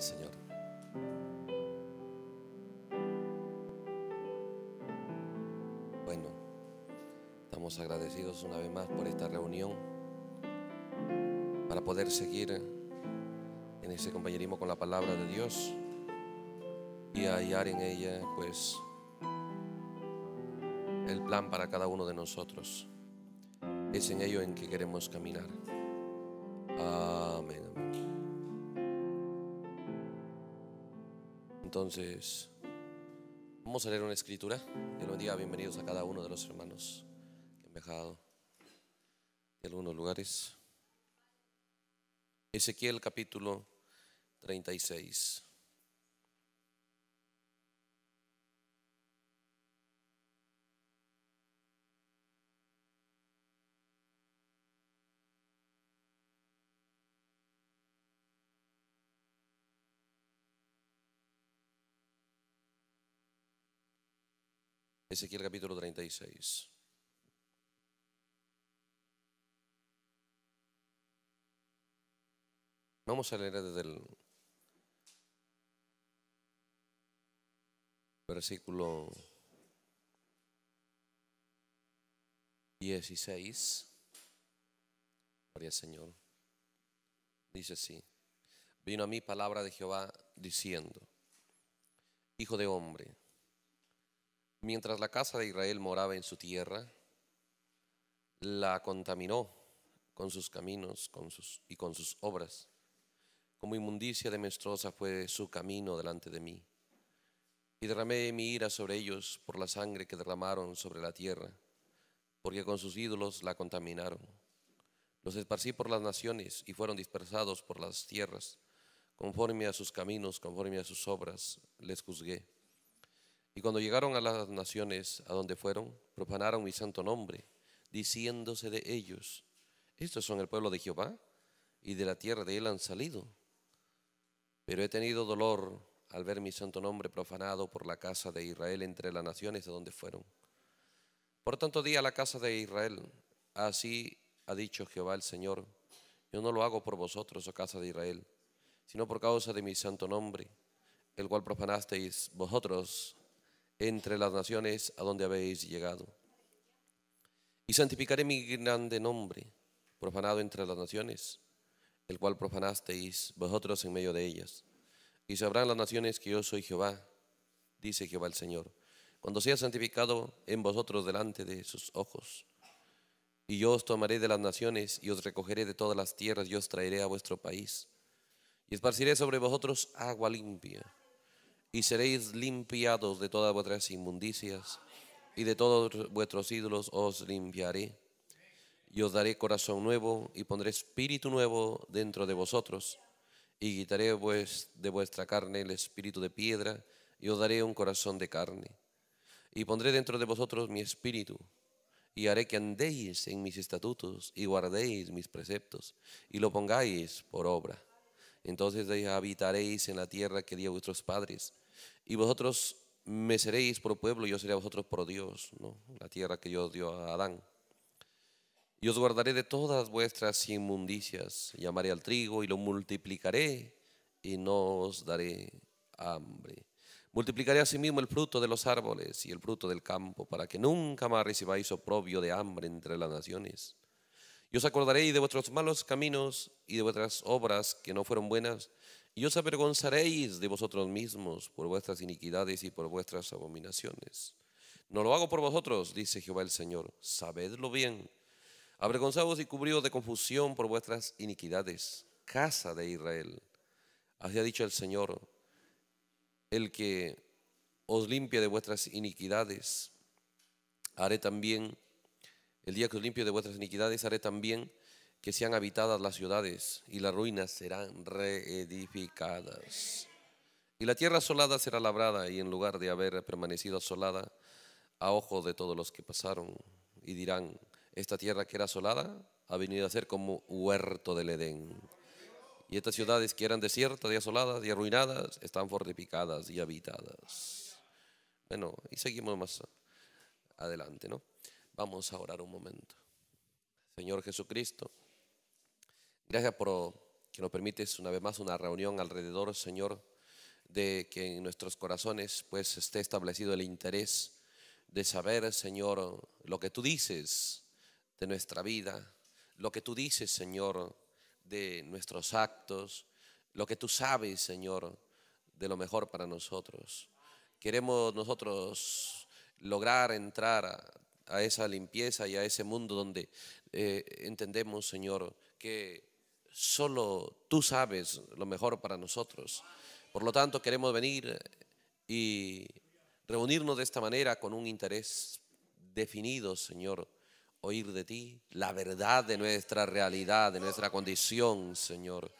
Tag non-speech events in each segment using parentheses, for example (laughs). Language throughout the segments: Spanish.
Señor. Bueno, estamos agradecidos una vez más por esta reunión para poder seguir en ese compañerismo con la palabra de Dios y hallar en ella pues el plan para cada uno de nosotros. Es en ello en que queremos caminar. Ah, Entonces, vamos a leer una escritura. nos bendiga, bienvenidos a cada uno de los hermanos que han viajado de algunos lugares. Ezequiel capítulo 36. Ezequiel capítulo 36. Vamos a leer desde el versículo 16. Gloria al Señor. Dice así. Vino a mí palabra de Jehová diciendo, Hijo de hombre, Mientras la casa de Israel moraba en su tierra, la contaminó con sus caminos con sus, y con sus obras. Como inmundicia de menstruosa fue su camino delante de mí. Y derramé mi ira sobre ellos por la sangre que derramaron sobre la tierra, porque con sus ídolos la contaminaron. Los esparcí por las naciones y fueron dispersados por las tierras. Conforme a sus caminos, conforme a sus obras, les juzgué. Y cuando llegaron a las naciones a donde fueron, profanaron mi santo nombre, diciéndose de ellos, estos son el pueblo de Jehová, y de la tierra de él han salido. Pero he tenido dolor al ver mi santo nombre profanado por la casa de Israel entre las naciones de donde fueron. Por tanto, di a la casa de Israel, así ha dicho Jehová el Señor, yo no lo hago por vosotros, oh casa de Israel, sino por causa de mi santo nombre, el cual profanasteis vosotros entre las naciones a donde habéis llegado. Y santificaré mi grande nombre, profanado entre las naciones, el cual profanasteis vosotros en medio de ellas. Y sabrán las naciones que yo soy Jehová, dice Jehová el Señor, cuando sea santificado en vosotros delante de sus ojos. Y yo os tomaré de las naciones y os recogeré de todas las tierras y os traeré a vuestro país. Y esparciré sobre vosotros agua limpia y seréis limpiados de todas vuestras inmundicias y de todos vuestros ídolos os limpiaré. Y os daré corazón nuevo y pondré espíritu nuevo dentro de vosotros y quitaré pues de vuestra carne el espíritu de piedra y os daré un corazón de carne. Y pondré dentro de vosotros mi espíritu y haré que andéis en mis estatutos y guardéis mis preceptos y lo pongáis por obra. Entonces habitaréis en la tierra que dio a vuestros padres y vosotros me seréis por pueblo y yo seré a vosotros por Dios, ¿no? la tierra que yo dio a Adán. Y os guardaré de todas vuestras inmundicias, llamaré al trigo y lo multiplicaré y no os daré hambre. Multiplicaré asimismo el fruto de los árboles y el fruto del campo, para que nunca más recibáis oprobio de hambre entre las naciones. Y os acordaré de vuestros malos caminos y de vuestras obras que no fueron buenas, y os avergonzaréis de vosotros mismos por vuestras iniquidades y por vuestras abominaciones. No lo hago por vosotros, dice Jehová el Señor, sabedlo bien. Avergonzados y cubridos de confusión por vuestras iniquidades, casa de Israel. Así ha dicho el Señor, el que os limpie de vuestras iniquidades, haré también, el día que os limpie de vuestras iniquidades, haré también que sean habitadas las ciudades y las ruinas serán reedificadas. Y la tierra asolada será labrada y en lugar de haber permanecido asolada a ojo de todos los que pasaron y dirán, esta tierra que era asolada ha venido a ser como huerto del Edén. Y estas ciudades que eran desiertas y asoladas y arruinadas están fortificadas y habitadas. Bueno, y seguimos más adelante, ¿no? Vamos a orar un momento. Señor Jesucristo. Gracias por que nos permites una vez más una reunión alrededor, Señor, de que en nuestros corazones pues esté establecido el interés de saber, Señor, lo que tú dices de nuestra vida, lo que tú dices, Señor, de nuestros actos, lo que tú sabes, Señor, de lo mejor para nosotros. Queremos nosotros lograr entrar a, esa limpieza y a ese mundo donde eh, entendemos, Señor, que Solo tú sabes lo mejor para nosotros. Por lo tanto, queremos venir y reunirnos de esta manera con un interés definido, Señor, oír de ti la verdad de nuestra realidad, de nuestra condición, Señor.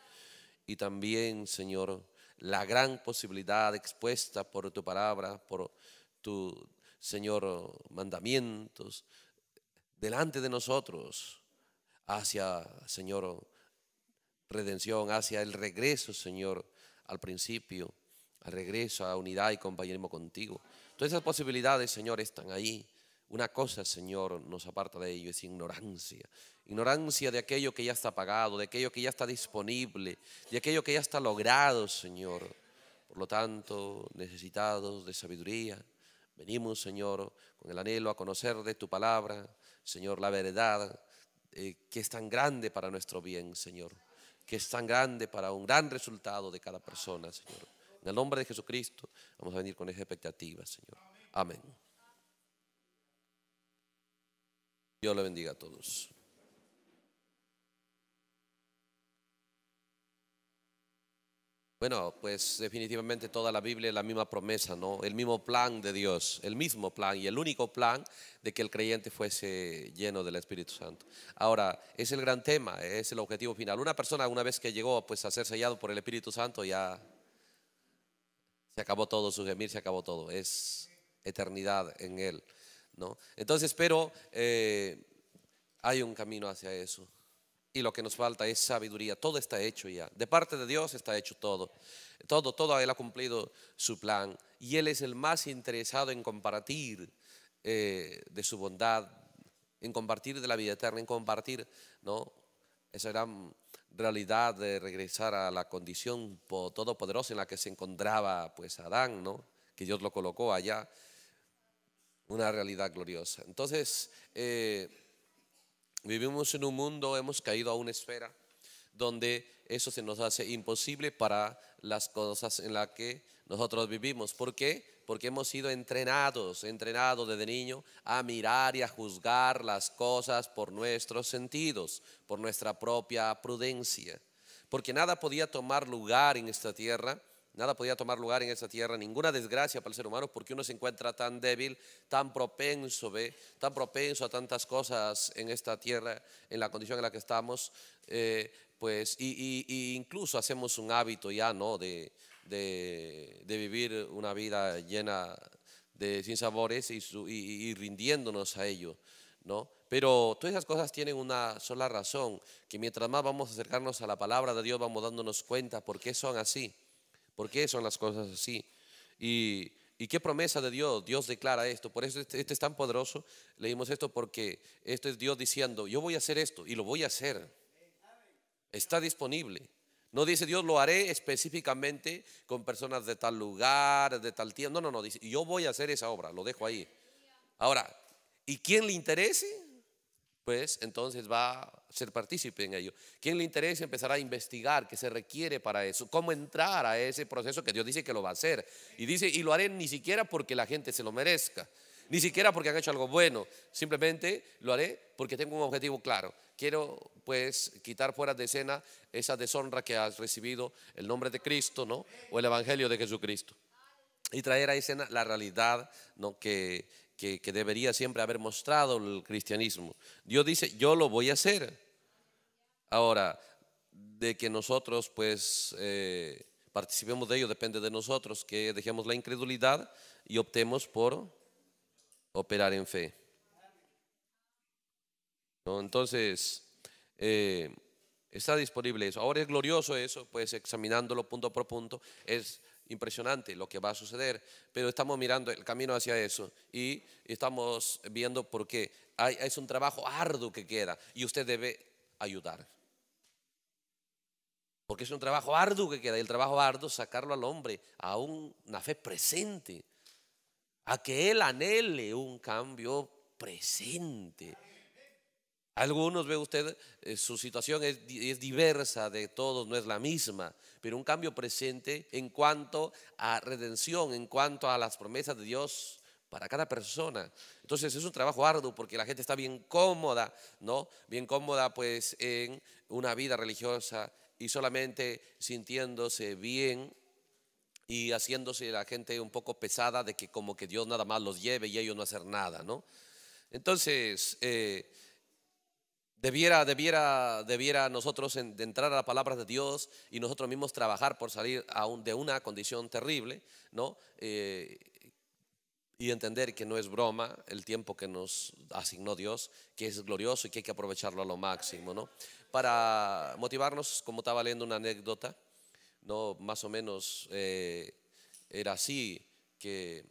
Y también, Señor, la gran posibilidad expuesta por tu palabra, por tu, Señor, mandamientos delante de nosotros hacia, Señor, redención, hacia el regreso, Señor, al principio, al regreso a unidad y compañerismo contigo. Todas esas posibilidades, Señor, están ahí. Una cosa, Señor, nos aparta de ello, es ignorancia. Ignorancia de aquello que ya está pagado, de aquello que ya está disponible, de aquello que ya está logrado, Señor. Por lo tanto, necesitados de sabiduría, venimos, Señor, con el anhelo a conocer de tu palabra, Señor, la verdad eh, que es tan grande para nuestro bien, Señor que es tan grande para un gran resultado de cada persona, Señor. En el nombre de Jesucristo vamos a venir con esa expectativa, Señor. Amén. Dios le bendiga a todos. Bueno, pues definitivamente toda la Biblia es la misma promesa, ¿no? El mismo plan de Dios, el mismo plan y el único plan de que el creyente fuese lleno del Espíritu Santo. Ahora, es el gran tema, es el objetivo final. Una persona una vez que llegó pues a ser sellado por el Espíritu Santo ya se acabó todo, su gemir se acabó todo, es eternidad en él, ¿no? Entonces, pero eh, hay un camino hacia eso y lo que nos falta es sabiduría. Todo está hecho ya. De parte de Dios está hecho todo. Todo, todo Él ha cumplido su plan. Y Él es el más interesado en compartir eh, de su bondad, en compartir de la vida eterna, en compartir ¿no? esa gran realidad de regresar a la condición todopoderosa en la que se encontraba pues Adán, ¿no? que Dios lo colocó allá. Una realidad gloriosa. Entonces, eh, Vivimos en un mundo, hemos caído a una esfera donde eso se nos hace imposible para las cosas en las que nosotros vivimos. ¿Por qué? Porque hemos sido entrenados, entrenados desde niño a mirar y a juzgar las cosas por nuestros sentidos, por nuestra propia prudencia. Porque nada podía tomar lugar en esta tierra Nada podía tomar lugar en esta tierra, ninguna desgracia para el ser humano porque uno se encuentra tan débil, tan propenso, ¿ve? tan propenso a tantas cosas en esta tierra, en la condición en la que estamos, eh, pues, y, incluso hacemos un hábito ya, ¿no? De, vivir una vida llena de sinsabores y, rindiéndonos a ello, ¿no? Pero todas esas cosas tienen una sola razón, que mientras más vamos a acercarnos a la palabra de Dios, vamos dándonos cuenta por qué son así. ¿Por qué son las cosas así? Y, qué promesa de Dios, Dios declara esto. Por eso este, este, es tan poderoso. Leímos esto porque esto es Dios diciendo, yo voy a hacer esto y lo voy a hacer. Está disponible. No dice Dios, lo haré específicamente con personas de tal lugar, de tal tiempo. No, no, no, dice, yo voy a hacer esa obra, lo dejo ahí. Ahora, ¿y quién le interese? Pues entonces va ser partícipe en ello. ¿Quién le interesa empezar a investigar qué se requiere para eso? ¿Cómo entrar a ese proceso que Dios dice que lo va a hacer? Y dice, y lo haré ni siquiera porque la gente se lo merezca, ni siquiera porque han hecho algo bueno, simplemente lo haré porque tengo un objetivo claro. Quiero pues quitar fuera de escena esa deshonra que has recibido el nombre de Cristo, ¿no? O el evangelio de Jesucristo. Y traer a escena la realidad, ¿no? Que que, debería siempre haber mostrado el cristianismo. Dios dice, yo lo voy a hacer. Ahora, de que nosotros pues eh, participemos de ello depende de nosotros, que dejemos la incredulidad y optemos por operar en fe. Entonces, eh, está disponible eso. Ahora es glorioso eso, pues examinándolo punto por punto, es impresionante lo que va a suceder, pero estamos mirando el camino hacia eso y estamos viendo por qué es un trabajo arduo que queda y usted debe ayudar. Porque es un trabajo arduo que queda y el trabajo arduo sacarlo al hombre a una fe presente, a que él anhele un cambio presente. Algunos ve usted, eh, su situación es diversa de todos, no es la misma pero un cambio presente en cuanto a redención, en cuanto a las promesas de Dios para cada persona. Entonces es un trabajo arduo porque la gente está bien cómoda, ¿no? Bien cómoda pues en una vida religiosa y solamente sintiéndose bien y haciéndose la gente un poco pesada de que como que Dios nada más los lleve y ellos no hacer nada, ¿no? Entonces, eh, Debiera, debiera, debiera nosotros entrar a la palabra de Dios y nosotros mismos trabajar por salir de una condición terrible, ¿no? Eh, y entender que no es broma el tiempo que nos asignó Dios, que es glorioso y que hay que aprovecharlo a lo máximo, ¿no? Para motivarnos, como estaba leyendo una anécdota, ¿no? Más o menos eh, era así, que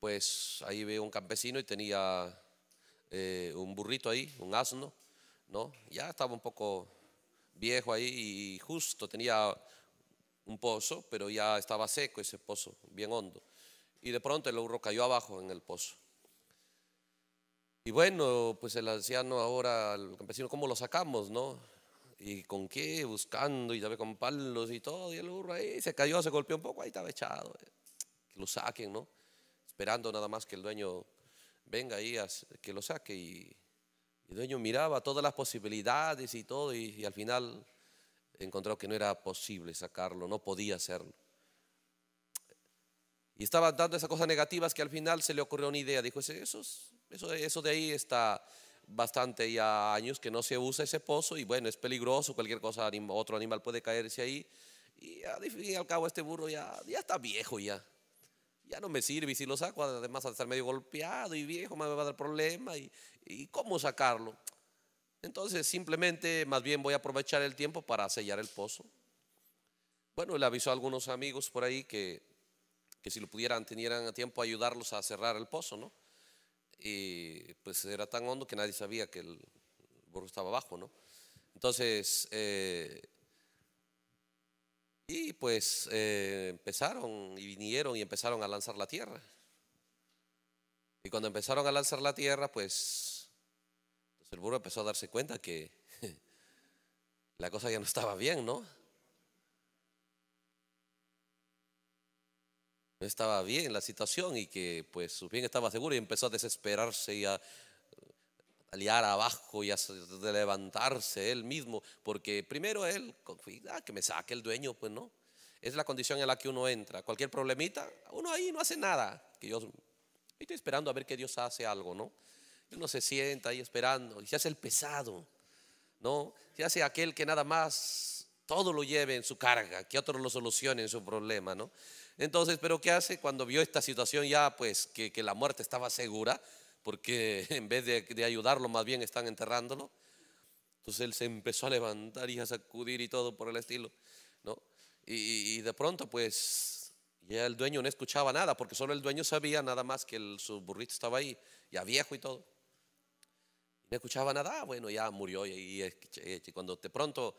pues ahí veo un campesino y tenía eh, un burrito ahí, un asno ¿no? Ya estaba un poco viejo ahí y justo tenía un pozo, pero ya estaba seco ese pozo, bien hondo. Y de pronto el burro cayó abajo en el pozo. Y bueno, pues el anciano ahora, el campesino, ¿cómo lo sacamos, no? ¿Y con qué? Buscando, y ya ve con palos y todo, y el burro ahí se cayó, se golpeó un poco, ahí estaba echado. Eh. Que lo saquen, ¿no? Esperando nada más que el dueño venga ahí, que lo saque y el dueño miraba todas las posibilidades y todo y, al final encontró que no era posible sacarlo, no podía hacerlo. Y estaba dando esas cosas negativas que al final se le ocurrió una idea. Dijo, eso, eso, de ahí está bastante ya años que no se usa ese pozo y bueno, es peligroso, cualquier cosa, otro animal puede caerse ahí. Y, al cabo este burro ya, ya está viejo ya ya no me sirve. Y si lo saco, además, al estar medio golpeado y viejo, me va a dar problema. Y, cómo sacarlo? Entonces, simplemente, más bien voy a aprovechar el tiempo para sellar el pozo. Bueno, le avisó a algunos amigos por ahí que, que si lo pudieran, tenían tiempo ayudarlos a cerrar el pozo, ¿no? Y pues era tan hondo que nadie sabía que el burro estaba abajo, ¿no? Entonces, eh, y pues eh, empezaron y vinieron y empezaron a lanzar la tierra. Y cuando empezaron a lanzar la tierra, pues, pues el burro empezó a darse cuenta que (laughs) la cosa ya no estaba bien, ¿no? No estaba bien la situación y que pues su bien estaba seguro y empezó a desesperarse y a Aliar abajo y a levantarse él mismo, porque primero él, confía ah, que me saque el dueño, pues no. Es la condición en la que uno entra. Cualquier problemita, uno ahí no hace nada. Que yo estoy esperando a ver que Dios hace algo, ¿no? Uno se sienta ahí esperando y se hace el pesado, ¿no? Se hace aquel que nada más todo lo lleve en su carga, que otro lo solucione en su problema, ¿no? Entonces, pero ¿qué hace cuando vio esta situación ya, pues, que, que la muerte estaba segura? porque (laughs) en vez de, ayudarlo, más bien están enterrándolo. Entonces él se empezó a levantar y a sacudir y todo por el estilo, ¿no? Y, de pronto, pues, ya el dueño no escuchaba nada, porque solo el dueño sabía nada más que el, su burrito estaba ahí, ya viejo y todo. No escuchaba nada, ah, bueno, ya murió. Y, y, eh, cuando de pronto,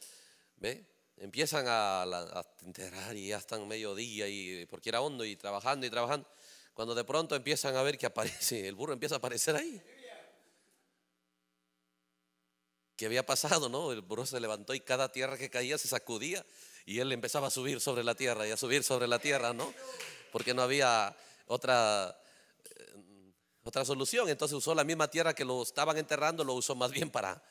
¿ve? Empiezan a, enterrar y ya están mediodía y porque era hondo y trabajando y trabajando cuando de pronto empiezan a ver que aparece, el burro empieza a aparecer ahí. ¿Qué había pasado, no? El burro se levantó y cada tierra que caía se sacudía y él empezaba a subir sobre la tierra y a subir sobre la tierra, ¿no? Porque no había otra, eh, otra solución. Entonces usó la misma tierra que lo estaban enterrando, lo usó más bien para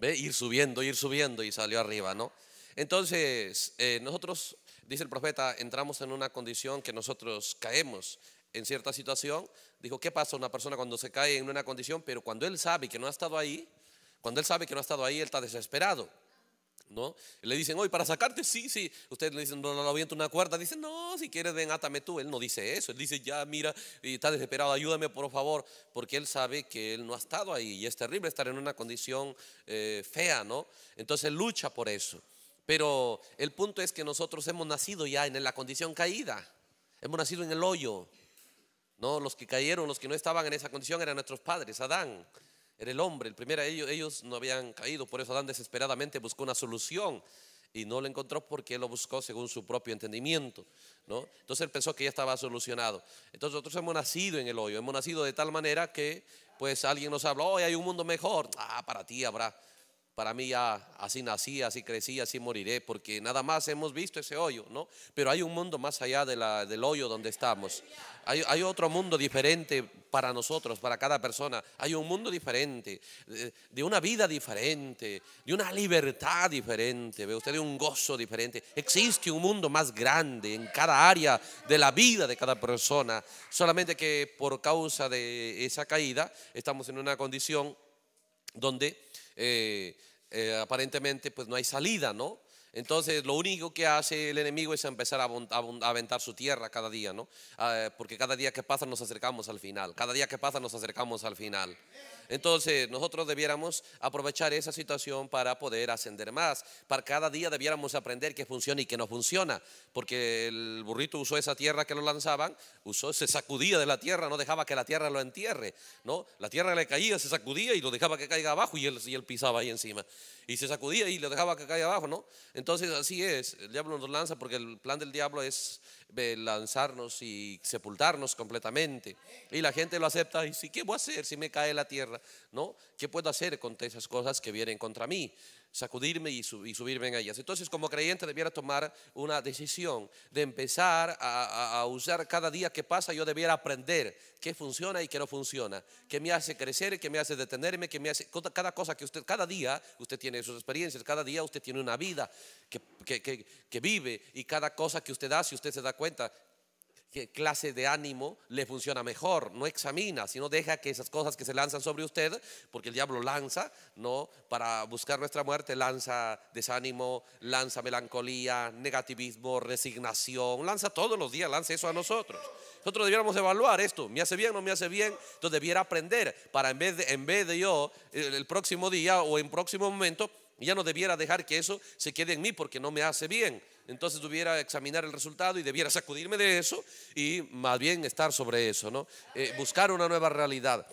ir subiendo, ir subiendo y salió arriba, ¿no? Entonces, eh, nosotros, dice el profeta, entramos en una condición que nosotros caemos en cierta situación, dijo, ¿qué pasa una persona cuando se cae en una condición? Pero cuando él sabe que no ha estado ahí, cuando él sabe que no ha estado ahí, él está desesperado. ¿No? Le dicen, hoy para sacarte, sí, sí. Ustedes le dicen, no, no, aviento una cuerda. dice no, si quieres, ven, átame tú. Él no dice eso. Él dice, ya, mira, y eh, está desesperado, ayúdame, por favor. Porque él sabe que él no ha estado ahí. Y es terrible estar en una condición eh, fea, ¿no? Entonces lucha por eso. Pero el punto es que nosotros hemos nacido ya en la condición caída. Hemos nacido en el hoyo. No, los que cayeron, los que no estaban en esa condición eran nuestros padres. Adán era el hombre, el primero ellos, ellos no habían caído, por eso Adán desesperadamente buscó una solución y no lo encontró porque lo buscó según su propio entendimiento. ¿no? Entonces él pensó que ya estaba solucionado. Entonces nosotros hemos nacido en el hoyo, hemos nacido de tal manera que pues alguien nos habló hoy hay un mundo mejor, ah, para ti habrá para mí ya así nací, así crecí, así moriré, porque nada más hemos visto ese hoyo, ¿no? Pero hay un mundo más allá de la, del hoyo donde estamos. Hay, otro mundo diferente para nosotros, para cada persona. Hay un mundo diferente, de, una vida diferente, de una libertad diferente, ve usted, de un gozo diferente. Existe un mundo más grande en cada área de la vida de cada persona, solamente que por causa de esa caída estamos en una condición donde eh, eh, aparentemente pues no hay salida, ¿no? Entonces, lo único que hace el enemigo es empezar a, aventar su tierra cada día, ¿no? Ah, porque cada día que pasa nos acercamos al final, cada día que pasa nos acercamos al final. Entonces, nosotros debiéramos aprovechar esa situación para poder ascender más. Para cada día debiéramos aprender qué funciona y qué no funciona. Porque el burrito usó esa tierra que lo lanzaban, usó, se sacudía de la tierra, no dejaba que la tierra lo entierre. ¿no? La tierra le caía, se sacudía y lo dejaba que caiga abajo y él, pisaba ahí encima. Y se sacudía y lo dejaba que caiga abajo. ¿no? Entonces así es, el diablo nos lanza porque el plan del diablo es eh, lanzarnos y sepultarnos completamente. Y la gente lo acepta y dice, ¿qué voy a hacer si me cae la tierra? ¿No? ¿Qué puedo hacer contra esas cosas que vienen contra mí? sacudirme y, subirme en ellas. Entonces, como creyente, debiera tomar una decisión de empezar a, usar cada día que pasa, yo debiera aprender qué funciona y qué no funciona, qué me hace crecer, qué me hace detenerme, qué me hace... Cada cosa que usted, cada día usted tiene sus experiencias, cada día usted tiene una vida que, que, que vive y cada cosa que usted hace, usted se da cuenta clase de ánimo le funciona mejor. No examina, sino deja que esas cosas que se lanzan sobre usted, porque el diablo lanza, ¿no? Para buscar nuestra muerte, lanza desánimo, lanza melancolía, negativismo, resignación, lanza todos los días, lanza eso a nosotros. Nosotros debiéramos evaluar esto, ¿me hace bien o no me hace bien? Entonces debiera aprender para en vez en vez de yo, el próximo día o en próximo momento, y ya no debiera dejar que eso se quede en mí porque no me hace bien. Entonces debiera examinar el resultado y debiera sacudirme de eso y más bien estar sobre eso, ¿no? Eh, buscar una nueva realidad.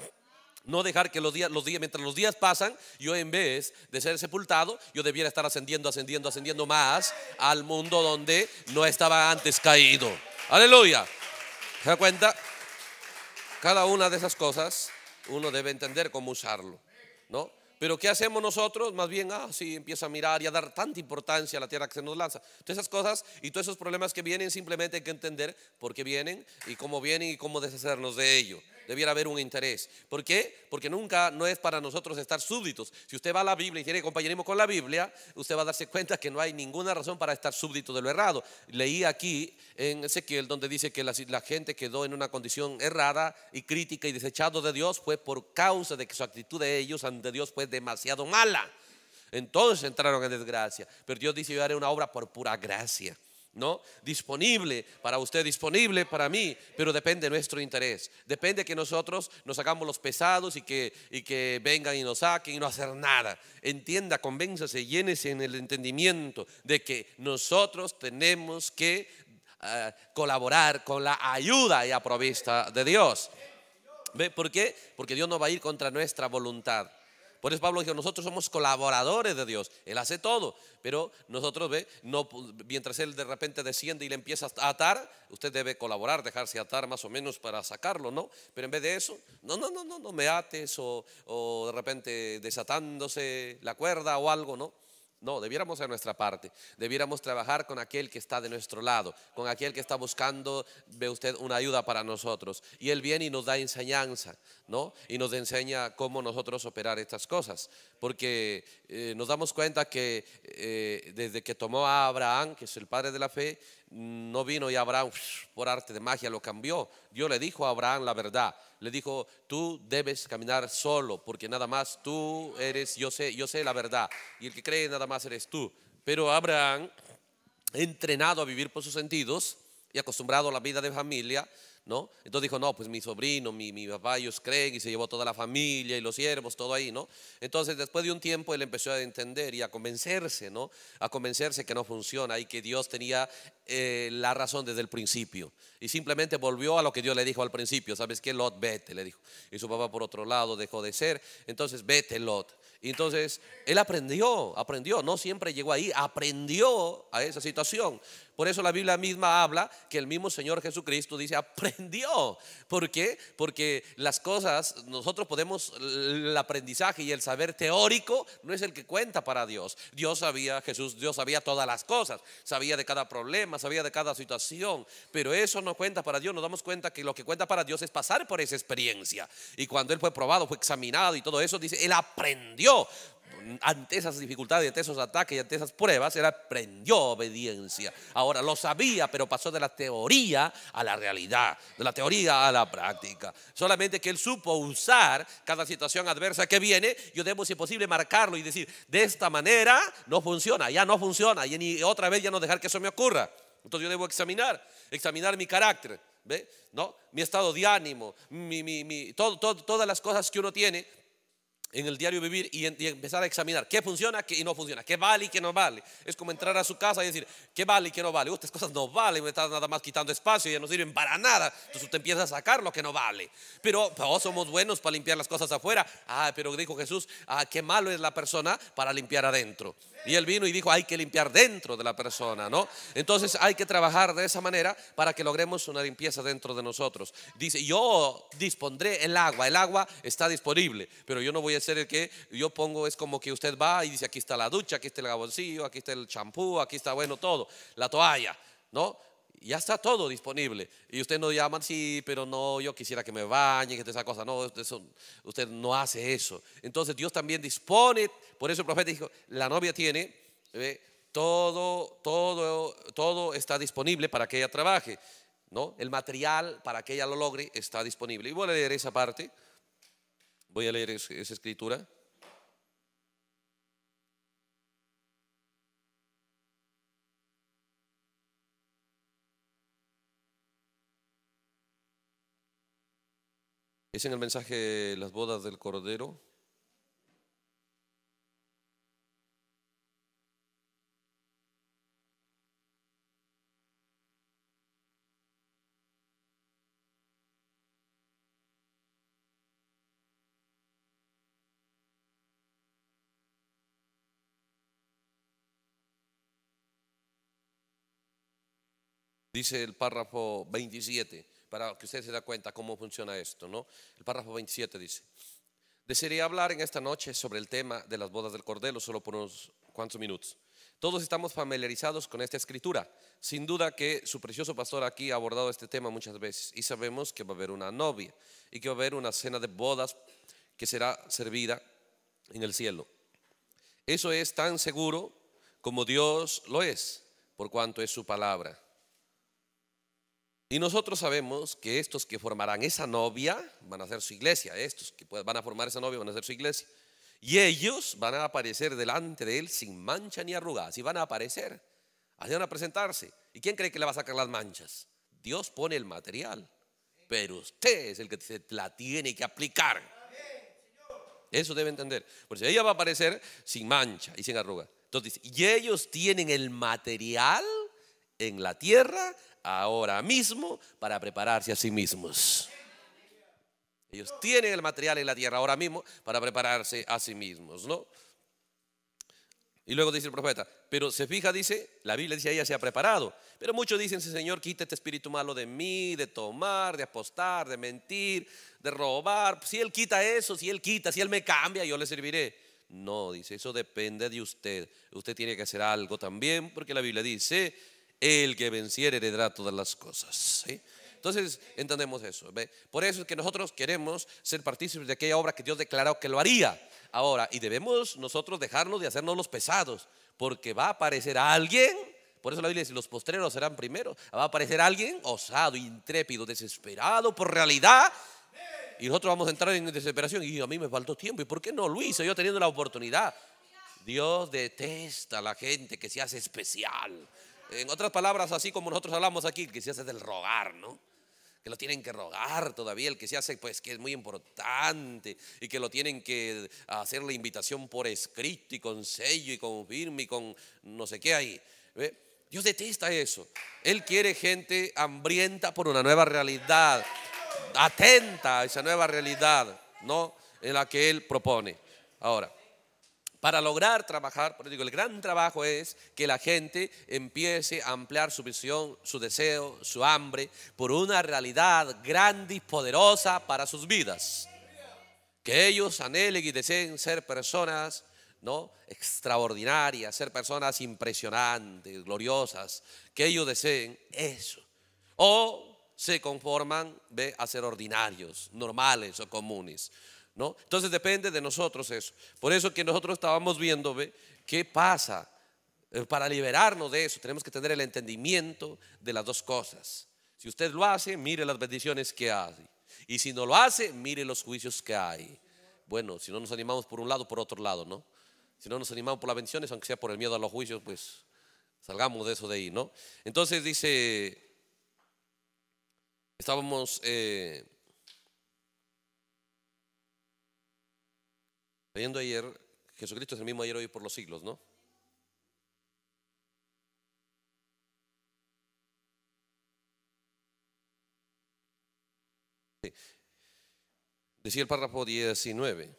No dejar que los días, los días, mientras los días pasan, yo en vez de ser sepultado, yo debiera estar ascendiendo, ascendiendo, ascendiendo más al mundo donde no estaba antes caído. Aleluya. ¿Se da cuenta? Cada una de esas cosas uno debe entender cómo usarlo, ¿no? Pero ¿qué hacemos nosotros? Más bien, ah, sí, empieza a mirar y a dar tanta importancia a la tierra que se nos lanza. Todas esas cosas y todos esos problemas que vienen, simplemente hay que entender por qué vienen y cómo vienen y cómo deshacernos de ello. Debiera haber un interés. ¿Por qué? Porque nunca no es para nosotros estar súbditos. Si usted va a la Biblia y tiene compañerismo con la Biblia, usted va a darse cuenta que no hay ninguna razón para estar súbdito de lo errado. Leí aquí en Ezequiel donde dice que la, gente quedó en una condición errada y crítica y desechado de Dios fue por causa de que su actitud de ellos ante Dios fue demasiado mala. Entonces entraron en desgracia. Pero Dios dice, yo haré una obra por pura gracia. ¿no? Disponible para usted, disponible para mí, pero depende nuestro interés. Depende que nosotros nos hagamos los pesados y que, y que vengan y nos saquen y no hacer nada. Entienda, convénzase, llénese en el entendimiento de que nosotros tenemos que ah, colaborar con la ayuda y aprovista de Dios. ¿Ve por qué? Porque Dios no va a ir contra nuestra voluntad. Por eso Pablo dijo, nosotros somos colaboradores de Dios. Él hace todo, pero nosotros ve, no, mientras él de repente desciende y le empieza a atar, usted debe colaborar, dejarse atar más o menos para sacarlo, ¿no? Pero en vez de eso, no, no, no, no, no me ates o, o de repente desatándose la cuerda o algo, ¿no? No, debiéramos ser nuestra parte. Debiéramos trabajar con aquel que está de nuestro lado, con aquel que está buscando, ve usted, una ayuda para nosotros. Y él viene y nos da enseñanza, ¿no? Y nos enseña cómo nosotros operar estas cosas. Porque eh, nos damos cuenta que eh, desde que tomó a Abraham, que es el padre de la fe, no vino y Abraham por arte de magia lo cambió. Dios le dijo a Abraham la verdad. Le dijo, tú debes caminar solo porque nada más tú eres, yo sé, yo sé la verdad. Y el que cree nada más eres tú. Pero Abraham, entrenado a vivir por sus sentidos y acostumbrado a la vida de familia, ¿no? Entonces dijo, no, pues mi sobrino, mi, papá, ellos creen, y se llevó toda la familia y los siervos, todo ahí, ¿no? Entonces después de un tiempo él empezó a entender y a convencerse, ¿no? A convencerse que no funciona y que Dios tenía eh, la razón desde el principio. Y simplemente volvió a lo que Dios le dijo al principio, ¿sabes qué? Lot, vete, le dijo. Y su papá por otro lado dejó de ser, entonces vete, Lot. Y entonces él aprendió, aprendió, no siempre llegó ahí, aprendió a esa situación. Por eso la Biblia misma habla que el mismo Señor Jesucristo dice, aprendió. ¿Por qué? Porque las cosas, nosotros podemos, el aprendizaje y el saber teórico no es el que cuenta para Dios. Dios sabía, Jesús, Dios sabía todas las cosas, sabía de cada problema, sabía de cada situación, pero eso no cuenta para Dios. Nos damos cuenta que lo que cuenta para Dios es pasar por esa experiencia. Y cuando Él fue probado, fue examinado y todo eso, dice, Él aprendió ante esas dificultades, ante esos ataques y ante esas pruebas, él aprendió obediencia. Ahora lo sabía, pero pasó de la teoría a la realidad, de la teoría a la práctica. Solamente que él supo usar cada situación adversa que viene, yo debo, si posible, marcarlo y decir, de esta manera no funciona, ya no funciona, y ni otra vez ya no dejar que eso me ocurra. Entonces yo debo examinar, examinar mi carácter. ¿Ve? ¿No? Mi estado de ánimo, mi, mi, mi, todas las cosas que uno tiene en el diario vivir y, empezar a examinar qué funciona y no funciona, qué vale y qué no vale. Es como entrar a su casa y decir, qué vale y qué no vale. Ustedes uh, cosas no valen, me estás nada más quitando espacio y ya no sirven para nada. Entonces usted empieza a sacar lo que no vale. Pero oh, somos buenos para limpiar las cosas afuera. Ah, pero dijo Jesús, ah, qué malo es la persona para limpiar adentro. Y él vino y dijo, hay que limpiar dentro de la persona, ¿no? Entonces hay que trabajar de esa manera para que logremos una limpieza dentro de nosotros. Dice, yo dispondré el agua, el agua está disponible, pero yo no voy a ser el que yo pongo, es como que usted va y dice, aquí está la ducha, aquí está el gaboncillo, aquí está el champú, aquí está, bueno, todo, la toalla, ¿no? ya está todo disponible. Y usted no llama sí, pero no, yo quisiera que me bañe que esa cosa. No, eso, usted no hace eso. Entonces Dios también dispone, por eso el profeta dijo, la novia tiene, todo, todo, todo está disponible para que ella trabaje. ¿no? El material para que ella lo logre está disponible. Y voy a leer esa parte, voy a leer esa escritura. Es en el mensaje Las bodas del Cordero. Dice el párrafo 27 para que usted se da cuenta cómo funciona esto, ¿no? El párrafo 27 dice, desearía hablar en esta noche sobre el tema de las bodas del Cordero solo por unos cuantos minutos. Todos estamos familiarizados con esta escritura. Sin duda que su precioso pastor aquí ha abordado este tema muchas veces y sabemos que va a haber una novia y que va a haber una cena de bodas que será servida en el cielo. Eso es tan seguro como Dios lo es, por cuanto es su palabra. Y nosotros sabemos que estos que formarán esa novia van a ser su iglesia, estos que van a formar esa novia van a ser su iglesia. Y ellos van a aparecer delante de él sin mancha ni arruga, así van a aparecer, así van a presentarse. ¿Y quién cree que le va a sacar las manchas? Dios pone el material, pero usted es el que se la tiene que aplicar. Eso debe entender. Porque eso ella va a aparecer sin mancha y sin arruga. Entonces, y ellos tienen el material en la tierra ahora mismo para prepararse a sí mismos. Ellos tienen el material en la tierra ahora mismo para prepararse a sí mismos, ¿no? Y luego dice el profeta, pero se fija, dice, la Biblia dice, ella se ha preparado. Pero muchos dicen, Señor, quita este espíritu malo de mí, de tomar, de apostar, de mentir, de robar. Si Él quita eso, si Él quita, si Él me cambia, yo le serviré. No, dice, eso depende de usted. Usted tiene que hacer algo también, porque la Biblia dice el que venciere heredará todas las cosas. Entonces entendemos eso. Por eso es que nosotros queremos ser partícipes de aquella obra que Dios declaró que lo haría. Ahora, y debemos nosotros dejarnos de hacernos los pesados, porque va a aparecer alguien, por eso la Biblia dice, los postreros serán primero, va a aparecer alguien osado, intrépido, desesperado por realidad. Y nosotros vamos a entrar en desesperación y a mí me faltó tiempo. ¿Y por qué no Luis? Yo teniendo la oportunidad. Dios detesta a la gente que se hace especial. En otras palabras, así como nosotros hablamos aquí, que se hace del rogar, ¿no? Que lo tienen que rogar todavía, el que se hace, pues que es muy importante y que lo tienen que hacer la invitación por escrito y con sello y con firme y con no sé qué ahí. Dios detesta eso. Él quiere gente hambrienta por una nueva realidad, atenta a esa nueva realidad, ¿no? En la que Él propone. Ahora para lograr trabajar, por digo, el gran trabajo es que la gente empiece a ampliar su visión, su deseo, su hambre por una realidad grande y poderosa para sus vidas. Que ellos anhelen y deseen ser personas ¿no? extraordinarias, ser personas impresionantes, gloriosas, que ellos deseen eso. O se conforman a ser ordinarios, normales o comunes. Entonces depende de nosotros eso. Por eso que nosotros estábamos viendo, ¿ve? ¿Qué pasa? Eh, para liberarnos de eso tenemos que tener el entendimiento de las dos cosas. Si usted lo hace, mire las bendiciones que hay. Y si no lo hace, mire los juicios que hay. Bueno, si no nos animamos por un lado, por otro lado, ¿no? Si no nos animamos por las bendiciones, aunque sea por el miedo a los juicios, pues salgamos de eso de ahí, ¿no? Entonces dice, estábamos... Eh, Leyendo ayer, Jesucristo es el mismo ayer, hoy por los siglos, ¿no? Decía el párrafo 19.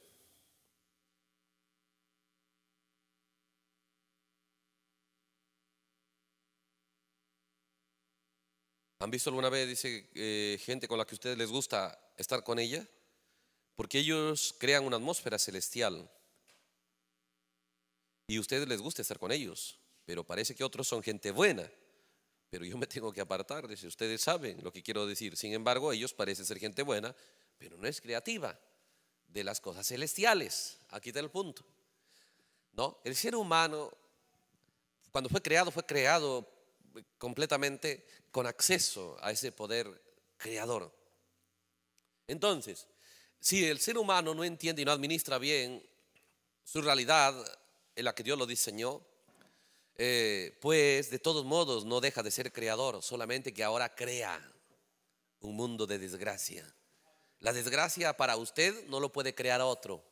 ¿Han visto alguna vez, dice, eh, gente con la que a ustedes les gusta estar con ella? porque ellos crean una atmósfera celestial y a ustedes les gusta estar con ellos, pero parece que otros son gente buena, pero yo me tengo que apartar, de si ustedes saben lo que quiero decir, sin embargo ellos parecen ser gente buena, pero no es creativa de las cosas celestiales, aquí está el punto. ¿No? El ser humano, cuando fue creado, fue creado completamente con acceso a ese poder creador. Entonces, si el ser humano no entiende y no administra bien su realidad en la que Dios lo diseñó, eh, pues de todos modos no deja de ser creador, solamente que ahora crea un mundo de desgracia. La desgracia para usted no lo puede crear otro,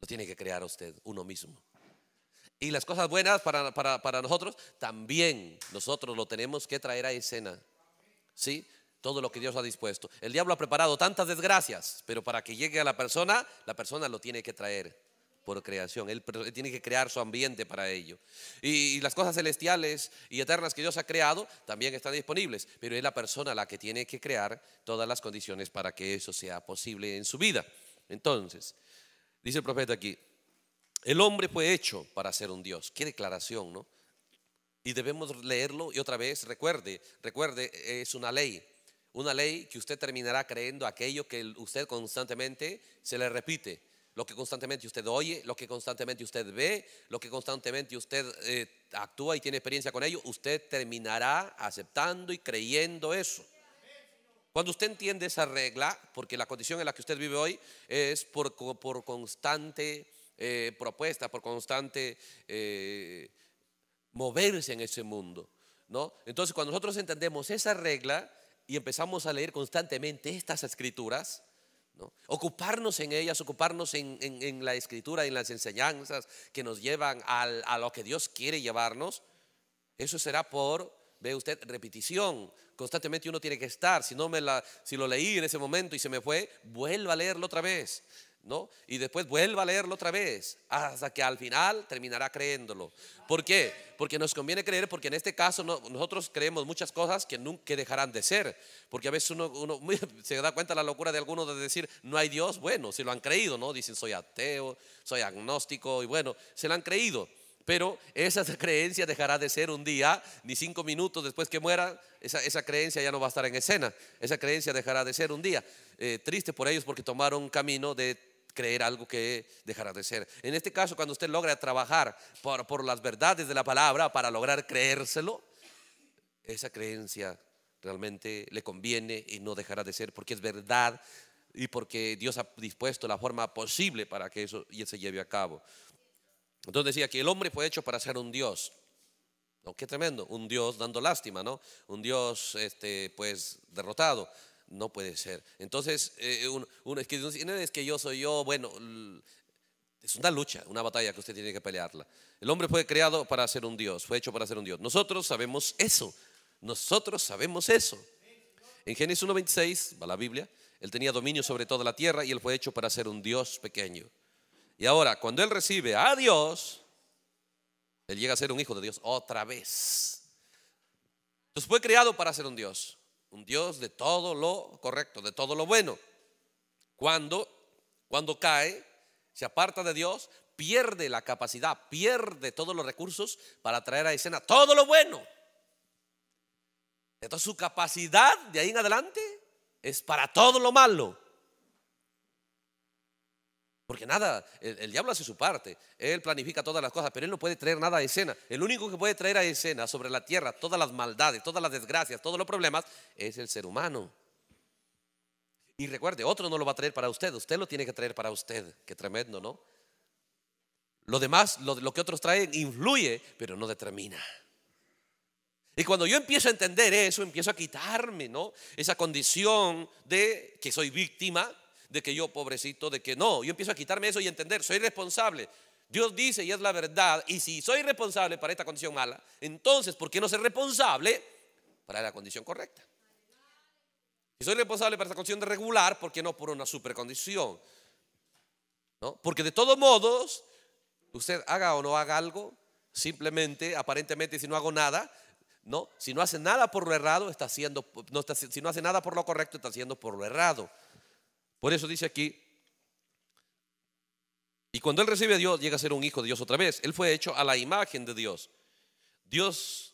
lo tiene que crear usted, uno mismo. Y las cosas buenas para, para nosotros también nosotros lo tenemos que traer a escena. ¿Sí? todo lo que Dios ha dispuesto. El diablo ha preparado tantas desgracias, pero para que llegue a la persona, la persona lo tiene que traer por creación. Él tiene que crear su ambiente para ello. Y, las cosas celestiales y eternas que Dios ha creado también están disponibles, pero es la persona la que tiene que crear todas las condiciones para que eso sea posible en su vida. Entonces, dice el profeta aquí, el hombre fue hecho para ser un Dios. Qué declaración, ¿no? Y debemos leerlo y otra vez, recuerde, recuerde, es una ley. Una ley que usted terminará creyendo aquello que usted constantemente se le repite, lo que constantemente usted oye, lo que constantemente usted ve, lo que constantemente usted eh, actúa y tiene experiencia con ello, usted terminará aceptando y creyendo eso. Cuando usted entiende esa regla, porque la condición en la que usted vive hoy es por, por constante eh, propuesta, por constante eh, moverse en ese mundo. ¿no? Entonces, cuando nosotros entendemos esa regla, y empezamos a leer constantemente estas escrituras, ocuparnos en ellas, ocuparnos en, la escritura, en las enseñanzas que nos llevan a lo que Dios quiere llevarnos, eso será por, ve usted, repetición. Constantemente uno tiene que estar. Si, no me la, si lo leí en ese momento y se me fue, vuelvo a leerlo otra vez. Y después vuelva a leerlo otra vez, hasta que al final terminará creyéndolo. ¿Por qué? Porque nos conviene creer, porque en este caso nosotros creemos muchas cosas que nunca dejarán de ser, porque a veces uno, (laughs) se da cuenta la locura de algunos de decir, no hay Dios, bueno, si lo han creído, ¿no? Dicen, soy ateo, soy agnóstico, y bueno, se lo han creído. Pero esa (laughs) creencia dejará de ser un día, ni cinco minutos después que muera, esa, creencia ya no va a estar en escena, esa creencia dejará de ser un día. Eh, triste por ellos porque tomaron un camino de creer algo que dejará de ser. En este caso, cuando usted logra trabajar por, las verdades de la palabra para lograr creérselo, esa creencia realmente le conviene y no dejará de ser porque es verdad y porque Dios ha dispuesto la forma posible para que eso se lleve a cabo. Entonces decía que el hombre fue hecho para ser un Dios. Oh, qué tremendo, un Dios dando lástima, ¿no? Un Dios, este, pues, derrotado no puede ser. Entonces, eh, uno, es que es que yo soy yo, bueno, es una lucha, una batalla que usted tiene que pelearla. El hombre fue creado para ser un Dios, fue hecho para ser un Dios. Nosotros sabemos eso, nosotros sabemos eso. En Génesis 1.26, va la Biblia, él tenía dominio sobre toda la tierra y él fue hecho para ser un Dios pequeño. Y ahora, cuando él recibe a Dios, él llega a ser un hijo de Dios otra vez. Entonces fue creado para ser un Dios un Dios de todo lo correcto, de todo lo bueno. Cuando, cuando cae, se aparta de Dios, pierde la capacidad, pierde todos los recursos para traer a escena todo lo bueno. Entonces su capacidad de ahí en adelante es para todo lo malo. Porque nada, el, diablo hace su parte, él planifica todas las cosas, pero él no puede traer nada a escena. El único que puede traer a escena sobre la tierra todas las maldades, todas las desgracias, todos los problemas, es el ser humano. Y recuerde, otro no lo va a traer para usted, usted lo tiene que traer para usted. Qué tremendo, ¿no? Lo demás, lo, lo que otros traen, influye, pero no determina. Y cuando yo empiezo a entender eso, empiezo a quitarme, ¿no? Esa condición de que soy víctima, de que yo pobrecito, de que no. Yo empiezo a quitarme eso y entender, soy responsable. Dios dice y es la verdad. Y si soy responsable para esta condición mala, entonces, ¿por qué no ser responsable para la condición correcta? Si soy responsable para esta condición de regular, ¿por qué no por una supercondición? ¿No? Porque de todos modos, usted haga o no haga algo, simplemente, aparentemente, si no hago nada, ¿no? Si no hace nada por lo errado, está haciendo, si no hace nada por lo correcto, está haciendo por lo errado. Por eso dice aquí, y cuando él recibe a Dios, llega a ser un hijo de Dios otra vez. Él fue hecho a la imagen de Dios. Dios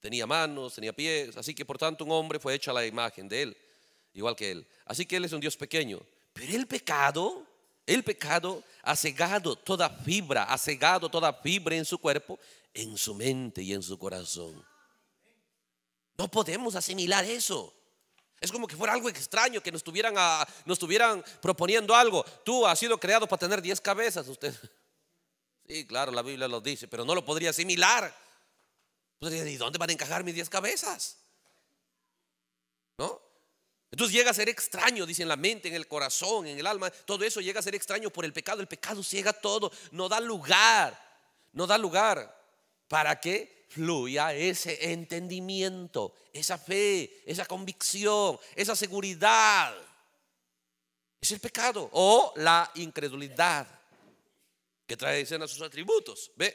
tenía manos, tenía pies, así que por tanto un hombre fue hecho a la imagen de él, igual que él. Así que él es un Dios pequeño. Pero el pecado, el pecado ha cegado toda fibra, ha cegado toda fibra en su cuerpo, en su mente y en su corazón. No podemos asimilar eso. Es como que fuera algo extraño que ah, nos estuvieran, proponiendo algo. Tú has sido creado para tener diez cabezas, usted. (laughs) Sí, claro, la Biblia lo dice, pero no lo podría asimilar. Pues, ¿Y dónde van a encajar mis diez cabezas? ¿No? Entonces llega a ser extraño, dice en la mente, en el corazón, en el alma. Todo eso llega a ser extraño por el pecado. El pecado ciega todo, no da lugar, no da lugar para que fluya ese entendimiento, esa fe, esa convicción, esa seguridad. Es el pecado o la incredulidad que trae a sus atributos. ¿Ve?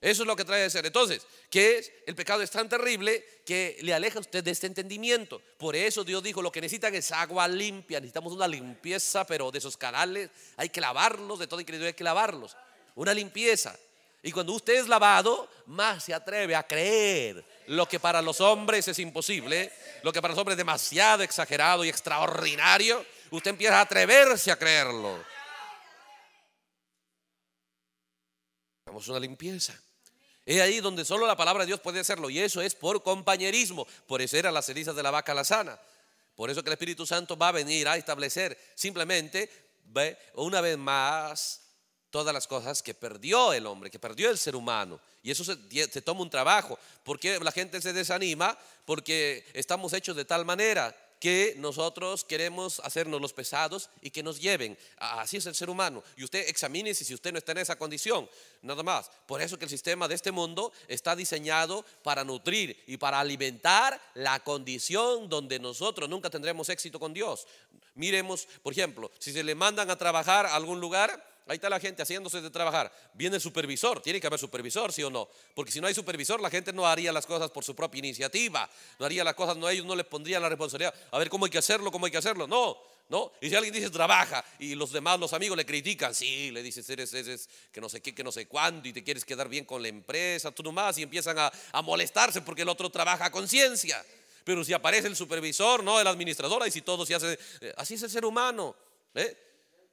Eso es lo que trae de ser. Entonces, que es? El pecado es tan terrible que le aleja usted de este entendimiento. Por eso Dios dijo, lo que necesitan es agua limpia. Necesitamos una limpieza, pero de esos canales hay que lavarlos, de toda incredulidad hay que lavarlos. Una limpieza. Y cuando usted es lavado, más se atreve a creer lo que para los hombres es imposible, lo que para los hombres es demasiado exagerado y extraordinario, usted empieza a atreverse a creerlo. a una limpieza. Es ahí donde solo la palabra de Dios puede hacerlo. Y eso es por compañerismo. Por eso era las ceniza de la vaca la sana. Por eso que el Espíritu Santo va a venir a establecer simplemente, una vez más, todas las cosas que perdió el hombre, que perdió el ser humano. Y eso se, toma un trabajo, porque la gente se desanima, porque estamos hechos de tal manera que nosotros queremos hacernos los pesados y que nos lleven. Así es el ser humano. Y usted examine si usted no está en esa condición, nada más. Por eso que el sistema de este mundo está diseñado para nutrir y para alimentar la condición donde nosotros nunca tendremos éxito con Dios. Miremos, por ejemplo, si se le mandan a trabajar a algún lugar, Ahí está la gente haciéndose de trabajar. Viene el supervisor, tiene que haber supervisor, sí o no. Porque si no hay supervisor, la gente no haría las cosas por su propia iniciativa. No haría las cosas, no, ellos no les pondrían la responsabilidad. A ver cómo hay que hacerlo, cómo hay que hacerlo. No, no. Y si alguien dice trabaja y los demás, los amigos le critican, sí, le dices eres, que no sé qué, que no sé cuándo y te quieres quedar bien con la empresa, tú nomás. Y empiezan a, molestarse porque el otro trabaja a conciencia. Pero si aparece el supervisor, no el administrador, y si todo se hace. Eh, así es el ser humano. ¿eh?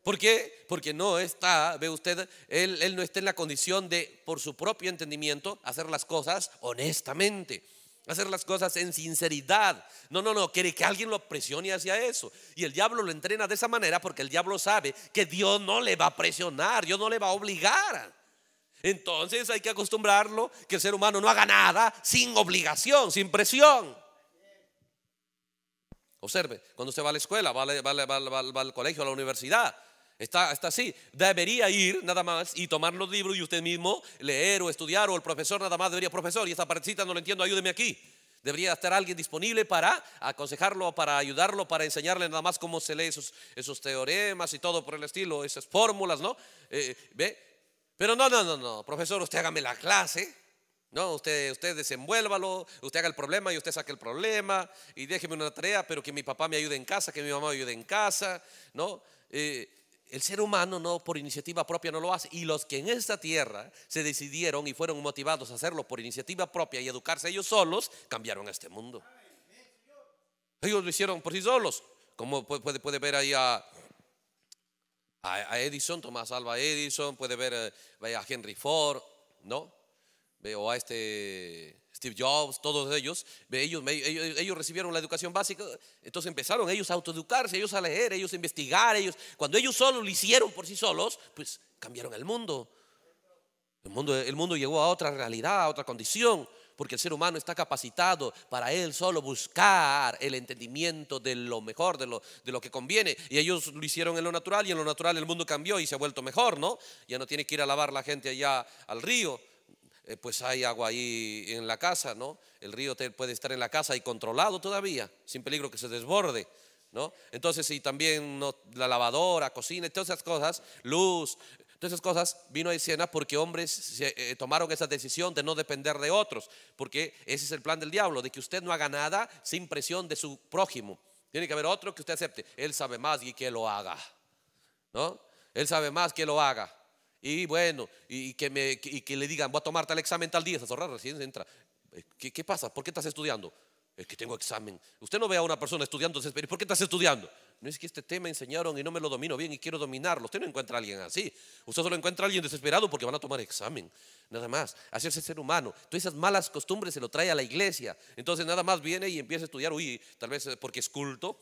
¿Por qué? Porque no está, ve usted, él, no está en la condición de, por su propio entendimiento, hacer las cosas honestamente hacer las cosas en sinceridad. No, no, no, quiere que alguien lo presione hacia eso. Y el diablo lo entrena de esa manera porque el diablo sabe que Dios no le va a presionar, Dios no le va a obligar. Entonces hay que acostumbrarlo que el ser humano no haga nada sin obligación, sin presión. Observe, cuando usted va a la escuela, va, va, va al colegio, a la universidad, Está, está así. Debería ir nada más y tomar los libros y usted mismo leer o estudiar o el profesor nada más debería, profesor, y esta parecita no lo entiendo, ayúdeme aquí. Debería estar alguien disponible para aconsejarlo, para ayudarlo, para enseñarle nada más cómo se lee esos, esos teoremas y todo por el estilo, esas fórmulas, ¿no? Eh, ¿Ve? Pero no, no, no, no, profesor, usted hágame la clase. No, usted, usted desenvuélvalo, usted haga el problema y usted saque el problema y déjeme una tarea, pero que mi papá me ayude en casa, que mi mamá me ayude en casa, ¿no? Eh, el ser humano no por iniciativa propia no lo hace. Y los que en esta tierra se decidieron y fueron motivados a hacerlo por iniciativa propia y educarse ellos solos, cambiaron este mundo. Ellos lo hicieron por sí solos. Como puede, ver ahí a, Edison, Tomás Alba Edison, puede ver eh, a Henry Ford, ¿no? Veo a este Jobs, todos ellos, ellos, recibieron la educación básica, entonces empezaron ellos a autoeducarse, ellos a leer, ellos a investigar, ellos, cuando ellos solo lo hicieron por sí solos, pues cambiaron el mundo. El mundo, llegó a otra realidad, a otra condición, porque el ser humano está capacitado para él solo buscar el entendimiento de lo mejor, de lo, de lo que conviene. Y ellos lo hicieron en lo natural y en lo natural el mundo cambió y se ha vuelto mejor, ¿no? Ya no tiene que ir a lavar la gente allá al río eh, pues hay agua ahí en la casa, ¿no? El río puede estar en la casa y controlado todavía, sin peligro que se desborde, ¿no? Entonces, y también la lavadora, cocina, todas esas cosas, luz, todas esas cosas, vino a escena porque hombres eh, tomaron esa decisión de no depender de otros, porque ese es el plan del diablo, de que usted no haga nada sin presión de su prójimo. Tiene que haber otro que usted acepte. Él sabe más y que lo haga, ¿no? Él sabe más que lo haga. Y bueno, y que, me, y que le digan, voy a tomar tal examen tal día, esa zorra recién entra. Eh, ¿Qué, ¿Qué, pasa? ¿Por qué estás estudiando? Es que tengo examen. Usted no ve a una persona estudiando, ¿por qué estás estudiando? No es que este tema enseñaron y no me lo domino bien y quiero dominarlo. Usted no encuentra a alguien así. Usted solo encuentra a alguien desesperado porque van a tomar examen. Nada más. Hacerse ser humano. Todas esas malas costumbres se lo trae a la iglesia. Entonces nada más viene y empieza a estudiar. Uy, tal vez porque es culto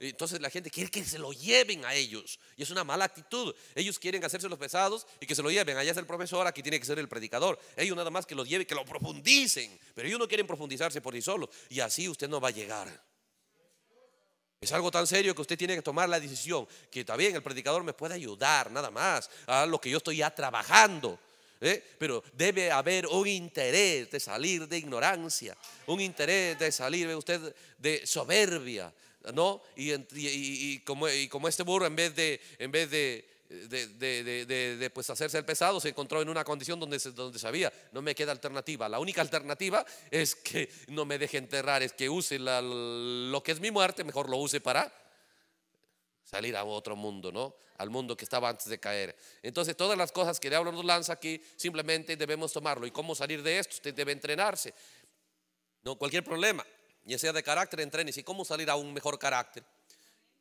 entonces la gente quiere que se lo lleven a ellos y es una mala actitud. Ellos quieren hacerse los pesados y que se lo lleven. Allá es el profesor, aquí tiene que ser el predicador. Ellos nada más que lo lleven, que lo profundicen, pero ellos no quieren profundizarse por sí solos y así usted no va a llegar. Es algo tan serio que usted tiene que tomar la decisión, que está el predicador me puede ayudar nada más a lo que yo estoy ya trabajando. ¿eh? Pero debe haber un interés de salir de ignorancia, un interés de salir, usted, de soberbia, ¿no? Y, como, este burro, en vez de, en vez de, de, pues, hacerse el pesado, se encontró en una condición donde, donde sabía, no me queda alternativa. La única alternativa es que no me deje enterrar, es que use lo que es mi muerte, mejor lo use para salir a otro mundo, ¿no? Al mundo que estaba antes de caer. Entonces, todas las cosas que el diablo nos lanza aquí, simplemente debemos tomarlo. ¿Y cómo salir de esto? Usted debe entrenarse. No, cualquier problema ya sea de carácter, entrenes y cómo salir a un mejor carácter.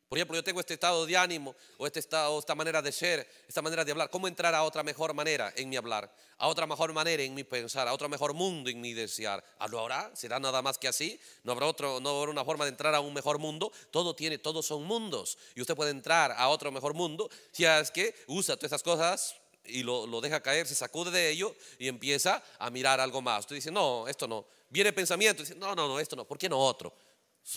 Por ejemplo, yo tengo este estado de ánimo o este estado, esta manera de ser, esta manera de hablar. ¿Cómo entrar a otra mejor manera en mi hablar? A otra mejor manera en mi pensar, a otro mejor mundo en mi desear. ¿Lo habrá? ¿Será nada más que así? ¿No habrá, otro, ¿No habrá una forma de entrar a un mejor mundo? Todo tiene, todos son mundos. Y usted puede entrar a otro mejor mundo si es que usa todas esas cosas y lo, lo deja caer, se sacude de ello y empieza a mirar algo más. Usted dice, no, esto no viene pensamiento, dice, no, no, no, esto no, ¿por qué no otro?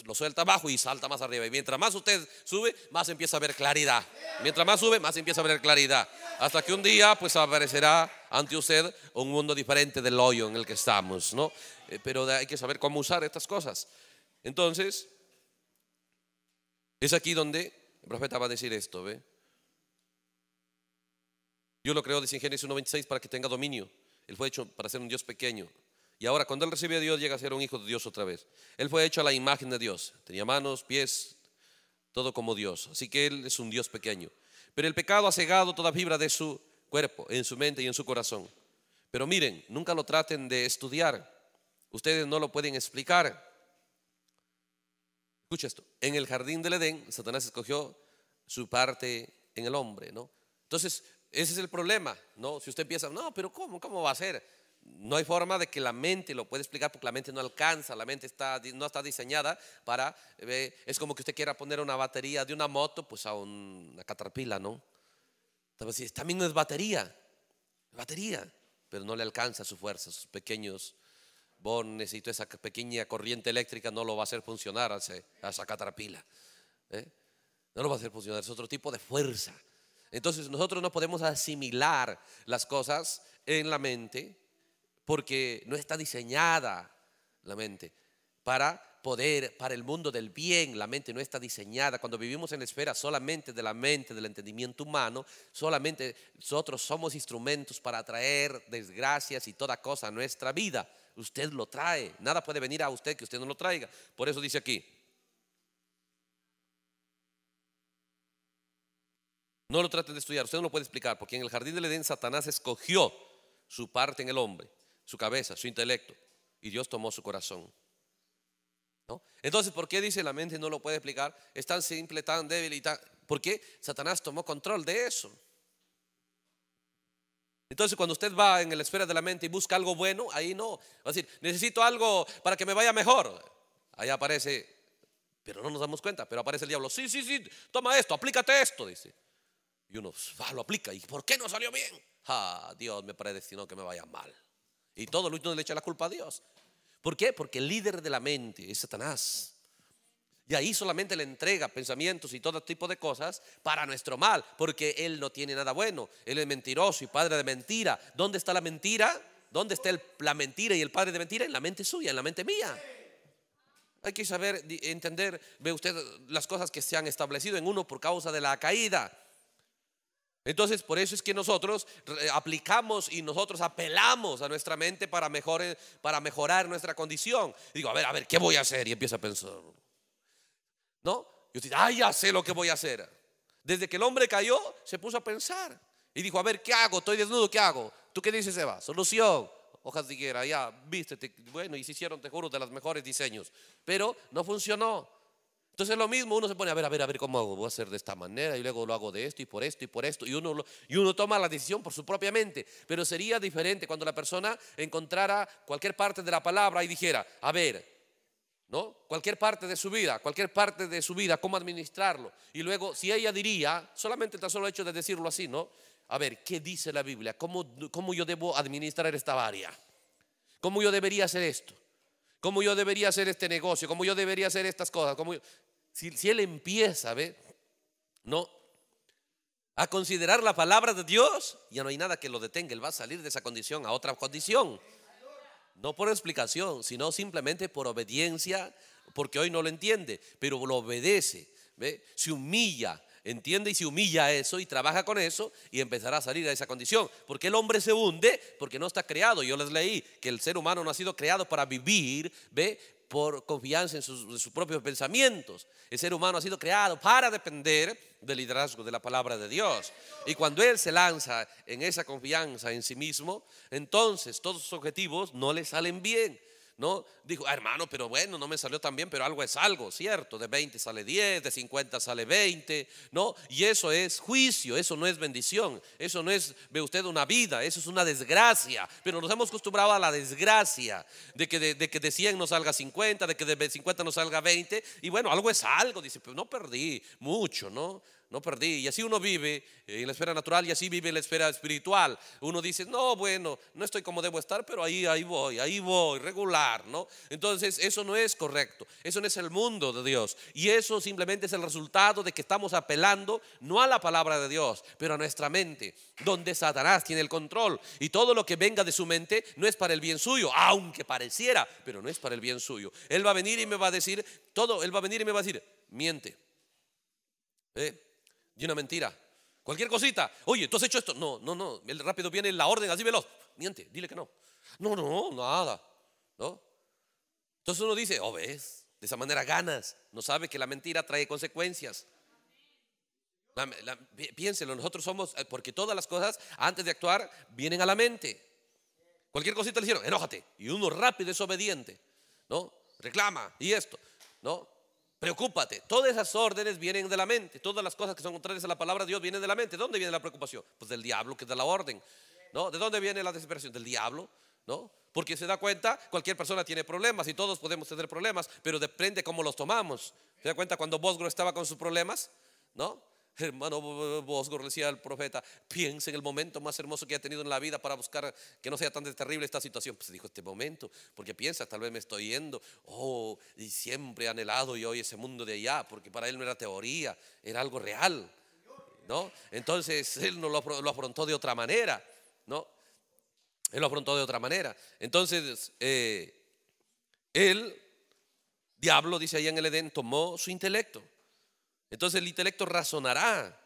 Lo suelta abajo y salta más arriba. Y mientras más usted sube, más empieza a ver claridad. Mientras más sube, más empieza a ver claridad. Hasta que un día, pues aparecerá ante usted un mundo diferente del hoyo en el que estamos, ¿no? Eh, pero hay que saber cómo usar estas cosas. Entonces, es aquí donde el profeta va a decir esto, ¿ve? Yo lo creo, dice Génesis 1.26, para que tenga dominio. Él fue hecho para ser un Dios pequeño, y ahora cuando él recibe a Dios llega a ser un hijo de Dios otra vez. Él fue hecho a la imagen de Dios. Tenía manos, pies, todo como Dios. Así que él es un Dios pequeño. Pero el pecado ha cegado toda fibra de su cuerpo, en su mente y en su corazón. Pero miren, nunca lo traten de estudiar. Ustedes no lo pueden explicar. Escucha esto. En el jardín del Edén, Satanás escogió su parte en el hombre, ¿no? Entonces, ese es el problema, ¿no? Si usted piensa, no, pero ¿cómo? ¿Cómo va a ser? no hay forma de que la mente lo pueda explicar porque la mente no alcanza, la mente está, no está diseñada para, eh, es como que usted quiera poner una batería de una moto pues a una catarpila ¿no? también no es batería, batería, pero no le alcanza su fuerza, sus pequeños bones y toda esa pequeña corriente eléctrica no lo va a hacer funcionar a, esa catarpila ¿eh? No lo va a hacer funcionar, es otro tipo de fuerza. Entonces nosotros no podemos asimilar las cosas en la mente, porque no está diseñada la mente para poder, para el mundo del bien. La mente no está diseñada. Cuando vivimos en la esfera solamente de la mente, del entendimiento humano, solamente nosotros somos instrumentos para atraer desgracias y toda cosa a nuestra vida. Usted lo trae. Nada puede venir a usted que usted no lo traiga. Por eso dice aquí. No lo traten de estudiar, usted no lo puede explicar, porque en el jardín del Edén Satanás escogió su parte en el hombre su cabeza, su intelecto, y Dios tomó su corazón. ¿no? Entonces, ¿por qué dice la mente no lo puede explicar? Es tan simple, tan débil y tan... ¿Por qué Satanás tomó control de eso? Entonces, cuando usted va en la esfera de la mente y busca algo bueno, ahí no. Va a decir, necesito algo para que me vaya mejor. Ahí aparece, pero no nos damos cuenta, pero aparece el diablo. Sí, sí, sí, toma esto, aplícate esto, dice. Y uno ah, lo aplica. ¿Y por qué no salió bien? Ah, Dios me predestinó que me vaya mal. Y todo el último le echa la culpa a Dios. ¿Por qué? Porque el líder de la mente es Satanás. Y ahí solamente le entrega pensamientos y todo tipo de cosas para nuestro mal, porque él no tiene nada bueno. Él es mentiroso y padre de mentira. ¿Dónde está la mentira? ¿Dónde está la mentira y el padre de mentira? En la mente suya, en la mente mía. Hay que saber entender, ve usted las cosas que se han establecido en uno por causa de la caída. Entonces, por eso es que nosotros eh, aplicamos y nosotros apelamos a nuestra mente para, mejorar nuestra condición. digo, a ver, a ver, ¿qué voy a hacer? Y empieza a pensar. ¿No? Y usted, ah, ya sé lo que voy a hacer. Desde que el hombre cayó, se puso a pensar. Y dijo, a ver, ¿qué hago? Estoy desnudo, ¿qué hago? ¿Tú qué dices, Eva? Solución. Hojas de higuera, ya, vístete. Bueno, y se hicieron, te juro, de los mejores diseños. Pero no funcionó. Entonces lo mismo, uno se pone a ver, a ver, a ver cómo hago, voy a hacer de esta manera y luego lo hago de esto y por esto y por esto y uno, y uno toma la decisión por su propia mente, pero sería diferente cuando la persona encontrara cualquier parte de la palabra y dijera, a ver, ¿no? Cualquier parte de su vida, cualquier parte de su vida, cómo administrarlo y luego si ella diría, solamente está solo hecho de decirlo así, ¿no? A ver, ¿qué dice la Biblia? ¿Cómo, cómo yo debo administrar esta área? ¿Cómo yo debería hacer esto? ¿Cómo yo debería hacer este negocio? ¿Cómo yo debería hacer estas cosas? ¿Cómo si, él empieza, ¿ve? No, a considerar la palabra de Dios, ya no hay nada que lo detenga. Él va a salir de esa condición a otra condición. No por explicación, sino simplemente por obediencia, porque hoy no lo entiende, pero lo obedece, ¿ve? se humilla, entiende y se humilla eso y trabaja con eso y empezará a salir de esa condición. Porque el hombre se hunde porque no está creado. Yo les leí que el ser humano no ha sido creado para vivir, ¿ve? por confianza en sus, propios pensamientos. El ser humano ha sido creado para depender del liderazgo de la palabra de Dios. Y cuando Él se lanza en esa confianza en sí mismo, entonces todos sus objetivos no le salen bien no dijo, ah, hermano, pero bueno, no me salió tan bien, pero algo es algo, ¿cierto? De 20 sale 10, de 50 sale 20, ¿no? Y eso es juicio, eso no es bendición, eso no es, ve usted, una vida, eso es una desgracia. Pero nos hemos acostumbrado a la desgracia de que de, que 100 no salga 50, de que de 50 no salga 20, y bueno, algo es algo, dice, pero pues no perdí mucho, ¿no? no perdí. Y así uno vive eh, en la esfera natural y así vive en la esfera espiritual. Uno dice, no, bueno, no estoy como debo estar, pero ahí, ahí voy, ahí voy, regular, ¿no? Entonces, eso no es correcto. Eso no es el mundo de Dios. Y eso simplemente es el resultado de que estamos apelando no a la palabra de Dios, pero a nuestra mente, donde Satanás tiene el control. Y todo lo que venga de su mente no es para el bien suyo, aunque pareciera, pero no es para el bien suyo. Él va a venir y me va a decir todo, él va a venir y me va a decir, miente. ¿Eh? de una mentira. Cualquier cosita. Oye, tú has hecho esto. No, no, no. El rápido viene la orden así veloz. Miente, dile que no. No, no, nada. ¿No? Entonces uno dice, oh, ves, de esa manera ganas. No sabe que la mentira trae consecuencias. piénselo, nosotros somos, eh, porque todas las cosas antes de actuar vienen a la mente. Cualquier cosita le hicieron, enójate. Y uno rápido es obediente, ¿no? Reclama y esto, ¿no? Preocúpate. Todas esas órdenes vienen de la mente. Todas las cosas que son contrarias a la palabra de Dios vienen de la mente. dónde viene la preocupación? Pues del diablo, que da la orden. ¿No? ¿De dónde viene la desesperación? Del diablo, ¿no? Porque se da cuenta, cualquier persona tiene problemas y todos podemos tener problemas, pero depende cómo los tomamos. ¿Se da cuenta cuando Bosgro estaba con sus problemas? ¿No? Hermano Bosgor decía al profeta, piensa en el momento más hermoso que ha tenido en la vida para buscar que no sea tan terrible esta situación. Pues dijo este momento, porque piensa, tal vez me estoy yendo. Oh, y siempre he anhelado yo hoy ese mundo de allá, porque para él no era teoría, era algo real. ¿No? Entonces él no lo, afrontó de otra manera, ¿no? Él lo afrontó de otra manera. Entonces, eh, él, diablo, dice ahí en el Edén, tomó su intelecto entonces el intelecto razonará.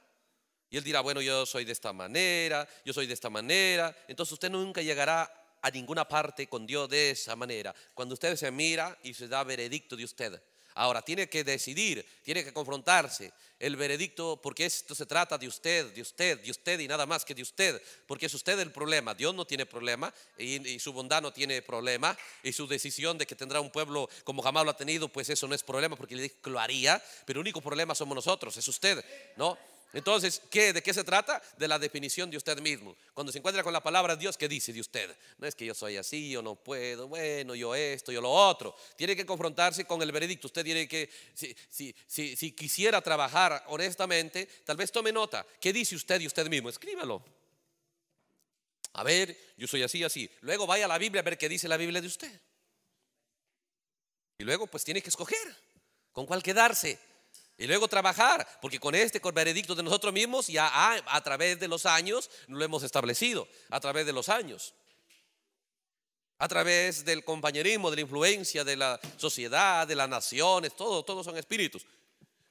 Y él dirá, bueno, yo soy de esta manera, yo soy de esta manera. Entonces usted nunca llegará a ninguna parte con Dios de esa manera. Cuando usted se mira y se da veredicto de usted. Ahora, tiene que decidir, tiene que confrontarse el veredicto, porque esto se trata de usted, de usted, de usted y nada más que de usted, porque es usted el problema. Dios no tiene problema y, su bondad no tiene problema y su decisión de que tendrá un pueblo como jamás lo ha tenido, pues eso no es problema porque le dijo que lo haría, pero el único problema somos nosotros, es usted, ¿no? Entonces, ¿qué, ¿de qué se trata? De la definición de usted mismo. Cuando se encuentra con la palabra de Dios, ¿qué dice de usted? No es que yo soy así, yo no puedo, bueno, yo esto, yo lo otro. Tiene que confrontarse con el veredicto. Usted tiene que, si, si quisiera trabajar honestamente, tal vez tome nota. ¿Qué dice usted y usted mismo? Escríbalo. A ver, yo soy así, así. Luego vaya a la Biblia a ver qué dice la Biblia de usted. Y luego, pues tiene que escoger con cuál quedarse. Y luego trabajar, porque con este con veredicto de nosotros mismos ya a, través de los años lo hemos establecido, a través de los años, a través del compañerismo, de la influencia de la sociedad, de las naciones, todo, todos son espíritus.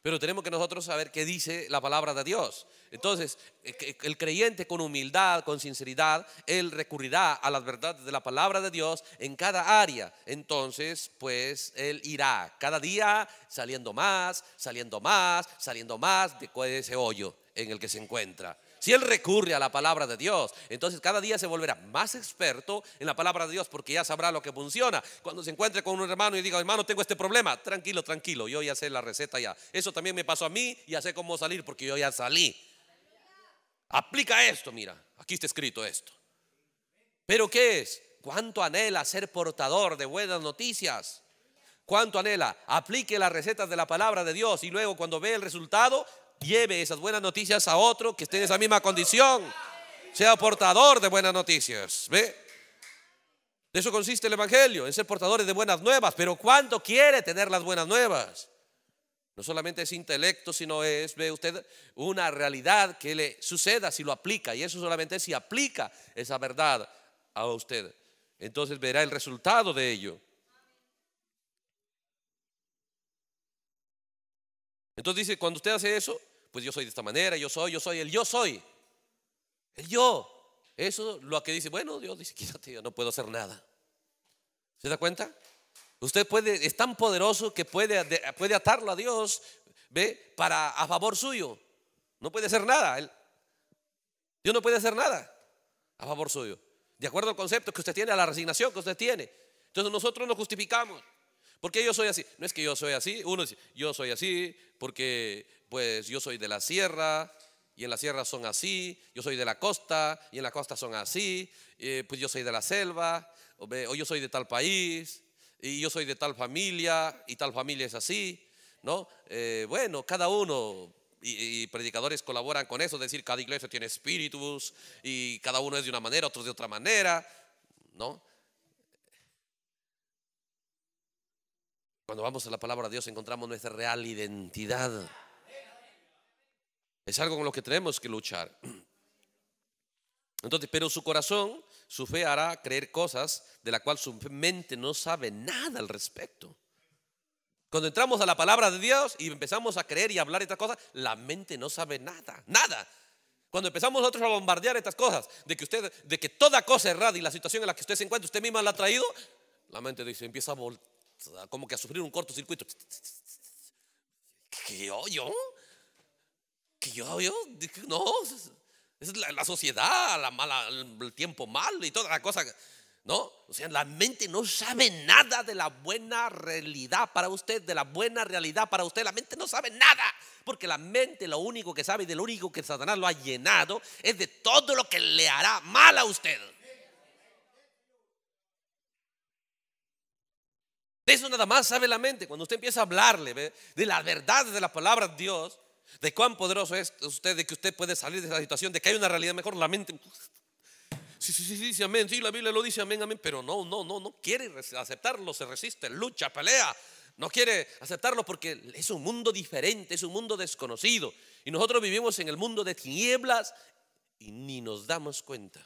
Pero tenemos que nosotros saber qué dice la palabra de Dios. Entonces, e, el creyente con humildad, con sinceridad, él recurrirá a las verdades de la palabra de Dios en cada área. Entonces, pues él irá cada día saliendo más, saliendo más, saliendo más de ese hoyo en el que se encuentra. Si él recurre a la palabra de Dios, entonces cada día se volverá más experto en la palabra de Dios porque ya sabrá lo que funciona. Cuando se encuentre con un hermano y diga, hermano, tengo este problema, tranquilo, tranquilo, yo ya sé la receta ya. Eso también me pasó a mí, ya sé cómo salir porque yo ya salí. Aplica esto, mira, aquí está escrito esto. Pero ¿qué es? ¿Cuánto anhela ser portador de buenas noticias? ¿Cuánto anhela? Aplique las recetas de la palabra de Dios y luego cuando ve el resultado, lleve esas buenas noticias a otro que esté en esa misma condición. Sea portador de buenas noticias. ¿Ve? De eso consiste el Evangelio, en ser portadores de buenas nuevas. Pero ¿cuánto quiere tener las buenas nuevas? No solamente es intelecto, sino es, ve usted, una realidad que le suceda si lo aplica. Y eso solamente si aplica esa verdad a usted. Entonces verá el resultado de ello. Entonces dice, cuando usted hace eso, pues yo soy de esta manera, yo soy, yo soy, el yo soy. El yo. Eso lo que dice, bueno, Dios dice, (laughs) quítate, yo no puedo hacer nada. ¿Se da cuenta? Usted puede, es tan poderoso que puede, puede atarlo a Dios, ¿ve? Para a favor suyo. No puede hacer nada. Dios no puede hacer nada a favor suyo. De acuerdo al concepto que usted tiene, a la resignación que usted tiene. Entonces nosotros nos justificamos. Porque yo soy así? No es que yo soy así, uno dice, yo soy así porque pues yo soy de la sierra y en la sierra son así, yo soy de la costa y en la costa son así, eh, pues yo soy de la selva o, yo soy de tal país y yo soy de tal familia y tal familia es así, ¿no? Eh, bueno, cada uno y, predicadores colaboran con eso, es decir, cada iglesia tiene espíritus y cada uno es de una manera, otros de otra manera, ¿no? Cuando vamos a la palabra de Dios encontramos nuestra real identidad. Es algo con lo que tenemos que luchar. Entonces, pero su corazón, su fe hará creer cosas de la cual su mente no sabe nada al respecto. Cuando entramos a la palabra de Dios y empezamos a creer y hablar estas cosas, la mente no sabe nada, nada. Cuando empezamos nosotros a bombardear estas cosas, de que usted, de que toda cosa es errada y la situación en la que usted se encuentra, usted misma la ha traído, la mente dice, empieza a como que a sufrir un cortocircuito. ¿Qué yo, yo? ¿Qué yo, yo? No, es la, sociedad, la mala, el tiempo malo y toda la cosa. ¿no? O sea, la mente no sabe nada de la buena realidad para usted, de la buena realidad para usted. La mente no sabe nada, porque la mente lo único que sabe y de lo único que Satanás lo ha llenado es de todo lo que le hará mal a usted. De eso nada más sabe la mente. Cuando usted empieza a hablarle de la verdad, de la palabra de Dios, de cuán poderoso es usted, de que usted puede salir de esa situación, de que hay una realidad mejor, la mente. Sí, sí, sí, sí, amén. Sí, la Biblia lo dice amén, amén. Pero no, no, no, no quiere aceptarlo, se resiste, lucha, pelea. No quiere aceptarlo porque es un mundo diferente, es un mundo desconocido. Y nosotros vivimos en el mundo de tinieblas y ni nos damos cuenta.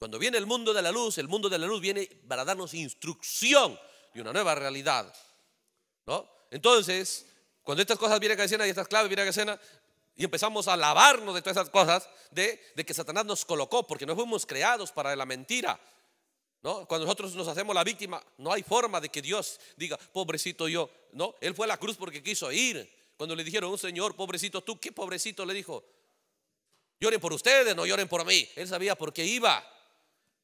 Cuando viene el mundo de la luz, el mundo de la luz viene para darnos instrucción y una nueva realidad. ¿no? Entonces, cuando estas cosas vienen a escena y estas claves vienen a escena y empezamos a lavarnos de todas esas cosas de, de que Satanás nos colocó, porque no fuimos creados para la mentira. ¿No? Cuando nosotros nos hacemos la víctima, no hay forma de que Dios diga, pobrecito yo. No, él fue a la cruz porque quiso ir. Cuando le dijeron, un Señor, pobrecito tú, ¿qué pobrecito le dijo? Lloren por ustedes, no lloren por mí. Él sabía por qué iba.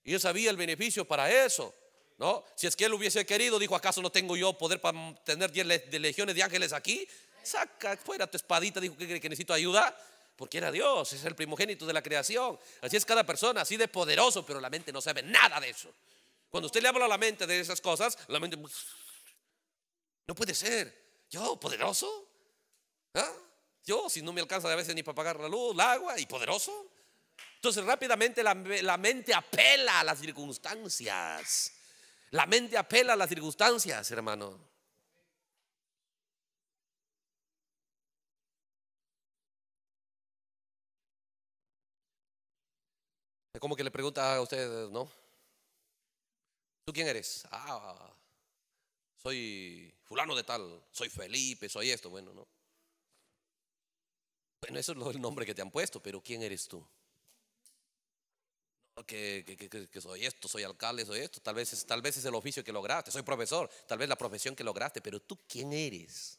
Y él sabía el beneficio para eso. ¿no? Si es que él hubiese querido, dijo, ¿acaso no tengo yo poder para tener 10 legiones de ángeles aquí? Saca fuera tu espadita, dijo que, necesito ayuda, porque era Dios, es el primogénito de la creación. Así es cada persona, así de poderoso, pero la mente no sabe nada de eso. Cuando usted le habla a la mente de esas cosas, la mente... No puede ser. Yo, poderoso. ¿Ah? Yo, si no me alcanza a veces ni para pagar la luz, el agua, y poderoso. Entonces rápidamente la mente apela a las circunstancias. La mente apela a las circunstancias, hermano. Es como que le pregunta a usted, ¿no? ¿Tú quién eres? Ah, soy fulano de tal, soy Felipe, soy esto, bueno, ¿no? Bueno, eso es el nombre que te han puesto, pero ¿quién eres tú? Oh, que, soy esto, soy alcalde, soy esto, tal vez, tal vez es el oficio que lograste, soy profesor, tal vez la profesión que lograste, pero tú quién eres.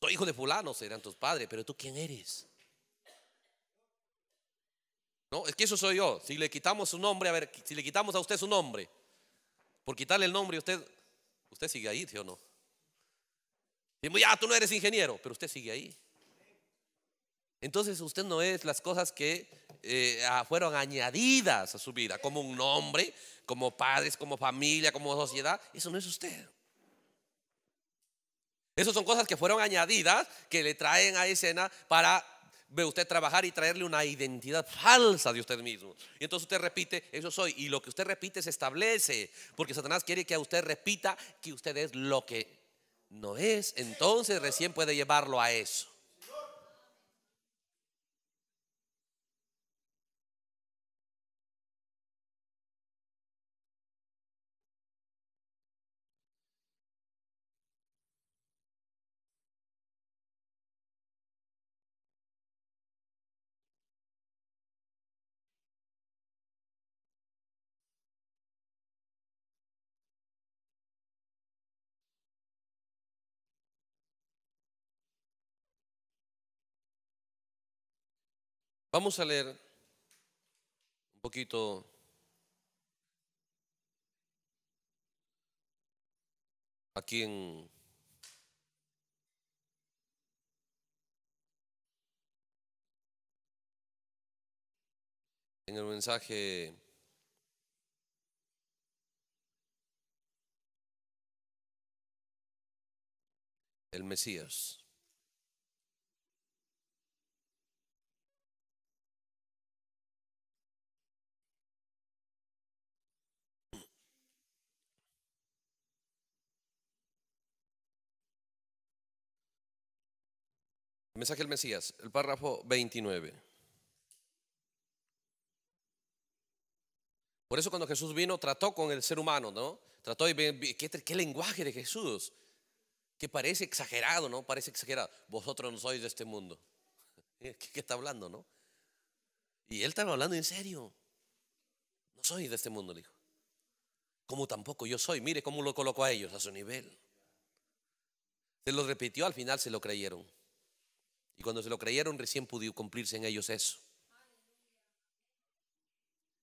Soy hijo de fulano, serán tus padres, pero tú quién eres. No, es que eso soy yo. Si le quitamos su nombre, a ver, si le quitamos a usted su nombre, por quitarle el nombre, usted, usted sigue ahí, ¿sí o no? Digo, ya, tú no eres ingeniero, pero usted sigue ahí. Entonces usted no es las cosas que eh, ah, fueron añadidas a su vida, como un nombre, como padres, como familia, como sociedad. Eso no es usted. Esas son cosas que fueron añadidas, que le traen a escena para ve usted trabajar y traerle una identidad falsa de usted mismo. Y entonces usted repite, eso soy. Y lo que usted repite se establece, porque Satanás quiere que a usted repita que usted es lo que no es. Entonces recién puede llevarlo a eso. Vamos a leer un poquito aquí en en el mensaje el Mesías. mensaje del Mesías, el párrafo 29. Por eso cuando Jesús vino trató con el ser humano, ¿no? Trató y qué, qué lenguaje de Jesús, que parece exagerado, ¿no? Parece exagerado. Vosotros no sois de este mundo. (laughs) ¿Qué, está hablando, no? Y él estaba hablando en serio. No soy de este mundo, dijo. Como tampoco yo soy. Mire cómo lo colocó a ellos, a su nivel. Se lo repitió, al final se lo creyeron. Y cuando se lo creyeron recién pudo cumplirse en ellos eso.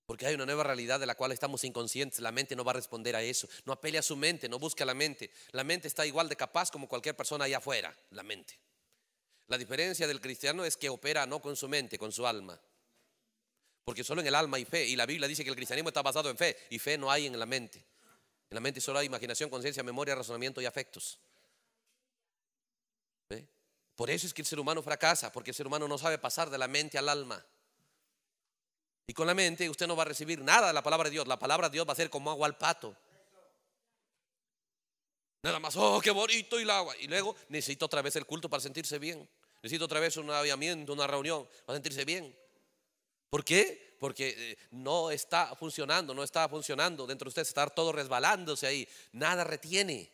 Porque hay una nueva realidad de la cual estamos inconscientes. La mente no va a responder a eso. No apele a su mente, no busca la mente. La mente está igual de capaz como cualquier persona allá afuera, la mente. La diferencia del cristiano es que opera no con su mente, con su alma. Porque solo en el alma hay fe. Y la Biblia dice que el cristianismo está basado en fe. Y fe no hay en la mente. En la mente solo hay imaginación, conciencia, memoria, razonamiento y afectos. Por eso es que el ser humano fracasa, porque el ser humano no sabe pasar de la mente al alma. Y con la mente usted no va a recibir nada de la palabra de Dios. La palabra de Dios va a ser como agua al pato. Nada más, oh, qué bonito y el agua. Y luego necesito otra vez el culto para sentirse bien. Necesito otra vez un aviamiento, una reunión para sentirse bien. ¿Por qué? Porque eh, no está funcionando, no está funcionando. Dentro de usted está todo resbalándose ahí. Nada retiene.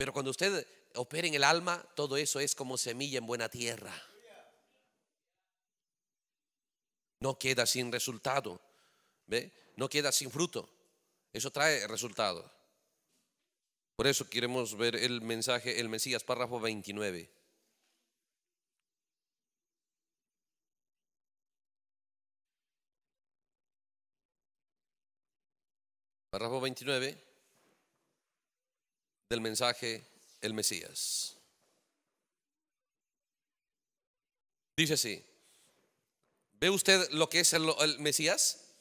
Pero cuando usted opera en el alma, todo eso es como semilla en buena tierra. No queda sin resultado. ¿Ve? No queda sin fruto. Eso trae resultado. Por eso queremos ver el mensaje, el Mesías, párrafo 29. Párrafo 29 del mensaje El Mesías. Dice así, ¿ve usted lo que es el, Mesías?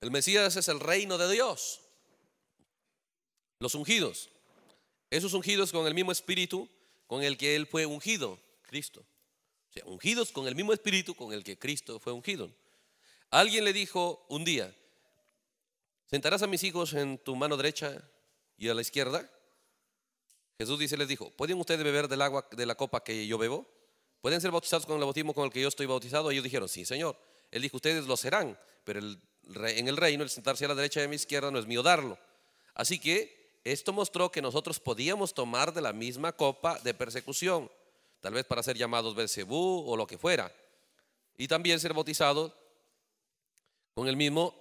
El Mesías es el reino de Dios, los ungidos, esos ungidos con el mismo espíritu con el que él fue ungido, Cristo. O sea, ungidos con el mismo espíritu con el que Cristo fue ungido. Alguien le dijo un día, sentarás a mis hijos en tu mano derecha y a la izquierda Jesús dice, les dijo, ¿pueden ustedes beber del agua de la copa que yo bebo? ¿Pueden ser bautizados con el bautismo con el que yo estoy bautizado? Ellos dijeron, sí, Señor. Él dijo, ustedes lo serán, pero en el reino el sentarse a la derecha de mi izquierda no es mío darlo. Así que esto mostró que nosotros podíamos tomar de la misma copa de persecución, tal vez para ser llamados Belcebú o lo que fuera, y también ser bautizados con el mismo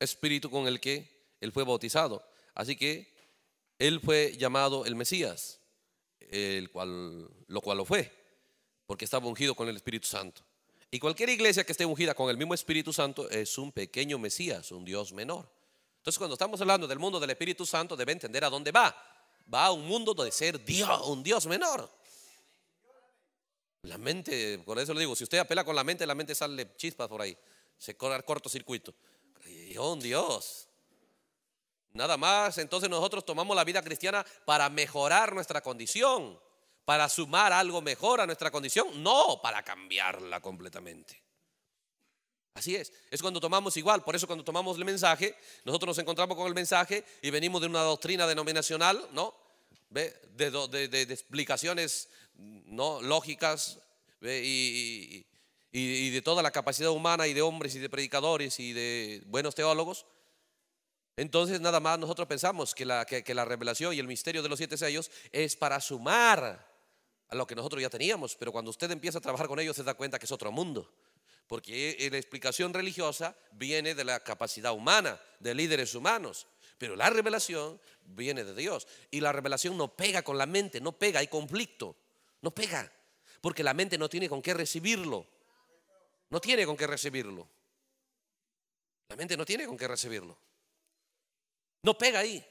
espíritu con el que él fue bautizado. Así que él fue llamado el Mesías, el cual, lo cual lo fue, porque estaba ungido con el Espíritu Santo. Y cualquier iglesia que esté ungida con el mismo Espíritu Santo es un pequeño Mesías, un Dios menor. Entonces cuando estamos hablando del mundo del Espíritu Santo debe entender a dónde va. Va a un mundo de ser Dios, un Dios menor. La mente, por eso lo digo, si usted apela con la mente, la mente sale chispas por ahí. Se corta cortocircuito. Oh, un Dios. Nada más, entonces nosotros tomamos la vida cristiana para mejorar nuestra condición, para sumar algo mejor a nuestra condición, no para cambiarla completamente. Así es, es cuando tomamos igual, por eso cuando tomamos el mensaje, nosotros nos encontramos con el mensaje y venimos de una doctrina denominacional, ¿no? De, explicaciones ¿no? lógicas y de toda la capacidad humana y de hombres y de predicadores y de buenos teólogos entonces nada más nosotros pensamos que la, revelación y el misterio de los siete sellos es para sumar a lo que nosotros ya teníamos, pero cuando usted empieza a trabajar con ellos se da cuenta que es otro mundo, porque e, la explicación religiosa viene de la capacidad humana, de líderes humanos, pero la revelación viene de Dios y la revelación no pega con la mente, no pega, hay conflicto, no pega, porque la mente no tiene con qué recibirlo, no tiene con qué recibirlo, la mente no tiene con qué recibirlo. No pega ahí.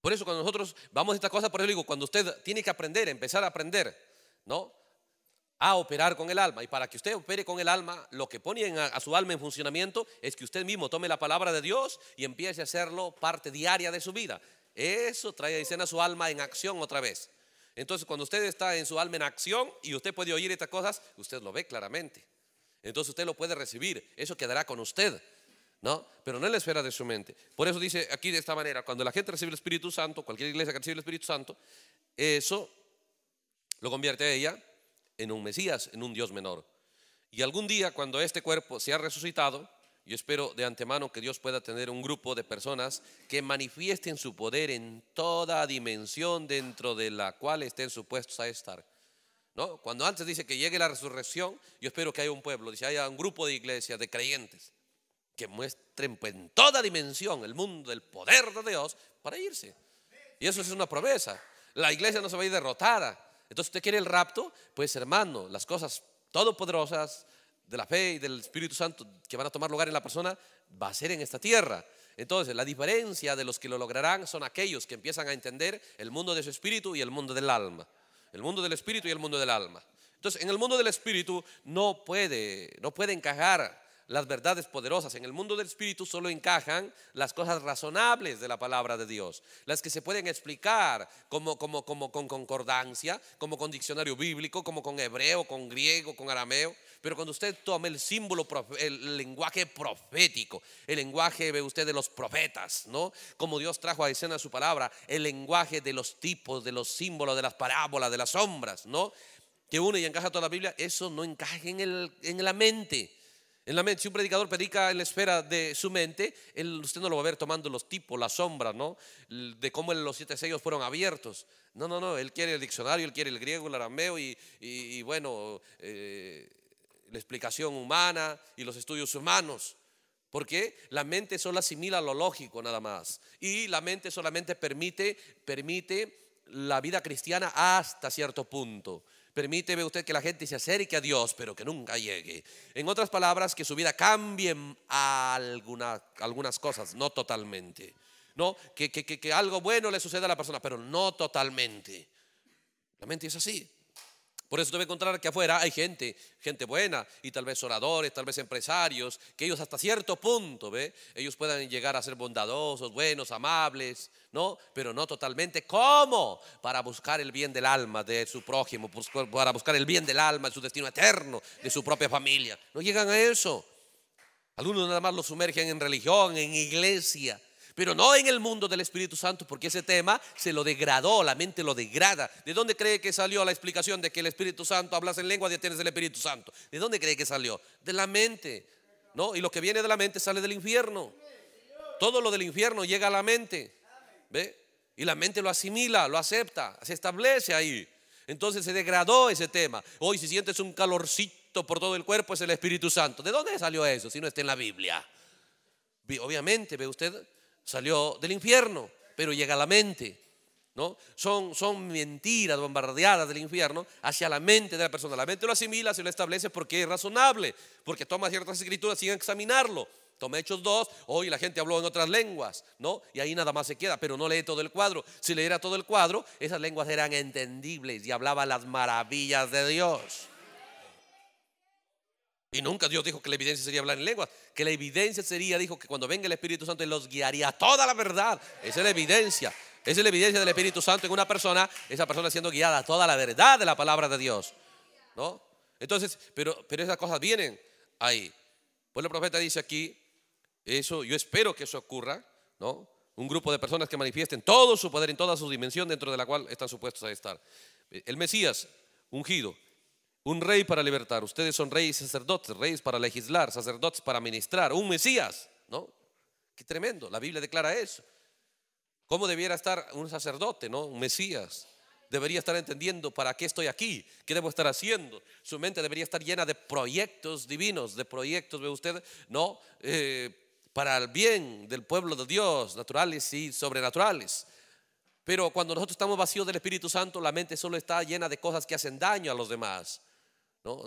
Por eso cuando nosotros vamos a esta cosa, por eso digo, cuando usted tiene que aprender, empezar a aprender, ¿no? A operar con el alma. Y para que usted opere con el alma, lo que pone a, su alma en funcionamiento es que usted mismo tome la palabra de Dios y empiece a hacerlo parte diaria de su vida. Eso trae a escena su alma en acción otra vez. Entonces, cuando usted está en su alma en acción y usted puede oír estas cosas, usted lo ve claramente. Entonces usted lo puede recibir, eso quedará con usted. ¿no? Pero no en la esfera de su mente. Por eso dice aquí de esta manera, cuando la gente recibe el Espíritu Santo, cualquier iglesia que recibe el Espíritu Santo, eso lo convierte a ella en un Mesías, en un Dios menor. Y algún día cuando este cuerpo se ha resucitado, yo espero de antemano que Dios pueda tener un grupo de personas que manifiesten su poder en toda dimensión dentro de la cual estén supuestos a estar. ¿No? Cuando antes dice que llegue la resurrección, yo espero que haya un pueblo, dice, haya un grupo de iglesias, de creyentes, que muestren pues, en toda dimensión el mundo del poder de Dios para irse. Y eso es una promesa. La iglesia no se va a ir derrotada. Entonces, usted quiere el rapto, pues hermano, las cosas todopoderosas de la fe y del Espíritu Santo que van a tomar lugar en la persona va a ser en esta tierra. Entonces, la diferencia de los que lo lograrán son aquellos que empiezan a entender el mundo de su espíritu y el mundo del alma. El mundo del espíritu y el mundo del alma. Entonces, en el mundo del espíritu no puede, no puede encajar las verdades poderosas. En el mundo del espíritu solo encajan las cosas razonables de la palabra de Dios, las que se pueden explicar como, con concordancia, como con diccionario bíblico, como con hebreo, con griego, con arameo. Pero cuando usted toma el símbolo, el lenguaje profético, el lenguaje, ve usted, de los profetas, ¿no? Como Dios trajo a escena su palabra, el lenguaje de los tipos, de los símbolos, de las parábolas, de las sombras, ¿no? Que une y encaja toda la Biblia, eso no encaja en la mente en la mente. Si un predicador predica en la esfera de su mente, él, usted no lo va a ver tomando los tipos, las sombra ¿no? De cómo los siete sellos fueron abiertos. No, no, no. Él quiere el diccionario, él quiere el griego, el arameo y, bueno, eh, la explicación humana y los estudios humanos. Porque la mente solo asimila lo lógico nada más. Y la mente solamente permite, permite la vida cristiana hasta cierto punto. Permíteme usted que la gente se acerque a Dios, pero que nunca llegue. En otras palabras, que su vida cambie algunas cosas, no totalmente. No, que, que, que, algo bueno le suceda a la persona, pero no totalmente. La mente es así. Por eso te encontrar que afuera hay gente, gente buena, y tal vez oradores, tal vez empresarios, que ellos hasta cierto punto, ¿ve? Ellos puedan llegar a ser bondadosos, buenos, amables, ¿no? Pero no totalmente. ¿Cómo? Para buscar el bien del alma de su prójimo, pues, para buscar el bien del alma de su destino eterno, de su propia familia. No llegan a eso. Algunos nada más lo sumergen en religión, en iglesia, pero no en el mundo del Espíritu Santo, porque ese tema se lo degradó, la mente lo degrada. ¿De dónde cree que salió la explicación de que el Espíritu Santo hablas en lengua y tienes el Espíritu Santo? ¿De dónde cree que salió? De la mente, ¿no? Y lo que viene de la mente sale del infierno. Todo lo del infierno llega a la mente, ¿ve? Y la mente lo asimila, lo acepta, se establece ahí. Entonces se degradó ese tema. Hoy si sientes un calorcito por todo el cuerpo es el Espíritu Santo. ¿De dónde salió eso si no está en la Biblia? Obviamente, ve usted, salió del infierno, pero llega a la mente. ¿no? Son, son mentiras bombardeadas del infierno hacia la mente de la persona. La mente lo asimila, se lo establece porque es razonable, porque toma ciertas escrituras sin examinarlo. Toma Hechos 2, hoy la gente habló en otras lenguas, ¿no? Y ahí nada más se queda, pero no lee todo el cuadro. Si leyera todo el cuadro, esas lenguas eran entendibles y hablaba las maravillas de Dios. Y nunca Dios dijo que la evidencia sería hablar en lengua, Que la evidencia sería, dijo, que cuando venga el Espíritu Santo Él los guiaría a toda la verdad. Esa es la evidencia. Esa es la evidencia del Espíritu Santo en una persona. Esa persona siendo guiada a toda la verdad de la palabra de Dios. ¿No? Entonces, pero, pero esas cosas vienen ahí. Pues el profeta dice aquí, eso, yo espero que eso ocurra, ¿no? Un grupo de personas que manifiesten todo su poder en toda su dimensión dentro de la cual están supuestos a estar. El Mesías ungido, un rey para libertar. Ustedes son reyes y sacerdotes, reyes para legislar, sacerdotes para ministrar, un Mesías, ¿no? Qué tremendo, la Biblia declara eso. ¿Cómo debiera estar un sacerdote, no? Un Mesías. Debería estar entendiendo para qué estoy aquí, qué debo estar haciendo. Su mente debería estar llena de proyectos divinos, de proyectos, ve usted, ¿no? Eh, para el bien del pueblo de Dios, naturales y sobrenaturales. Pero cuando nosotros estamos vacíos del Espíritu Santo, la mente solo está llena de cosas que hacen daño a los demás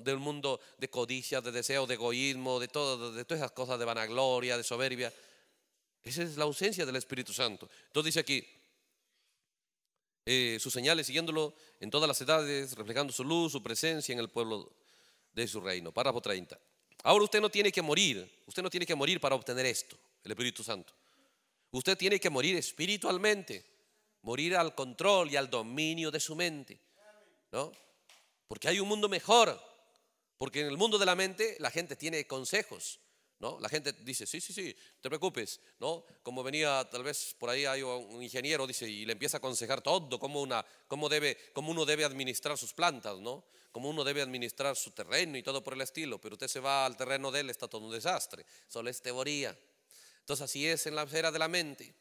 del mundo de codicia, de deseo, de egoísmo, de, de todas esas cosas de vanagloria, de soberbia. Esa es la ausencia del Espíritu Santo. Entonces dice aquí, eh, sus señales siguiéndolo en todas las edades, reflejando su luz, su presencia en el pueblo de su reino. Párrafo 30. Ahora usted no tiene que morir, usted no tiene que morir para obtener esto, el Espíritu Santo. Usted tiene que morir espiritualmente, morir al control y al dominio de su mente, ¿no? Porque hay un mundo mejor, porque en el mundo de la mente la gente tiene consejos, ¿no? La gente dice, sí, sí, sí, te preocupes, ¿no? Como venía tal vez por ahí hay un ingeniero, dice, y le empieza a aconsejar todo, cómo, una, cómo, debe, cómo uno debe administrar sus plantas, ¿no? Cómo uno debe administrar su terreno y todo por el estilo, pero usted se va al terreno de él, está todo un desastre, solo es teoría. Entonces así es en la esfera de la mente,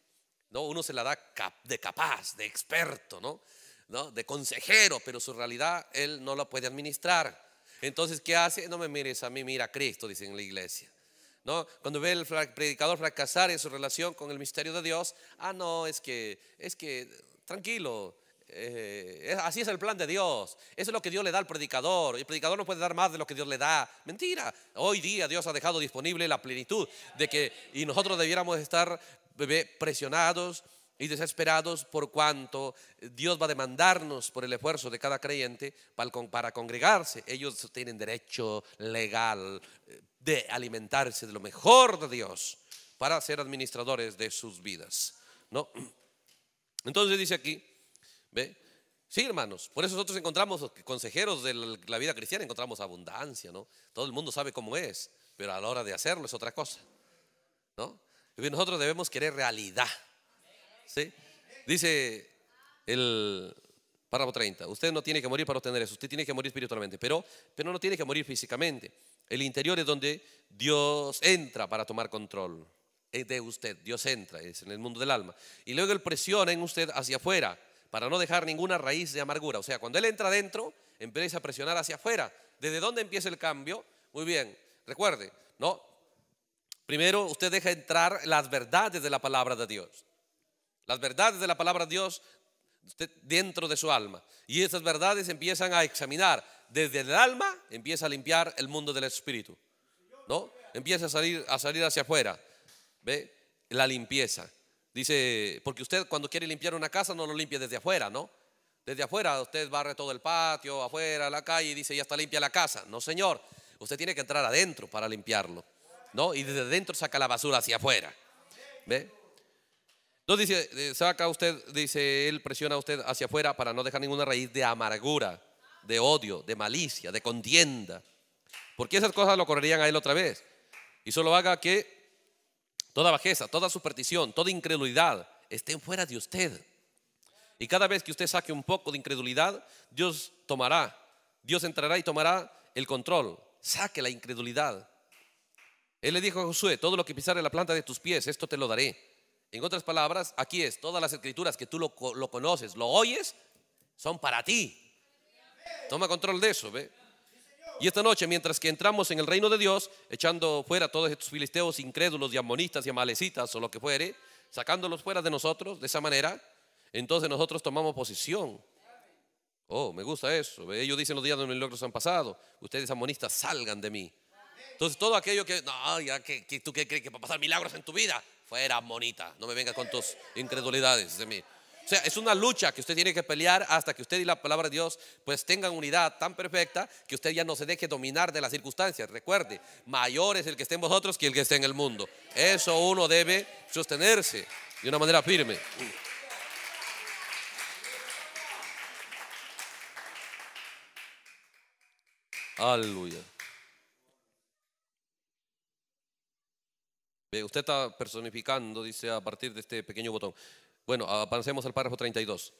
¿no? Uno se la da de capaz, de experto, ¿no? ¿no? De consejero, pero su realidad él no la puede administrar. Entonces, ¿qué hace? No me mires a mí, mira a Cristo, dicen en la iglesia. ¿No? Cuando ve el predicador fracasar en su relación con el misterio de Dios, ah, no, es que, es que, tranquilo, eh, así es el plan de Dios. Eso es lo que Dios le da al predicador. y El predicador no puede dar más de lo que Dios le da. Mentira. Hoy día Dios ha dejado disponible la plenitud de que y nosotros debiéramos estar presionados y desesperados por cuanto Dios va a demandarnos por el esfuerzo de cada creyente para congregarse. Ellos tienen derecho legal eh, de alimentarse de lo mejor de Dios para ser administradores de sus vidas. ¿no? Entonces dice aquí, ¿ve? Sí, hermanos, por eso nosotros encontramos consejeros de la vida cristiana, encontramos abundancia, ¿no? Todo el mundo sabe cómo es, pero a la hora de hacerlo es otra cosa, ¿no? nosotros debemos querer realidad, Dice el párrafo 30, usted no tiene que morir para obtener eso, usted tiene que morir espiritualmente, pero, no tiene que morir físicamente. El interior es donde Dios entra para tomar control de usted, Dios entra, es en el mundo del alma. Y luego Él presiona en usted hacia afuera para no dejar ninguna raíz de amargura. O sea, cuando Él entra adentro, empieza a presionar hacia afuera. ¿Desde dónde empieza el cambio? Muy bien, recuerde, ¿no? Primero usted deja entrar las verdades de la palabra de Dios las verdades de la palabra de Dios dentro de su alma. Y esas verdades empiezan a examinar. Desde el alma empieza a limpiar el mundo del espíritu. ¿No? Empieza a salir, a salir hacia afuera. ¿Ve? La limpieza. Dice, porque usted cuando quiere limpiar una casa no lo limpia desde afuera, ¿no? Desde afuera usted barre todo el patio, afuera, la calle y dice, ya está limpia la casa. No, señor. Usted tiene que entrar adentro para limpiarlo. ¿No? Y desde adentro saca la basura hacia afuera. ¿Ve? No dice, eh, saca usted, dice, él presiona a usted hacia afuera para no dejar ninguna raíz de amargura, de odio, de malicia, de contienda. Porque esas cosas lo correrían a él otra vez. Y solo haga que toda bajeza, toda superstición, toda incredulidad estén fuera de usted. Y cada vez que usted saque un poco de incredulidad, Dios tomará, Dios entrará y tomará el control. Saque la incredulidad. Él le dijo a Josué, todo lo que pisare la planta de tus pies, esto te lo daré. En otras palabras, aquí es, todas las escrituras que tú lo, conoces, lo oyes, son para ti. Toma control de eso, ¿ve? Y esta noche, mientras que entramos en el reino de Dios, echando fuera todos estos filisteos incrédulos y amonistas y amalecitas o lo que fuere, sacándolos fuera de nosotros de esa manera, entonces nosotros tomamos posición. Oh, me gusta eso. Ellos dicen los días donde los logros han pasado. Ustedes amonistas salgan de mí. Entonces todo aquello que, no, ya que, tú qué crees que va a pasar milagros en tu vida, fuera monita, no me vengas con tus incredulidades de mí. O sea, es una lucha que usted tiene que pelear hasta que usted y la palabra de Dios pues tengan unidad tan perfecta que usted ya no se deje dominar de las circunstancias. Recuerde, mayor es el que esté en vosotros que el que esté en el mundo. Eso uno debe sostenerse de una manera firme. Aleluya. Eh, usted está personificando, dice, a partir de este pequeño botón. Bueno, avancemos al párrafo 32.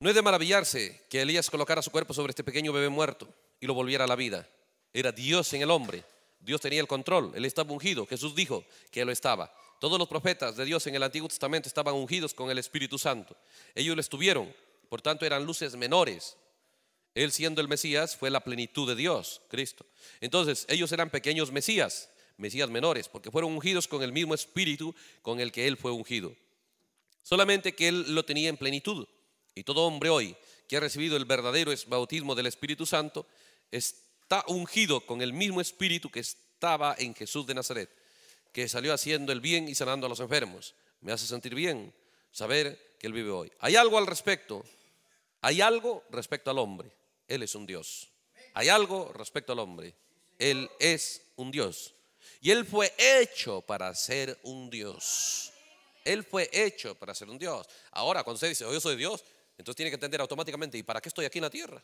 No es de maravillarse que Elías colocara su cuerpo sobre este pequeño bebé muerto y lo volviera a la vida. Era Dios en el hombre. Dios tenía el control. Él estaba ungido. Jesús dijo que lo estaba. Todos los profetas de Dios en el Antiguo Testamento estaban ungidos con el Espíritu Santo. Ellos lo estuvieron. Por tanto, eran luces menores. Él siendo el Mesías fue la plenitud de Dios, Cristo. Entonces, ellos eran pequeños Mesías Mesías menores, porque fueron ungidos con el mismo espíritu con el que él fue ungido. Solamente que él lo tenía en plenitud. Y todo hombre hoy que ha recibido el verdadero bautismo del Espíritu Santo está ungido con el mismo espíritu que estaba en Jesús de Nazaret, que salió haciendo el bien y sanando a los enfermos. Me hace sentir bien saber que él vive hoy. Hay algo al respecto. Hay algo respecto al hombre. Él es un Dios. Hay algo respecto al hombre. Él es un Dios. Y Él fue hecho para ser un Dios. Él fue hecho para ser un Dios. Ahora, cuando usted dice, oh, yo soy Dios, entonces tiene que entender automáticamente, ¿y para qué estoy aquí en la tierra?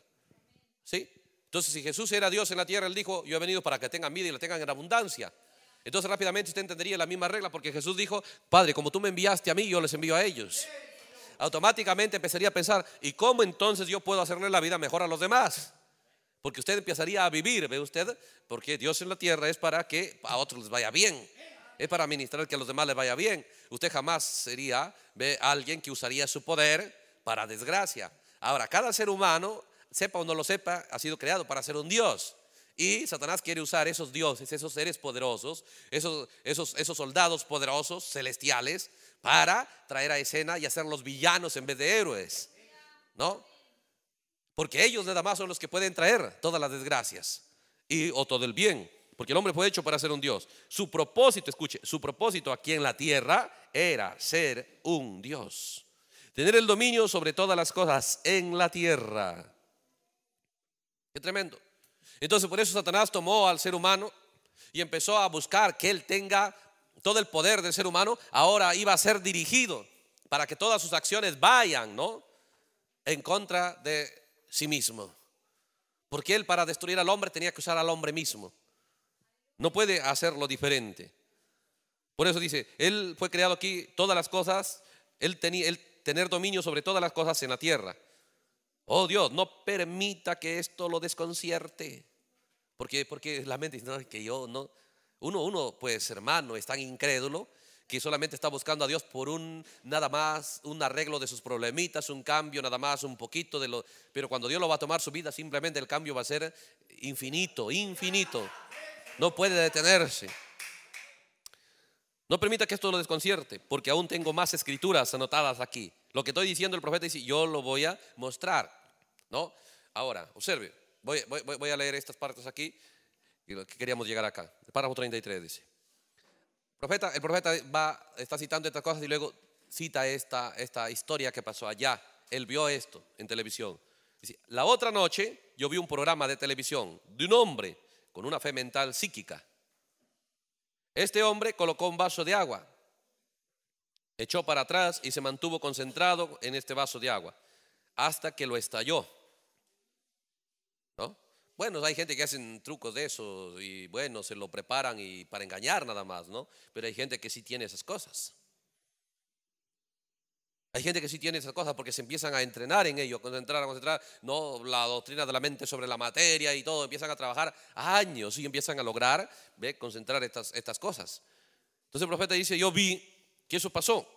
¿Sí? Entonces, si Jesús era Dios en la tierra, Él dijo, yo he venido para que tengan vida y la tengan en abundancia. Entonces, rápidamente usted entendería la misma regla, porque Jesús dijo, Padre, como tú me enviaste a mí, yo les envío a ellos. Automáticamente empezaría a pensar, ¿y cómo entonces yo puedo hacerle la vida mejor a los demás? porque usted empezaría a vivir, ¿ve usted? Porque Dios en la tierra es para que a otros les vaya bien, es para administrar que a los demás les vaya bien. Usted jamás sería ¿ve? alguien que usaría su poder para desgracia. Ahora, cada ser humano, sepa o no lo sepa, ha sido creado para ser un Dios. Y Satanás quiere usar esos dioses, esos seres poderosos, esos, esos, esos soldados poderosos celestiales para traer a escena y hacerlos villanos en vez de héroes. ¿No? Porque ellos nada más son los que pueden traer todas las desgracias y, o todo el bien. Porque el hombre fue hecho para ser un Dios. Su propósito, escuche, su propósito aquí en la tierra era ser un Dios. Tener el dominio sobre todas las cosas en la tierra. Qué tremendo. Entonces por eso Satanás tomó al ser humano y empezó a buscar que él tenga todo el poder del ser humano. Ahora iba a ser dirigido para que todas sus acciones vayan, ¿no? En contra de sí mismo. Porque él para destruir al hombre tenía que usar al hombre mismo. No puede hacerlo diferente. Por eso dice, él fue creado aquí todas las cosas, él tenía el tener dominio sobre todas las cosas en la tierra. Oh Dios, no permita que esto lo desconcierte. Porque porque la mente dice, no, que yo no uno uno pues hermano es tan incrédulo que solamente está buscando a Dios por un nada más, un arreglo de sus problemitas, un cambio nada más, un poquito de lo... Pero cuando Dios lo va a tomar su vida, simplemente el cambio va a ser infinito, infinito. No puede detenerse. No permita que esto lo desconcierte, porque aún tengo más escrituras anotadas aquí. Lo que estoy diciendo el profeta dice, yo lo voy a mostrar. ¿No? Ahora, observe, voy, voy, a leer estas partes aquí y lo que queríamos llegar acá. El párrafo 33 dice el profeta está citando estas cosas y luego cita esta, historia que pasó allá. Él vio esto en televisión. la otra noche yo vi un programa de televisión de un hombre con una fe mental psíquica. Este hombre colocó un vaso de agua, echó para atrás y se mantuvo concentrado en este vaso de agua hasta que lo estalló. Bueno, hay gente que hacen trucos de eso y bueno, se lo preparan y para engañar nada más, ¿no? Pero hay gente que sí tiene esas cosas. Hay gente que sí tiene esas cosas porque se empiezan a entrenar en ello, a concentrar, a concentrar, no la doctrina de la mente sobre la materia y todo, empiezan a trabajar años y empiezan a lograr concentrar estas, estas cosas. Entonces el profeta dice, yo vi que eso pasó.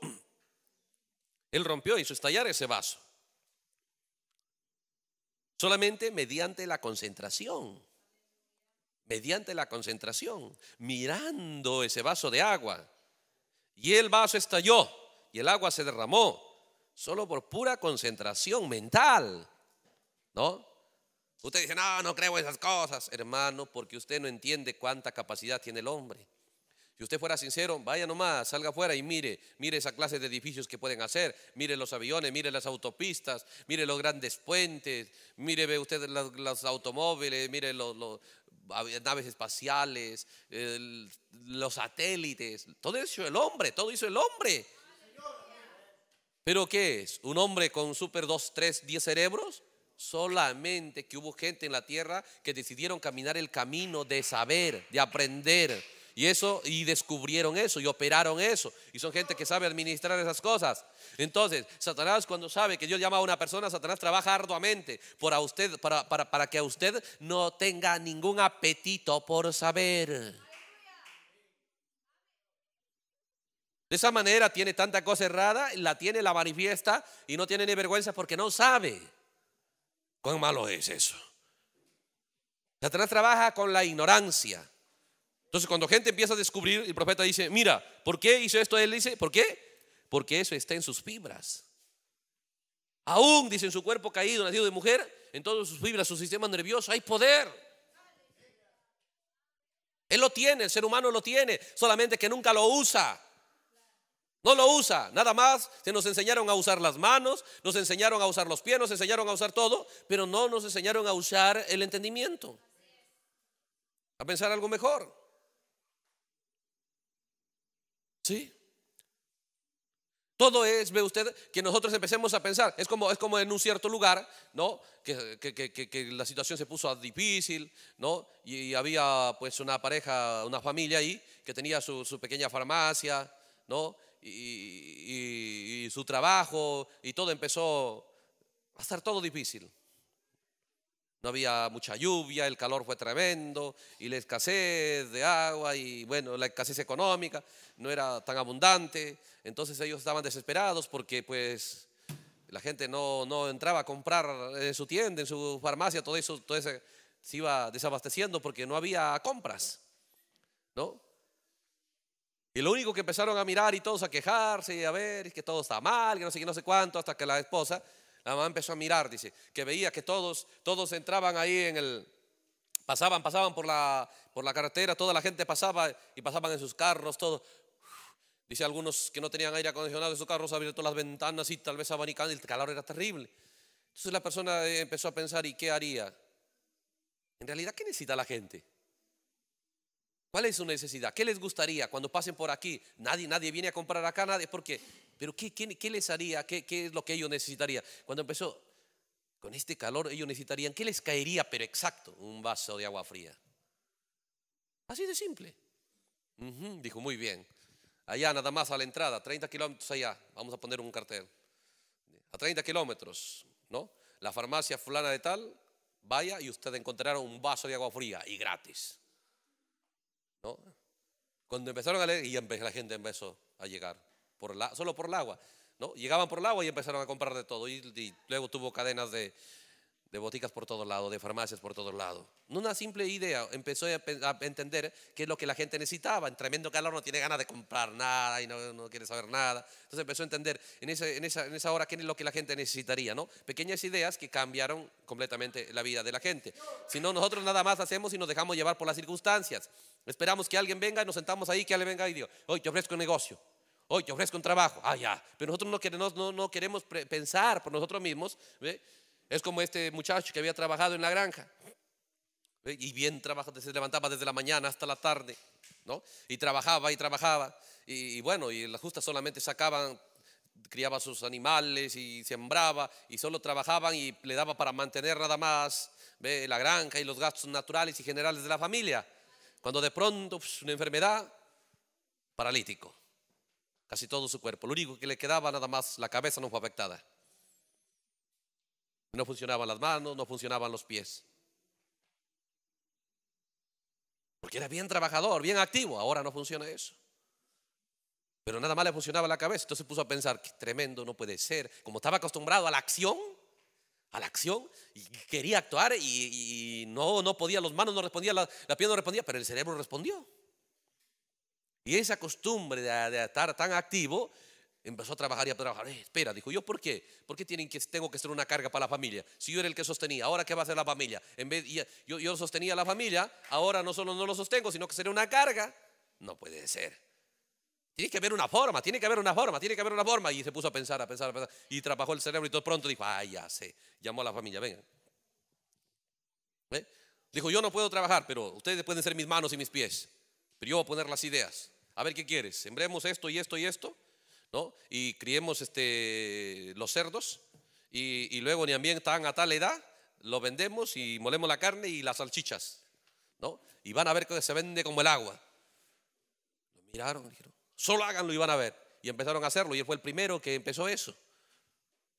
(clears throat) Él rompió, y hizo estallar ese vaso. Solamente mediante la concentración. Mediante la concentración. Mirando ese vaso de agua. Y el vaso estalló y el agua se derramó. Solo por pura concentración mental. ¿No? Usted dice, no, no creo esas cosas, hermano, porque usted no entiende cuánta capacidad tiene el hombre. Si usted fuera sincero, vaya nomás, salga afuera y mire, mire esa clase de edificios que pueden hacer, mire los aviones, mire las autopistas, mire los grandes puentes, mire ve usted los, automóviles, mire los, naves espaciales, los satélites, todo eso el hombre, todo hizo el hombre. Pero ¿qué es? ¿Un hombre con super 2, 3, 10 cerebros? Solamente que hubo gente en la tierra que decidieron caminar el camino de saber, de aprender y eso, y descubrieron eso, y operaron eso. Y son gente que sabe administrar esas cosas. Entonces, Satanás cuando sabe que Dios llama a una persona, Satanás trabaja arduamente usted, para, para que a usted no tenga ningún apetito por saber. De esa manera tiene tanta cosa errada, la tiene, la manifiesta y no tiene ni vergüenza porque no sabe. ¿Cuán malo es eso? Satanás trabaja con la ignorancia. Entonces cuando gente empieza a descubrir, el profeta dice, mira, ¿por qué hizo esto? Él dice, ¿por qué? Porque eso está en sus fibras. Aún, dice, en su cuerpo caído, nacido de mujer, en todas sus fibras, su sistema nervioso, hay poder. Él lo tiene, el ser humano lo tiene, solamente que nunca lo usa. No lo usa, nada más. Se nos enseñaron a usar las manos, nos enseñaron a usar los pies, nos enseñaron a usar todo, pero no nos enseñaron a usar el entendimiento. A pensar algo mejor. ¿Sí? Todo es, ve usted, que nosotros empecemos a pensar. Es como, es como en un cierto lugar, ¿no? Que, que, que, que la situación se puso difícil, ¿no? Y, había pues una pareja, una familia ahí que tenía su, pequeña farmacia, ¿no? Y, y, su trabajo y todo empezó a estar todo difícil no había mucha lluvia, el calor fue tremendo y la escasez de agua y bueno, la escasez económica no era tan abundante. Entonces ellos estaban desesperados porque pues la gente no, no entraba a comprar en su tienda, en su farmacia, todo eso, todo se iba desabasteciendo porque no había compras, ¿no? Y lo único que empezaron a mirar y todos a quejarse y a ver es que todo está mal, que no sé qué, no sé cuánto, hasta que la esposa la mamá empezó a mirar, dice, que veía que todos, todos entraban ahí en el, pasaban, pasaban por la, por la carretera, toda la gente pasaba y pasaban en sus carros, todo. Dice algunos que no tenían aire acondicionado en sus carros, abierto las ventanas y tal vez abanicaban y el calor era terrible. Entonces la persona empezó a pensar, ¿y qué haría? En realidad, ¿qué necesita la gente? ¿Cuál es su necesidad? ¿Qué les gustaría cuando pasen por aquí? Nadie, nadie viene a comprar acá, nadie. ¿Por qué? Pero ¿qué, qué, les haría? ¿Qué, ¿Qué es lo que ellos necesitarían? Cuando empezó con este calor, ellos necesitarían, ¿qué les caería? Pero exacto, un vaso de agua fría. Así de simple. dijo, muy bien. Allá nada más a la entrada, 30 kilómetros allá, vamos a poner un cartel. A 30 kilómetros, ¿no? La farmacia fulana de tal, vaya y ustedes encontrarán un vaso de agua fría y gratis. ¿no? Cuando empezaron a leer, y la gente empezó a llegar, por la, solo por el agua. ¿no? Llegaban por el agua y empezaron a comprar de todo. y luego tuvo cadenas de, de boticas por todos lados, de farmacias por todos lados. Una simple idea, empezó a entender qué es lo que la gente necesitaba. En tremendo calor no tiene ganas de comprar nada y no, quiere saber nada. Entonces empezó a entender en esa, hora qué es lo que la gente necesitaría. ¿no? Pequeñas ideas que cambiaron completamente la vida de la gente. Si no, nosotros nada más hacemos y nos dejamos llevar por las circunstancias. Esperamos que alguien venga y nos sentamos ahí, que alguien venga y diga, hoy te ofrezco un negocio. Hoy te ofrezco un trabajo. Ah, ya. Pero nosotros no queremos, no, queremos pensar por nosotros mismos. Es como este muchacho que había trabajado en la granja. Eh, y bien trabajaba, se levantaba desde la mañana hasta la tarde, ¿no? Y trabajaba y trabajaba. Y, bueno, y las justas solamente sacaban, criaba sus animales y sembraba y solo trabajaban y le daba para mantener nada más la granja y los gastos naturales y generales de la familia. Cuando de pronto pues, una enfermedad, paralítico, casi todo su cuerpo. Lo único que le quedaba nada más, la cabeza no fue afectada. No funcionaban las manos, no funcionaban los pies. Porque era bien trabajador, bien activo. Ahora no funciona eso. Pero nada más le funcionaba la cabeza. Entonces puso a pensar, que tremendo, no puede ser. Como estaba acostumbrado a la acción, a la acción, y quería actuar y, no, no podía, las manos no respondían, la, piel no respondía, pero el cerebro respondió. Y esa costumbre de estar tan activo empezó a trabajar y a trabajar. Eh, espera, dijo yo, ¿por qué? ¿Por qué tienen que, tengo que ser una carga para la familia? Si yo era el que sostenía, ahora qué va a hacer la familia? En vez, yo, yo sostenía a la familia, ahora no solo no lo sostengo, sino que seré una carga. No puede ser. Tiene que haber una forma, tiene que haber una forma, tiene que haber una forma. Y se puso a pensar, a pensar, a pensar. Y trabajó el cerebro y todo pronto dijo, ay, ya sé. Llamó a la familia, vengan. ¿Eh? Dijo, yo no puedo trabajar, pero ustedes pueden ser mis manos y mis pies. Pero yo voy a poner las ideas. A ver qué quieres. Sembremos esto y esto y esto. Y criemos este, los cerdos y, y luego también están a tal edad, los vendemos y molemos la carne y las salchichas, ¿no? Y van a ver que se vende como el agua. Lo miraron, dijeron, solo háganlo y van a ver. Y empezaron a hacerlo y él fue el primero que empezó eso.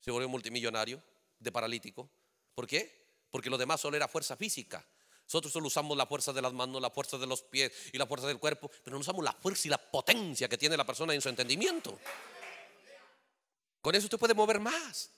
Se volvió multimillonario, de paralítico. ¿Por qué? Porque lo demás solo era fuerza física. Nosotros solo usamos la fuerza de las manos, la fuerza de los pies y la fuerza del cuerpo, pero no usamos la fuerza y la potencia que tiene la persona en su entendimiento. Con eso usted puede mover más.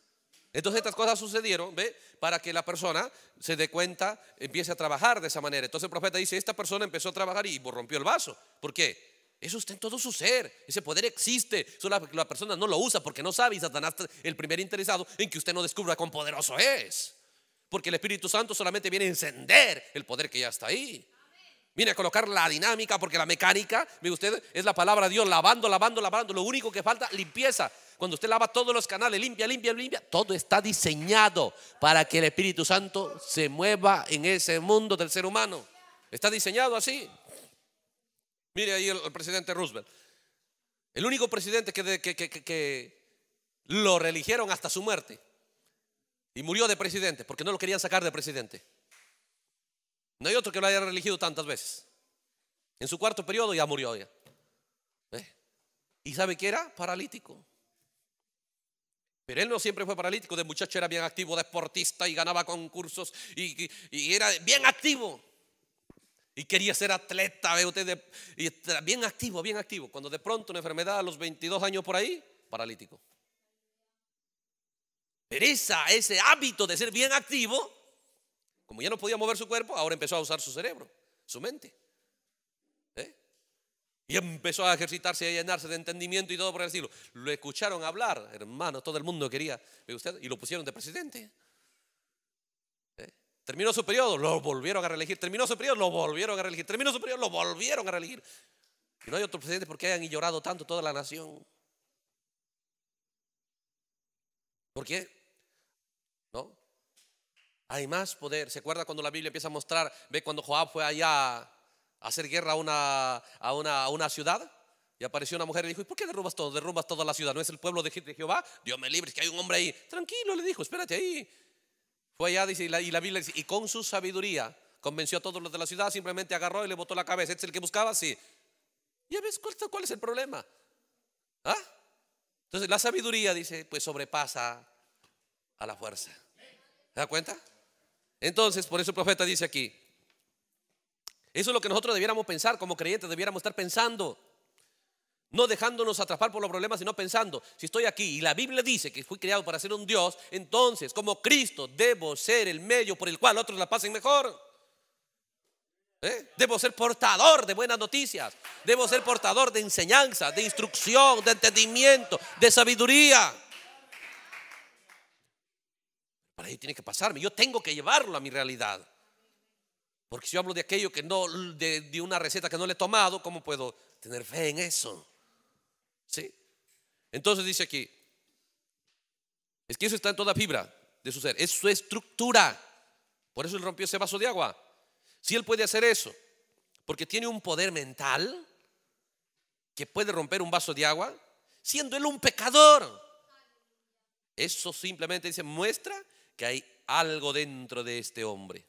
Entonces estas cosas sucedieron, ¿ve? Para que la persona se dé cuenta, empiece a trabajar de esa manera. Entonces el profeta dice, esta persona empezó a trabajar y rompió el vaso. ¿Por qué? Eso está en todo su ser. Ese poder existe. Solo la, persona no lo usa porque no sabe y Satanás el primer interesado en que usted no descubra cuán poderoso es. Porque el Espíritu Santo solamente viene a encender el poder que ya está ahí. Viene a colocar la dinámica, porque la mecánica, mire usted, es la palabra de Dios, lavando, lavando, lavando. Lo único que falta, limpieza. Cuando usted lava todos los canales, limpia, limpia, limpia, todo está diseñado para que el Espíritu Santo se mueva en ese mundo del ser humano. Está diseñado así. Mire ahí el, presidente Roosevelt. El único presidente que lo religieron hasta su muerte. Y murió de presidente porque no lo querían sacar de presidente. No hay otro que lo haya elegido tantas veces. En su cuarto periodo ya murió. Ya. ¿Eh? ¿Y sabe que era? Paralítico. Pero él no siempre fue paralítico. De muchacho era bien activo, deportista y ganaba concursos y, era bien activo. Y quería ser atleta, ¿ve usted? bien activo, bien activo. Cuando de pronto una enfermedad a los 22 años por ahí, paralítico. Pero ese hábito de ser bien activo, como ya no podía mover su cuerpo, ahora empezó a usar su cerebro, su mente. ¿eh? Y empezó a ejercitarse y a llenarse de entendimiento y todo por el estilo. Lo escucharon hablar, hermano, todo el mundo quería usted, y lo pusieron de presidente. ¿eh? Terminó su periodo, lo volvieron a reelegir. Terminó su periodo, lo volvieron a reelegir. Terminó su periodo, lo volvieron a reelegir. Y no hay otro presidente porque hayan llorado tanto toda la nación. ¿Por qué? Hay más poder. ¿Se acuerda cuando la Biblia empieza a mostrar? Ve cuando Joab fue allá a hacer guerra a una, a una, ciudad. Y apareció una mujer y dijo, por qué derrumbas todo? Derrumbas toda la ciudad. ¿No es el pueblo de Jehová? Dios me libre, es que hay un hombre ahí. Tranquilo, le dijo, espérate ahí. Fue allá, dice, y la, Biblia y con su sabiduría convenció a todos los de la ciudad, simplemente agarró y le botó la cabeza. ¿Este es el que buscaba? Sí. Ya ves, ¿cuál, cuál es el problema? ¿Ah? Entonces, la sabiduría, dice, pues sobrepasa a la fuerza. ¿Se da cuenta? Entonces, por eso el profeta dice aquí, eso es lo que nosotros debiéramos pensar como creyentes, debiéramos estar pensando, no dejándonos atrapar por los problemas, sino pensando, si estoy aquí y la Biblia dice que fui creado para ser un Dios, entonces como Cristo debo ser el medio por el cual otros la pasen mejor. ¿Eh? Debo ser portador de buenas noticias. Debo ser portador de enseñanza, de instrucción, de entendimiento, de sabiduría. Para ahí tiene que pasarme. Yo tengo que llevarlo a mi realidad. Porque si yo hablo de aquello que no, de, de una receta que no le he tomado, ¿cómo puedo tener fe en eso? ¿Sí? Entonces dice aquí, es que eso está en toda fibra de su ser, es su estructura. Por eso él rompió ese vaso de agua. Si él puede hacer eso, porque tiene un poder mental que puede romper un vaso de agua, siendo él un pecador. Eso simplemente dice, muestra que hay algo dentro de este hombre.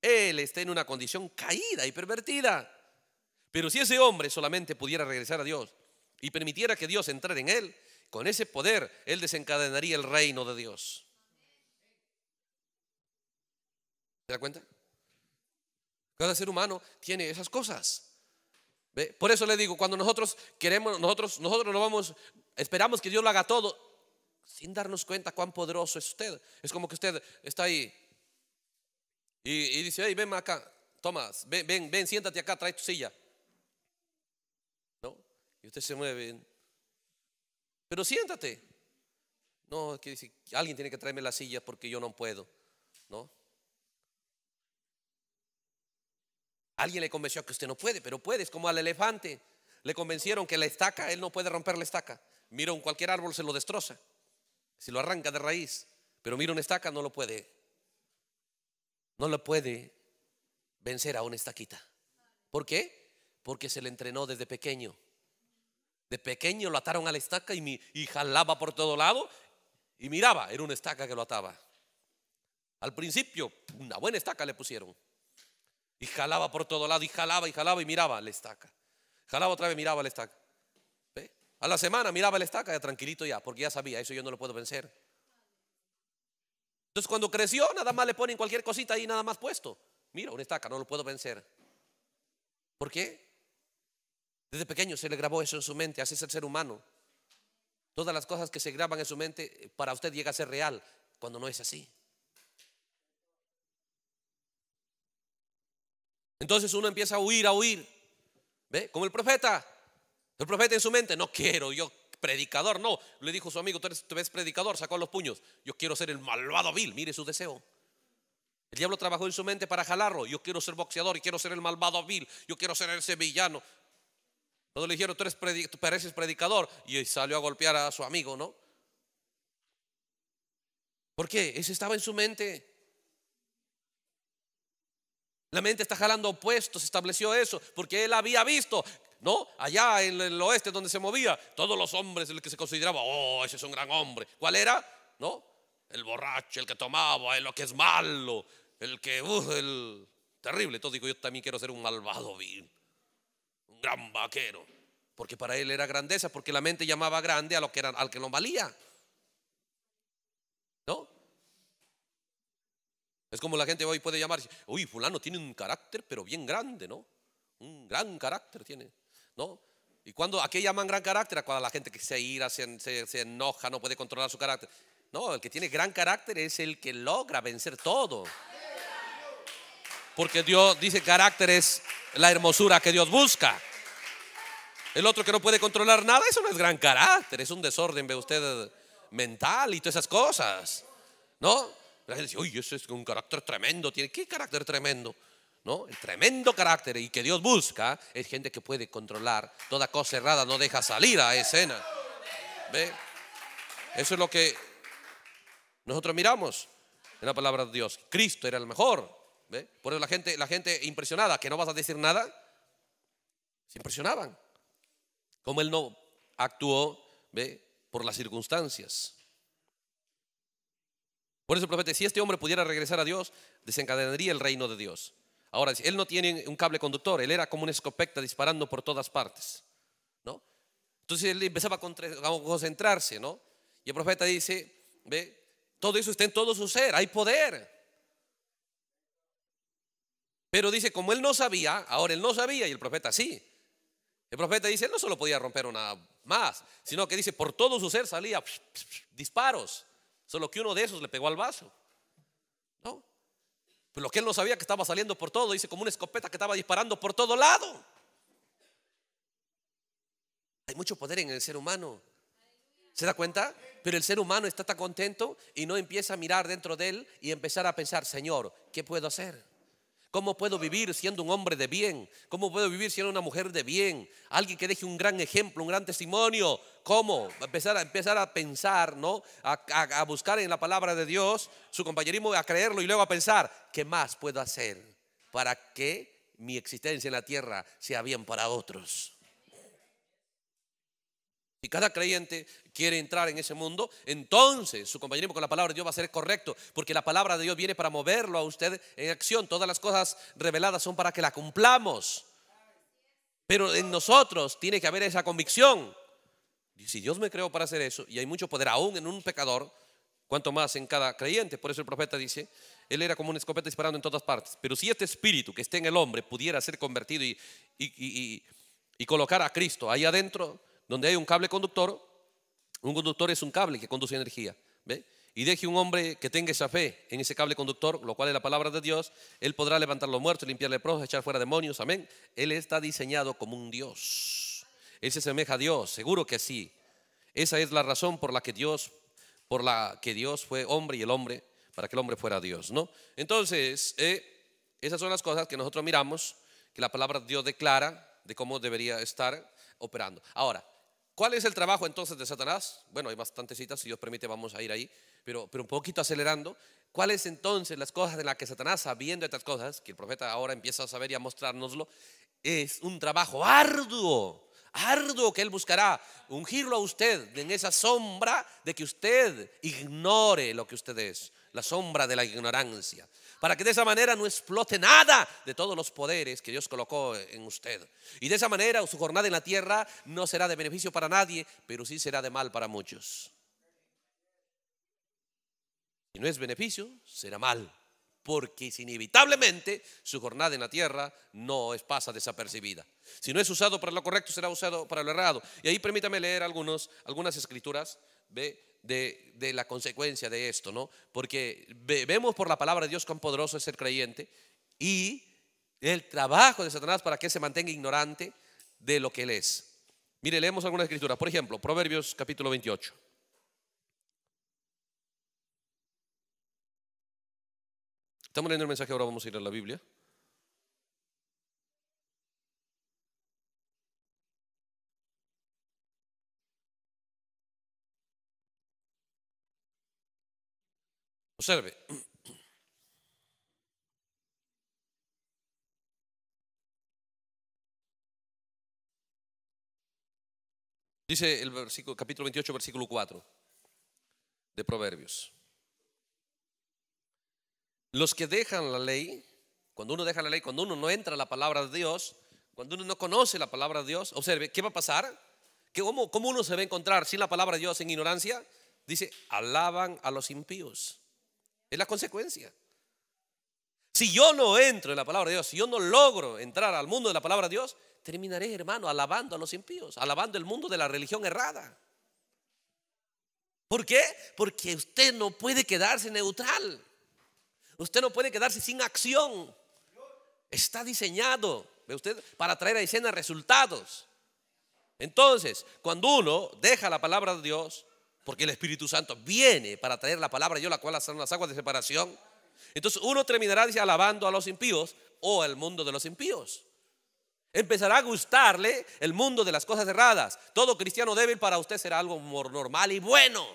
Él está en una condición caída y pervertida. Pero si ese hombre solamente pudiera regresar a Dios y permitiera que Dios entrara en él, con ese poder él desencadenaría el reino de Dios. ¿Se da cuenta? Cada ser humano tiene esas cosas. Por eso le digo, cuando nosotros queremos, nosotros, nosotros no vamos, esperamos que Dios lo haga todo, sin darnos cuenta cuán poderoso es usted. Es como que usted está ahí y, dice, hey, ven acá, Tomás, ven, ven, siéntate acá, trae tu silla. ¿No? Y usted se mueve. Pero siéntate. No, que dice, alguien tiene que traerme la silla porque yo no puedo. ¿No? Alguien le convenció que usted no puede, pero puede, es como al elefante. Le convencieron que la estaca, él no puede romper la estaca. Mira, un cualquier árbol se lo destroza si lo arranca de raíz, pero mira una estaca, no lo puede, no lo puede vencer a una estaquita. ¿Por qué? Porque se le entrenó desde pequeño. De pequeño lo ataron a la estaca y, jalaba por todo lado y miraba, era una estaca que lo ataba. Al principio, una buena estaca le pusieron. Y jalaba por todo lado, y jalaba, y jalaba, y miraba la estaca. Jalaba otra vez, miraba la estaca. A la semana miraba la estaca, ya tranquilito ya, porque ya sabía, eso yo no lo puedo vencer. Entonces cuando creció, nada más le ponen cualquier cosita ahí, nada más puesto. Mira, una estaca, no lo puedo vencer. ¿Por qué? Desde pequeño se le grabó eso en su mente, así es el ser humano. Todas las cosas que se graban en su mente eh, para usted llega a ser real cuando no es así. Entonces uno empieza a huir, a huir. ¿Ve? Como el profeta, el profeta en su mente, no quiero yo predicador, no. Le dijo su amigo, tú, eres, ves predicador, sacó los puños. Yo quiero ser el malvado vil, mire su deseo. El diablo trabajó en su mente para jalarlo. Yo quiero ser boxeador y quiero ser el malvado vil. Yo quiero ser el sevillano. Cuando le dijeron, tú, eres pareces predicador. Y salió a golpear a su amigo, ¿no? ¿Por qué? Ese estaba en su mente. La mente está jalando opuestos, estableció eso, porque él había visto ¿no? Allá en el oeste donde se movía, todos los hombres, el que se consideraba, oh, ese es un gran hombre. ¿Cuál era? ¿No? El borracho, el que tomaba, el que es malo, el que, el terrible. Entonces digo, yo también quiero ser un malvado un gran vaquero. Porque para él era grandeza, porque la mente llamaba grande a lo que era, al que lo valía. ¿No? Es como la gente hoy puede llamarse, uy, fulano tiene un carácter, pero bien grande, ¿no? Un gran carácter tiene. ¿no? ¿Y cuando, a qué llaman gran carácter? Cuando la gente que se ira, se, enoja, no puede controlar su carácter. No, el que tiene gran carácter es el que logra vencer todo. Porque Dios dice carácter es la hermosura que Dios busca. El otro que no puede controlar nada, eso no es gran carácter, es un desorden, ve usted, mental y todas esas cosas. ¿No? La gente dice, uy, eso es un carácter tremendo. ¿Tiene qué carácter tremendo? El tremendo carácter y que Dios busca es gente que puede controlar toda cosa errada, no deja salir a escena. Eso es lo que nosotros miramos en la palabra de Dios. Cristo era el mejor. Por eso la gente, la gente impresionada, que no vas a decir nada, se impresionaban. Como él no actuó ¿ve? por las circunstancias. Por eso el profeta, si este hombre pudiera regresar a Dios, desencadenaría el reino de Dios. Ahora, él no tiene un cable conductor, él era como un escopeta disparando por todas partes, ¿no? Entonces él empezaba a concentrarse, ¿no? Y el profeta dice, ve, todo eso está en todo su ser, hay poder. Pero dice, como él no sabía, ahora él no sabía y el profeta sí. El profeta dice, él no solo podía romper una más, sino que dice, por todo su ser salía disparos, solo que uno de esos le pegó al vaso. Pero lo que él no sabía que estaba saliendo por todo, dice como una escopeta que estaba disparando por todo lado. Hay mucho poder en el ser humano. ¿Se da cuenta? Pero el ser humano está tan contento y no empieza a mirar dentro de él y empezar a pensar, Señor, ¿qué puedo hacer? ¿Cómo puedo vivir siendo un hombre de bien? ¿Cómo puedo vivir siendo una mujer de bien? Alguien que deje un gran ejemplo, un gran testimonio. ¿Cómo? Empezar a, empezar a pensar, ¿no? A, a buscar en la palabra de Dios su compañerismo, a creerlo y luego a pensar, ¿qué más puedo hacer para que mi existencia en la tierra sea bien para otros? Y cada creyente quiere entrar en ese mundo, entonces su compañerismo con la palabra de Dios va a ser correcto, porque la palabra de Dios viene para moverlo a usted en acción. Todas las cosas reveladas son para que la cumplamos. Pero en nosotros tiene que haber esa convicción. si Dios me creó para hacer eso, y hay mucho poder aún en un pecador, cuanto más en cada creyente. Por eso el profeta dice, él era como un escopeta disparando en todas partes. Pero si este espíritu que está en el hombre pudiera ser convertido y, y colocar a Cristo ahí adentro, donde hay un cable conductor, un conductor es un cable que conduce energía. Y deje un hombre que tenga esa fe en ese cable conductor, lo cual es la palabra de Dios, él podrá levantar los muertos, limpiar leprosos, echar fuera demonios, amén. Él está diseñado como un Dios. Él se asemeja a Dios, seguro que sí. Esa es la razón por la que Dios, por la que Dios fue hombre y el hombre, para que el hombre fuera Dios, ¿no? Entonces, eh, esas son las cosas que nosotros miramos, que la palabra de Dios declara de cómo debería estar operando. Ahora, ¿Cuál es el trabajo entonces de Satanás? Bueno, hay bastantes citas, si Dios permite vamos a ir ahí, pero, un poquito acelerando. ¿Cuáles entonces las cosas en las que Satanás, sabiendo estas cosas, que el profeta ahora empieza a saber y a mostrárnoslo, es un trabajo arduo, arduo que él buscará, ungirlo a usted en esa sombra de que usted ignore lo que usted es, la sombra de la ignorancia para que de esa manera no explote nada de todos los poderes que Dios colocó en usted. Y de esa manera su jornada en la tierra no será de beneficio para nadie, pero sí será de mal para muchos. Si no es beneficio, será mal, porque inevitablemente su jornada en la tierra no es, pasa desapercibida. Si no es usado para lo correcto, será usado para lo errado. Y ahí permítame leer algunas escrituras de, la consecuencia de esto, ¿no? Porque vemos por la palabra de Dios cuán poderoso es ser creyente y el trabajo de Satanás para que se mantenga ignorante de lo que él es. Mire, leemos alguna escritura. Por ejemplo, Proverbios capítulo 28. Estamos leyendo el mensaje, ahora vamos a ir a la Biblia. Observe. Dice el versículo, capítulo 28, versículo 4 de Proverbios. Los que dejan la ley, cuando uno deja la ley, cuando uno no entra a la palabra de Dios, cuando uno no conoce la palabra de Dios, observe, ¿qué va a pasar? cómo, ¿Cómo uno se va a encontrar sin la palabra de Dios en ignorancia? Dice, alaban a los impíos. Es la consecuencia. Si yo no entro en la palabra de Dios, si yo no logro entrar al mundo de la palabra de Dios, terminaré, hermano, alabando a los impíos, alabando el mundo de la religión errada. ¿Por qué? Porque usted no puede quedarse neutral. Usted no puede quedarse sin acción. Está diseñado, ve usted, para traer a escena resultados. Entonces, cuando uno deja la palabra de Dios, porque el Espíritu Santo viene para traer la palabra, yo la cual son las aguas de separación. Entonces uno terminará dice, alabando a los impíos o al mundo de los impíos. Empezará a gustarle el mundo de las cosas erradas. Todo cristiano débil para usted será algo normal y bueno.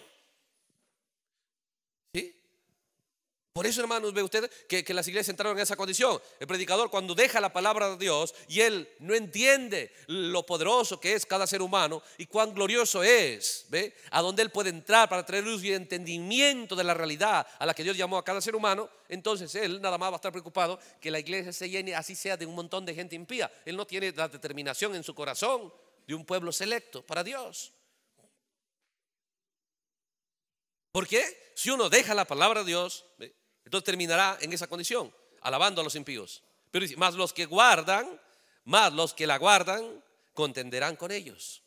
Por eso, hermanos, ve usted que, las iglesias entraron en esa condición. El predicador cuando deja la palabra de Dios y él no entiende lo poderoso que es cada ser humano y cuán glorioso es, ¿ve? A donde él puede entrar para traer luz y entendimiento de la realidad a la que Dios llamó a cada ser humano, entonces él nada más va a estar preocupado que la iglesia se llene así sea de un montón de gente impía. Él no tiene la determinación en su corazón de un pueblo selecto para Dios. ¿Por qué? Si uno deja la palabra de Dios, entonces terminará en esa condición, alabando a los impíos. Pero dice, más los que guardan, más los que la guardan, contenderán con ellos.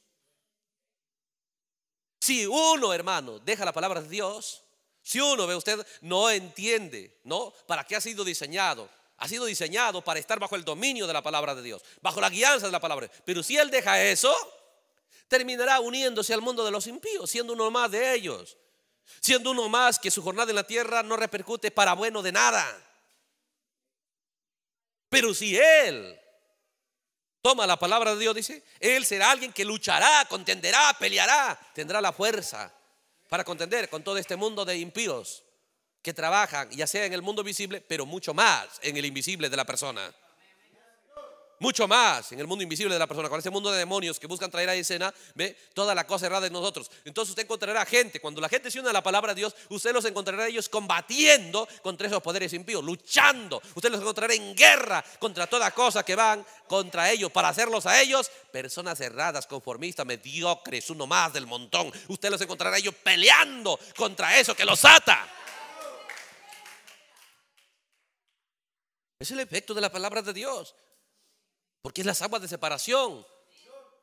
Si uno, hermano, deja la palabra de Dios, si uno ve usted, no entiende, ¿no? ¿Para qué ha sido diseñado? Ha sido diseñado para estar bajo el dominio de la palabra de Dios, bajo la guianza de la palabra. Pero si él deja eso, terminará uniéndose al mundo de los impíos, siendo uno más de ellos siendo uno más que su jornada en la tierra no repercute para bueno de nada. Pero si él toma la palabra de Dios, dice, él será alguien que luchará, contenderá, peleará, tendrá la fuerza para contender con todo este mundo de impíos que trabajan, ya sea en el mundo visible, pero mucho más en el invisible de la persona mucho más en el mundo invisible de la persona, con ese mundo de demonios que buscan traer a escena, ve toda la cosa errada en nosotros. Entonces usted encontrará gente, cuando la gente se une a la palabra de Dios, usted los encontrará ellos combatiendo contra esos poderes impíos, luchando. Usted los encontrará en guerra contra toda cosa que van contra ellos, para hacerlos a ellos personas erradas, conformistas, mediocres, uno más del montón. Usted los encontrará ellos peleando contra eso que los ata. Es el efecto de la palabra de Dios. Porque es las aguas de separación.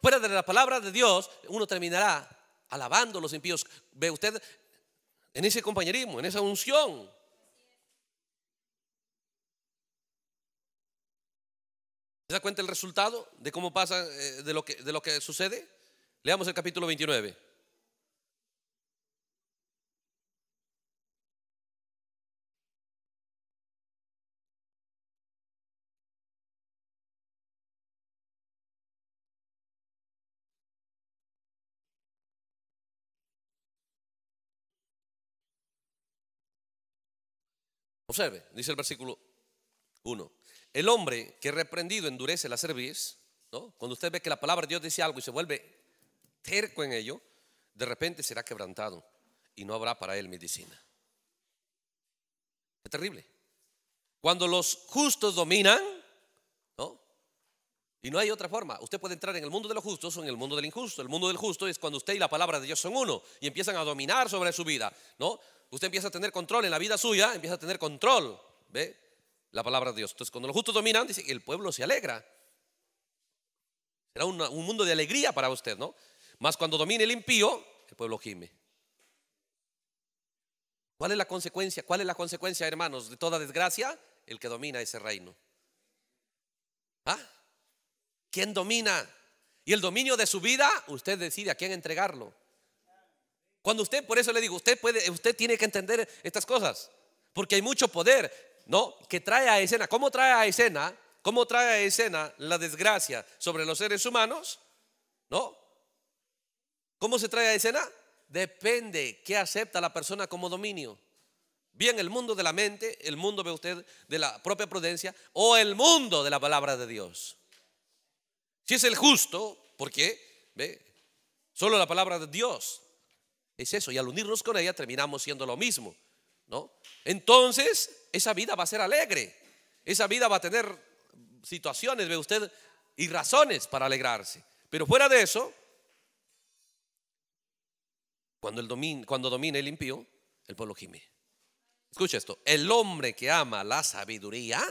Fuera de la palabra de Dios, uno terminará alabando a los impíos. Ve usted en ese compañerismo, en esa unción. ¿Se da cuenta el resultado de cómo pasa, eh, de lo que, de lo que sucede? Leamos el capítulo 29. dice el versículo 1. El hombre que reprendido endurece la cerviz, cuando usted ve que la palabra de Dios dice algo y se vuelve terco en ello, de repente será quebrantado y no habrá para él medicina. Es terrible. Cuando los justos dominan, y no hay otra forma. Usted puede entrar en el mundo de los justos o en el mundo del injusto. El mundo del justo es cuando usted y la palabra de Dios son uno y empiezan a dominar sobre su vida, ¿no? Usted empieza a tener control en la vida suya, empieza a tener control, ¿ve? La palabra de Dios. Entonces, cuando los justos dominan, dice, el pueblo se alegra. Será un mundo de alegría para usted, ¿no? Más cuando domine el impío, el pueblo gime. ¿Cuál es la consecuencia? ¿Cuál es la consecuencia, hermanos, de toda desgracia? El que domina ese reino. ¿Ah? ¿Quién domina? Y el dominio de su vida, usted decide a quién entregarlo. Cuando usted, por eso le digo, usted puede, usted tiene que entender estas cosas, porque hay mucho poder, ¿no? Que trae a escena. ¿Cómo trae a escena? ¿Cómo trae a escena la desgracia sobre los seres humanos? ¿No? ¿Cómo se trae a escena? Depende qué acepta la persona como dominio. Bien el mundo de la mente, el mundo, ve usted, de la propia prudencia, o el mundo de la palabra de Dios. Si es el justo, porque ve, solo la palabra de Dios es eso, y al unirnos con ella terminamos siendo lo mismo, ¿no? Entonces, esa vida va a ser alegre, esa vida va a tener situaciones, ve usted, y razones para alegrarse. Pero fuera de eso, cuando, el cuando domina el impío, el pueblo gime. Escucha esto, el hombre que ama la sabiduría,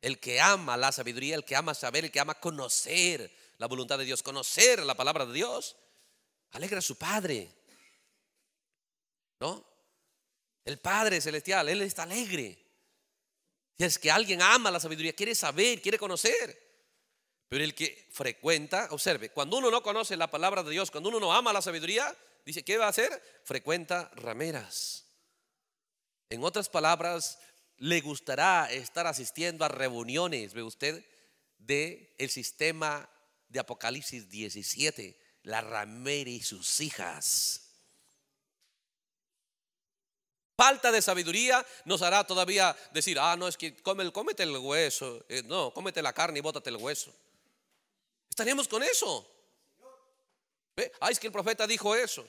el que ama la sabiduría, el que ama saber, el que ama conocer la voluntad de Dios, conocer la palabra de Dios, alegra a su Padre. ¿No? El Padre Celestial, Él está alegre. Y es que alguien ama la sabiduría, quiere saber, quiere conocer. Pero el que frecuenta, observe, cuando uno no conoce la palabra de Dios, cuando uno no ama la sabiduría, dice, ¿qué va a hacer? Frecuenta rameras. En otras palabras, le gustará estar asistiendo a reuniones, ve usted, de el sistema de Apocalipsis 17, la ramera y sus hijas. Falta de sabiduría nos hará todavía decir, ah, no, es que come, cómete el hueso, eh, no, cómete la carne y bótate el hueso. Estaremos con eso. Ah, es que el profeta dijo eso.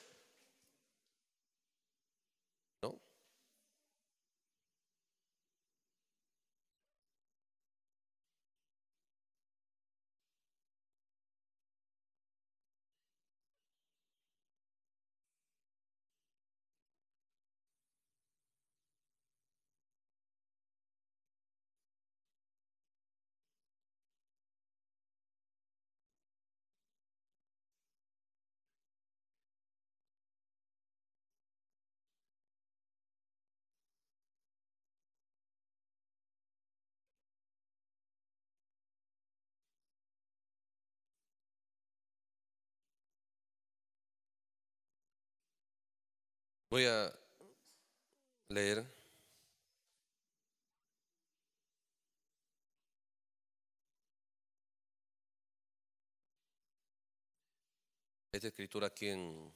Voy a leer. Esta escritura aquí en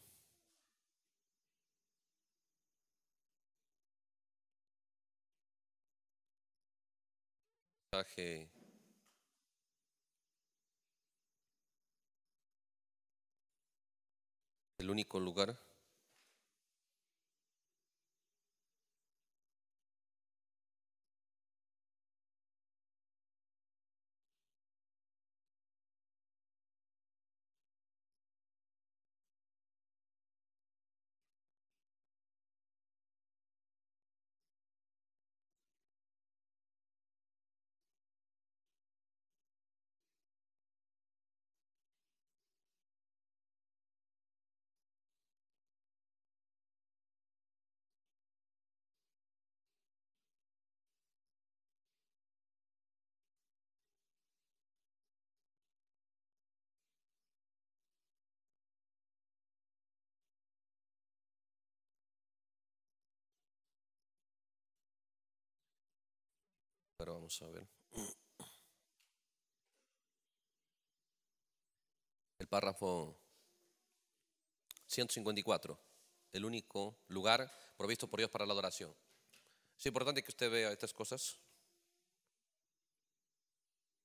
el único lugar vamos a ver. El párrafo 154, el único lugar provisto por Dios para la adoración. Es importante que usted vea estas cosas,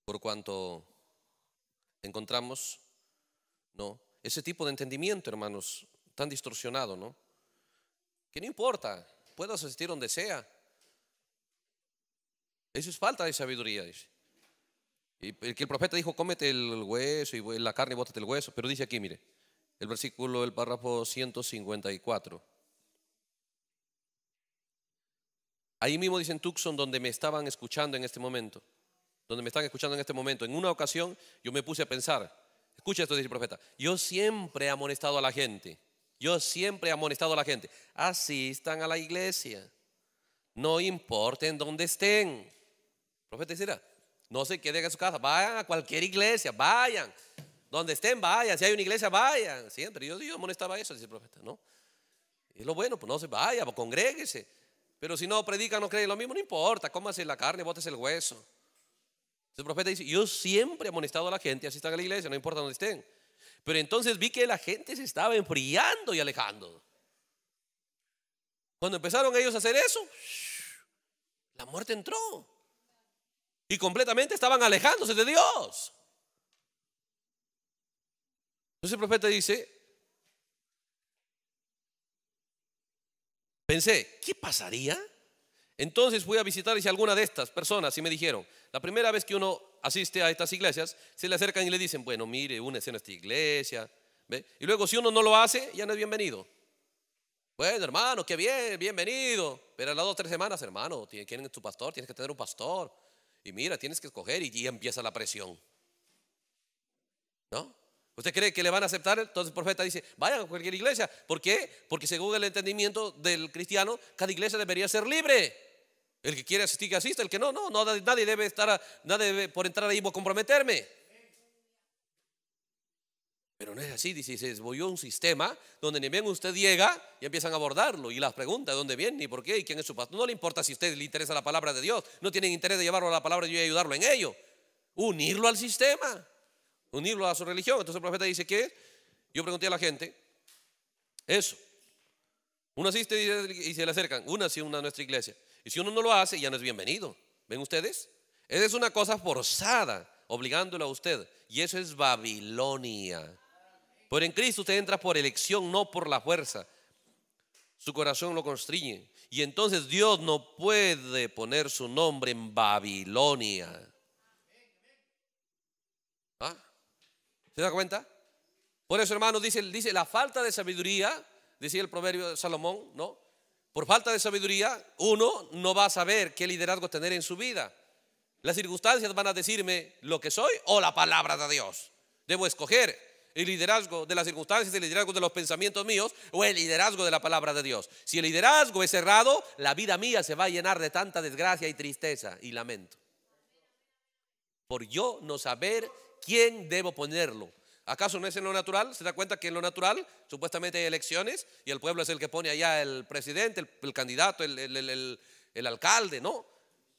por cuanto encontramos, ¿no? Ese tipo de entendimiento, hermanos, tan distorsionado, ¿no? Que no importa, puedo asistir donde sea, eso es falta de sabiduría, dice. Y que el profeta dijo, cómete el hueso y la carne y bótate el hueso. Pero dice aquí, mire, el versículo, del párrafo 154. Ahí mismo dicen Tucson, donde me estaban escuchando en este momento, donde me están escuchando en este momento. En una ocasión yo me puse a pensar, escucha esto, dice el profeta, yo siempre he amonestado a la gente, yo siempre he amonestado a la gente, asistan a la iglesia, no importen dónde estén. El Profeta dice no se queden en su casa, vayan a cualquier iglesia, vayan. Donde estén, vayan. Si hay una iglesia, vayan. Siempre. Yo, yo molestaba eso, dice el profeta, ¿no? Y lo bueno, pues no se vaya, pues congréguese. Pero si no predica no cree lo mismo, no importa. Cómase la carne, bótese el hueso. El profeta dice, yo siempre he amonestado a la gente, así están en la iglesia, no importa donde estén. Pero entonces vi que la gente se estaba enfriando y alejando. Cuando empezaron ellos a hacer eso, la muerte entró y completamente estaban alejándose de Dios. Entonces el profeta dice, pensé, ¿qué pasaría? Entonces fui a visitar a alguna de estas personas y me dijeron, la primera vez que uno asiste a estas iglesias, se le acercan y le dicen, bueno, mire, únese a esta iglesia. Y luego si uno no lo hace, ya no es bienvenido. Bueno, hermano, qué bien, bienvenido. Pero a las dos o tres semanas, hermano, tienen tu pastor, tienes que tener un pastor. Y mira, tienes que escoger y, ya empieza la presión. ¿No? ¿Usted cree que le van a aceptar? Entonces el profeta dice, vayan a cualquier iglesia. ¿Por qué? Porque según el entendimiento del cristiano, cada iglesia debería ser libre. El que quiere asistir, que asista. El que no, no, nadie debe estar, nadie debe por entrar ahí voy a comprometerme. Pero no es así, dice, se a un sistema donde ni bien usted llega y empiezan a abordarlo y las preguntas, ¿dónde viene y por qué y quién es su pastor? No le importa si a usted le interesa la palabra de Dios, no tienen interés de llevarlo a la palabra de Dios y ayudarlo en ello. Unirlo al sistema, unirlo a su religión. Entonces el profeta dice, ¿qué? Yo pregunté a la gente, eso. Uno asiste y se le acercan, una si una a nuestra iglesia. Y si uno no lo hace, ya no es bienvenido. ¿Ven ustedes? Esa Es una cosa forzada, obligándolo a usted. Y eso es Babilonia. Pero en Cristo usted entra por elección, no por la fuerza. Su corazón lo constriñe. Y entonces Dios no puede poner su nombre en Babilonia. ¿Ah? ¿Se da cuenta? Por eso, hermano dice, dice la falta de sabiduría, decía el proverbio de Salomón, ¿no? Por falta de sabiduría, uno no va a saber qué liderazgo tener en su vida. Las circunstancias van a decirme lo que soy o la palabra de Dios. Debo escoger el liderazgo de las circunstancias, el liderazgo de los pensamientos míos o el liderazgo de la palabra de Dios. Si el liderazgo es cerrado, la vida mía se va a llenar de tanta desgracia y tristeza y lamento. Por yo no saber quién debo ponerlo. ¿Acaso no es en lo natural? ¿Se da cuenta que en lo natural supuestamente hay elecciones y el pueblo es el que pone allá el presidente, el, candidato, el, alcalde, ¿no?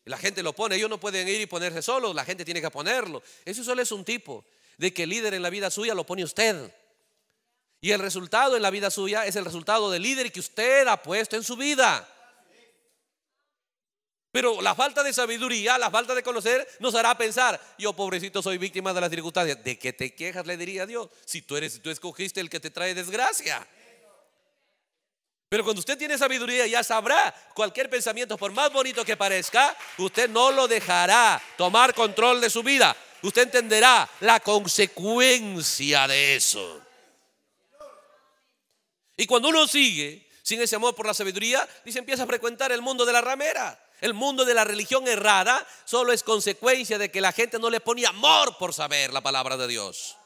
La gente lo pone, ellos no pueden ir y ponerse solos, la gente tiene que ponerlo. Eso solo es un tipo de que el líder en la vida suya lo pone usted. Y el resultado en la vida suya es el resultado del líder que usted ha puesto en su vida. Pero la falta de sabiduría, la falta de conocer, nos hará pensar, yo pobrecito soy víctima de las circunstancias. ¿De que te quejas? Le diría a Dios, si tú eres, si tú escogiste el que te trae desgracia. Pero cuando usted tiene sabiduría ya sabrá, cualquier pensamiento, por más bonito que parezca, usted no lo dejará tomar control de su vida usted entenderá la consecuencia de eso. Y cuando uno sigue sin ese amor por la sabiduría, dice empieza a frecuentar el mundo de la ramera. El mundo de la religión errada solo es consecuencia de que la gente no le ponía amor por saber la palabra de Dios.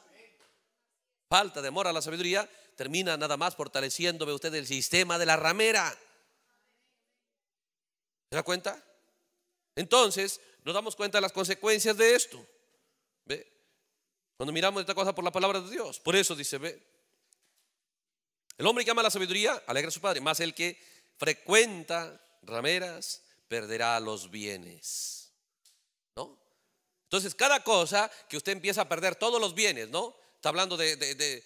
Falta de amor a la sabiduría termina nada más fortaleciéndome usted el sistema de la ramera. ¿Se da cuenta? Entonces, nos damos cuenta de las consecuencias de esto. ¿Ve? Cuando miramos esta cosa por la palabra de Dios. Por eso dice, ve. El hombre que ama la sabiduría alegra a su padre, más el que frecuenta rameras perderá los bienes. ¿No? Entonces, cada cosa que usted empieza a perder todos los bienes, ¿no? hablando de,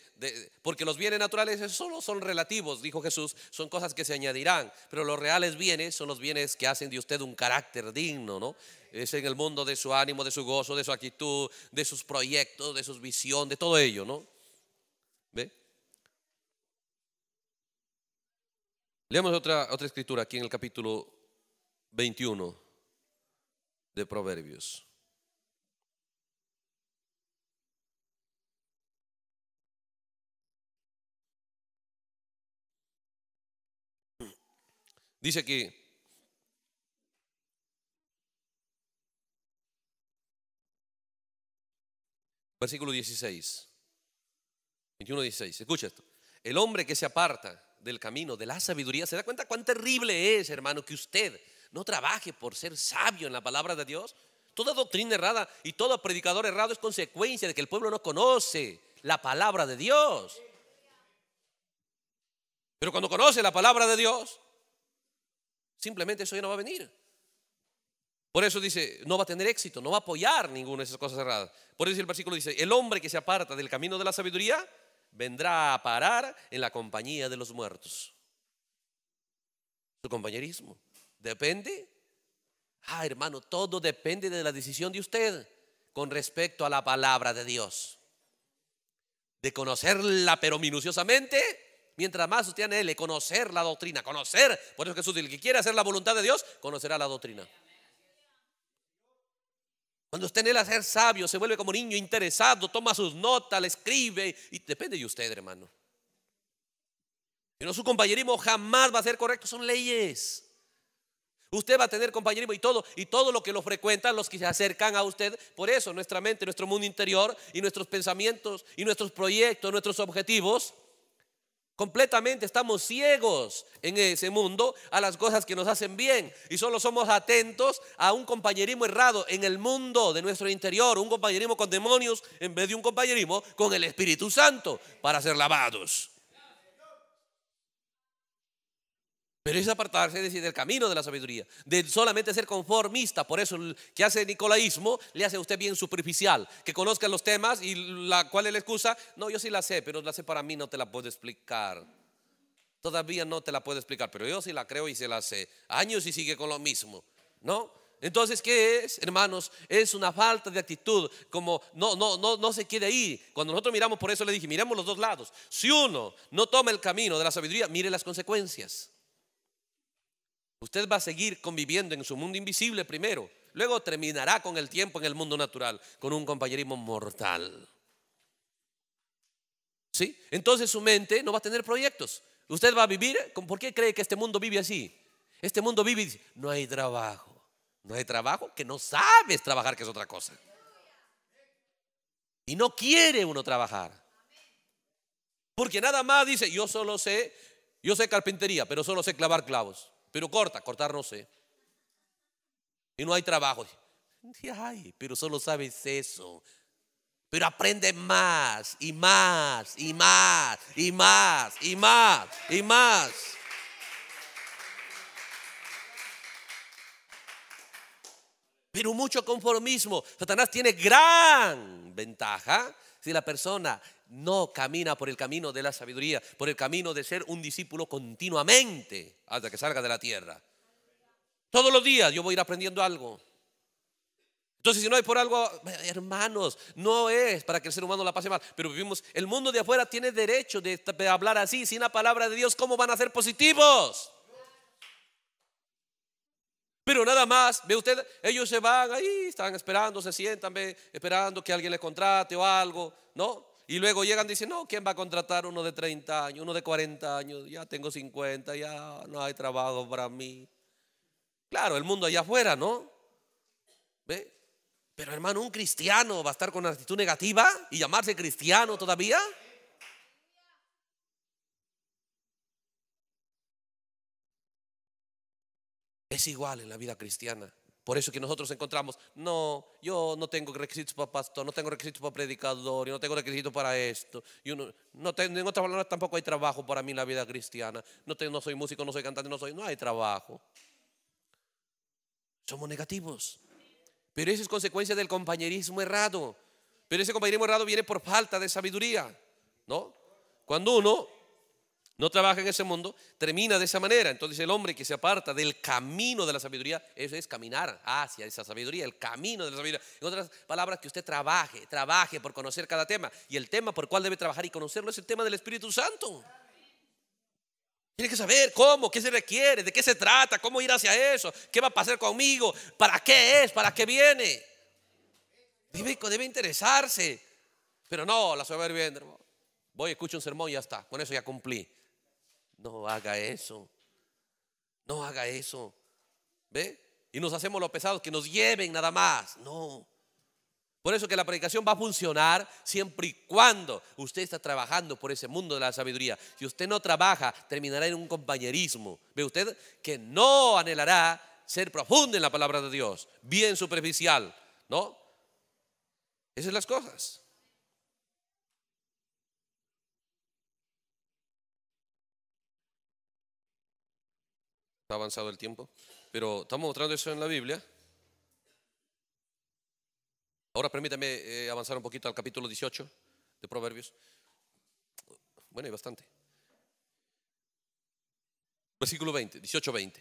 porque los bienes naturales solo son relativos, dijo Jesús, son cosas que se añadirán, pero los reales bienes son los bienes que hacen de usted un carácter digno, ¿no? Es en el mundo de su ánimo, de su gozo, de su actitud, de sus proyectos, de sus visión, de todo ello, ¿no? ¿Ve? Leamos otra, otra escritura aquí en el capítulo 21 de Proverbios. Dice aquí, versículo 16, 21, 16, escucha esto. El hombre que se aparta del camino de la sabiduría, ¿se da cuenta cuán terrible es, hermano, que usted no trabaje por ser sabio en la palabra de Dios? Toda doctrina errada y todo predicador errado es consecuencia de que el pueblo no conoce la palabra de Dios. Pero cuando conoce la palabra de Dios, Simplemente eso ya no va a venir. Por eso dice, no va a tener éxito, no va a apoyar ninguna de esas cosas erradas Por eso el versículo dice, el hombre que se aparta del camino de la sabiduría vendrá a parar en la compañía de los muertos. Su compañerismo depende. Ah, hermano, todo depende de la decisión de usted con respecto a la palabra de Dios. De conocerla pero minuciosamente mientras más usted anhele conocer la doctrina, conocer, por eso Jesús dice, el que quiere hacer la voluntad de Dios, conocerá la doctrina. Cuando usted a ser sabio, se vuelve como niño interesado, toma sus notas, le escribe, y depende de usted, hermano. Pero su compañerismo jamás va a ser correcto, son leyes. Usted va a tener compañerismo y todo, y todo lo que lo frecuentan, los que se acercan a usted. Por eso nuestra mente, nuestro mundo interior y nuestros pensamientos y nuestros proyectos, nuestros objetivos Completamente estamos ciegos en ese mundo a las cosas que nos hacen bien y solo somos atentos a un compañerismo errado en el mundo de nuestro interior, un compañerismo con demonios en vez de un compañerismo con el Espíritu Santo para ser lavados. Pero es apartarse, es decir, del camino de la sabiduría, de solamente ser conformista. Por eso que hace nicolaísmo le hace a usted bien superficial, que conozca los temas y la, cuál es la excusa. No, yo sí la sé, pero la sé para mí, no te la puedo explicar. Todavía no te la puedo explicar, pero yo sí la creo y se la sé. Años y sigue con lo mismo, ¿no? Entonces, ¿qué es, hermanos? Es una falta de actitud, como no, no, no, no se quede ahí. Cuando nosotros miramos, por eso le dije, miremos los dos lados. Si uno no toma el camino de la sabiduría, mire las consecuencias. Usted va a seguir conviviendo en su mundo invisible primero, luego terminará con el tiempo en el mundo natural, con un compañerismo mortal. ¿Sí? Entonces su mente no va a tener proyectos. Usted va a vivir, ¿por qué cree que este mundo vive así? Este mundo vive y dice, no hay trabajo. No hay trabajo que no sabes trabajar, que es otra cosa. Y no quiere uno trabajar. Porque nada más dice, yo solo sé, yo sé carpintería, pero solo sé clavar clavos. Pero corta, cortar no sé. Y no hay trabajo. Ay, pero solo sabes eso. Pero aprende más y más y más y más y más y más. Pero mucho conformismo. Satanás tiene gran ventaja si la persona no camina por el camino de la sabiduría, por el camino de ser un discípulo continuamente hasta que salga de la tierra. Todos los días yo voy a ir aprendiendo algo. Entonces, si no hay por algo, hermanos, no es para que el ser humano la pase mal. Pero vivimos, el mundo de afuera tiene derecho de, hablar así, sin la palabra de Dios, ¿cómo van a ser positivos? Pero nada más, ve usted, ellos se van ahí, están esperando, se sientan, esperando que alguien les contrate o algo, ¿no? Y luego llegan y dicen, no, ¿quién va a contratar uno de 30 años, uno de 40 años? Ya tengo 50, ya no hay trabajo para mí. Claro, el mundo allá afuera, ¿no? ¿Ve? Pero hermano, un cristiano va a estar con una actitud negativa y llamarse cristiano todavía. Es igual en la vida cristiana. Por eso que nosotros encontramos, no, yo no tengo requisitos para pastor, no tengo requisitos para predicador, yo no tengo requisitos para esto. no tengo, en otras palabras, tampoco hay trabajo para mí en la vida cristiana. No, tengo, no soy músico, no soy cantante, no soy, no hay trabajo. Somos negativos. Pero eso es consecuencia del compañerismo errado. Pero ese compañerismo errado viene por falta de sabiduría, ¿no? Cuando uno no trabaja en ese mundo, termina de esa manera. Entonces el hombre que se aparta del camino de la sabiduría, eso es caminar hacia esa sabiduría, el camino de la sabiduría. En otras palabras, que usted trabaje, trabaje por conocer cada tema. Y el tema por cual debe trabajar y conocerlo es el tema del Espíritu Santo. Tiene que saber cómo, qué se requiere, de qué se trata, cómo ir hacia eso, qué va a pasar conmigo, para qué es, para qué viene. Debe, debe interesarse. Pero no, la soberbia, voy, escucho un sermón y ya está. Con eso ya cumplí. No haga eso. No haga eso. ¿Ve? Y nos hacemos los pesados que nos lleven nada más. No. Por eso que la predicación va a funcionar siempre y cuando usted está trabajando por ese mundo de la sabiduría. Si usted no trabaja, terminará en un compañerismo. Ve usted que no anhelará ser profundo en la palabra de Dios, bien superficial, ¿no? Esas son las cosas. Ha avanzado el tiempo. Pero estamos mostrando eso en la Biblia. Ahora permítame eh, avanzar un poquito al capítulo 18 de Proverbios. Bueno, hay bastante. Versículo 20, 18-20.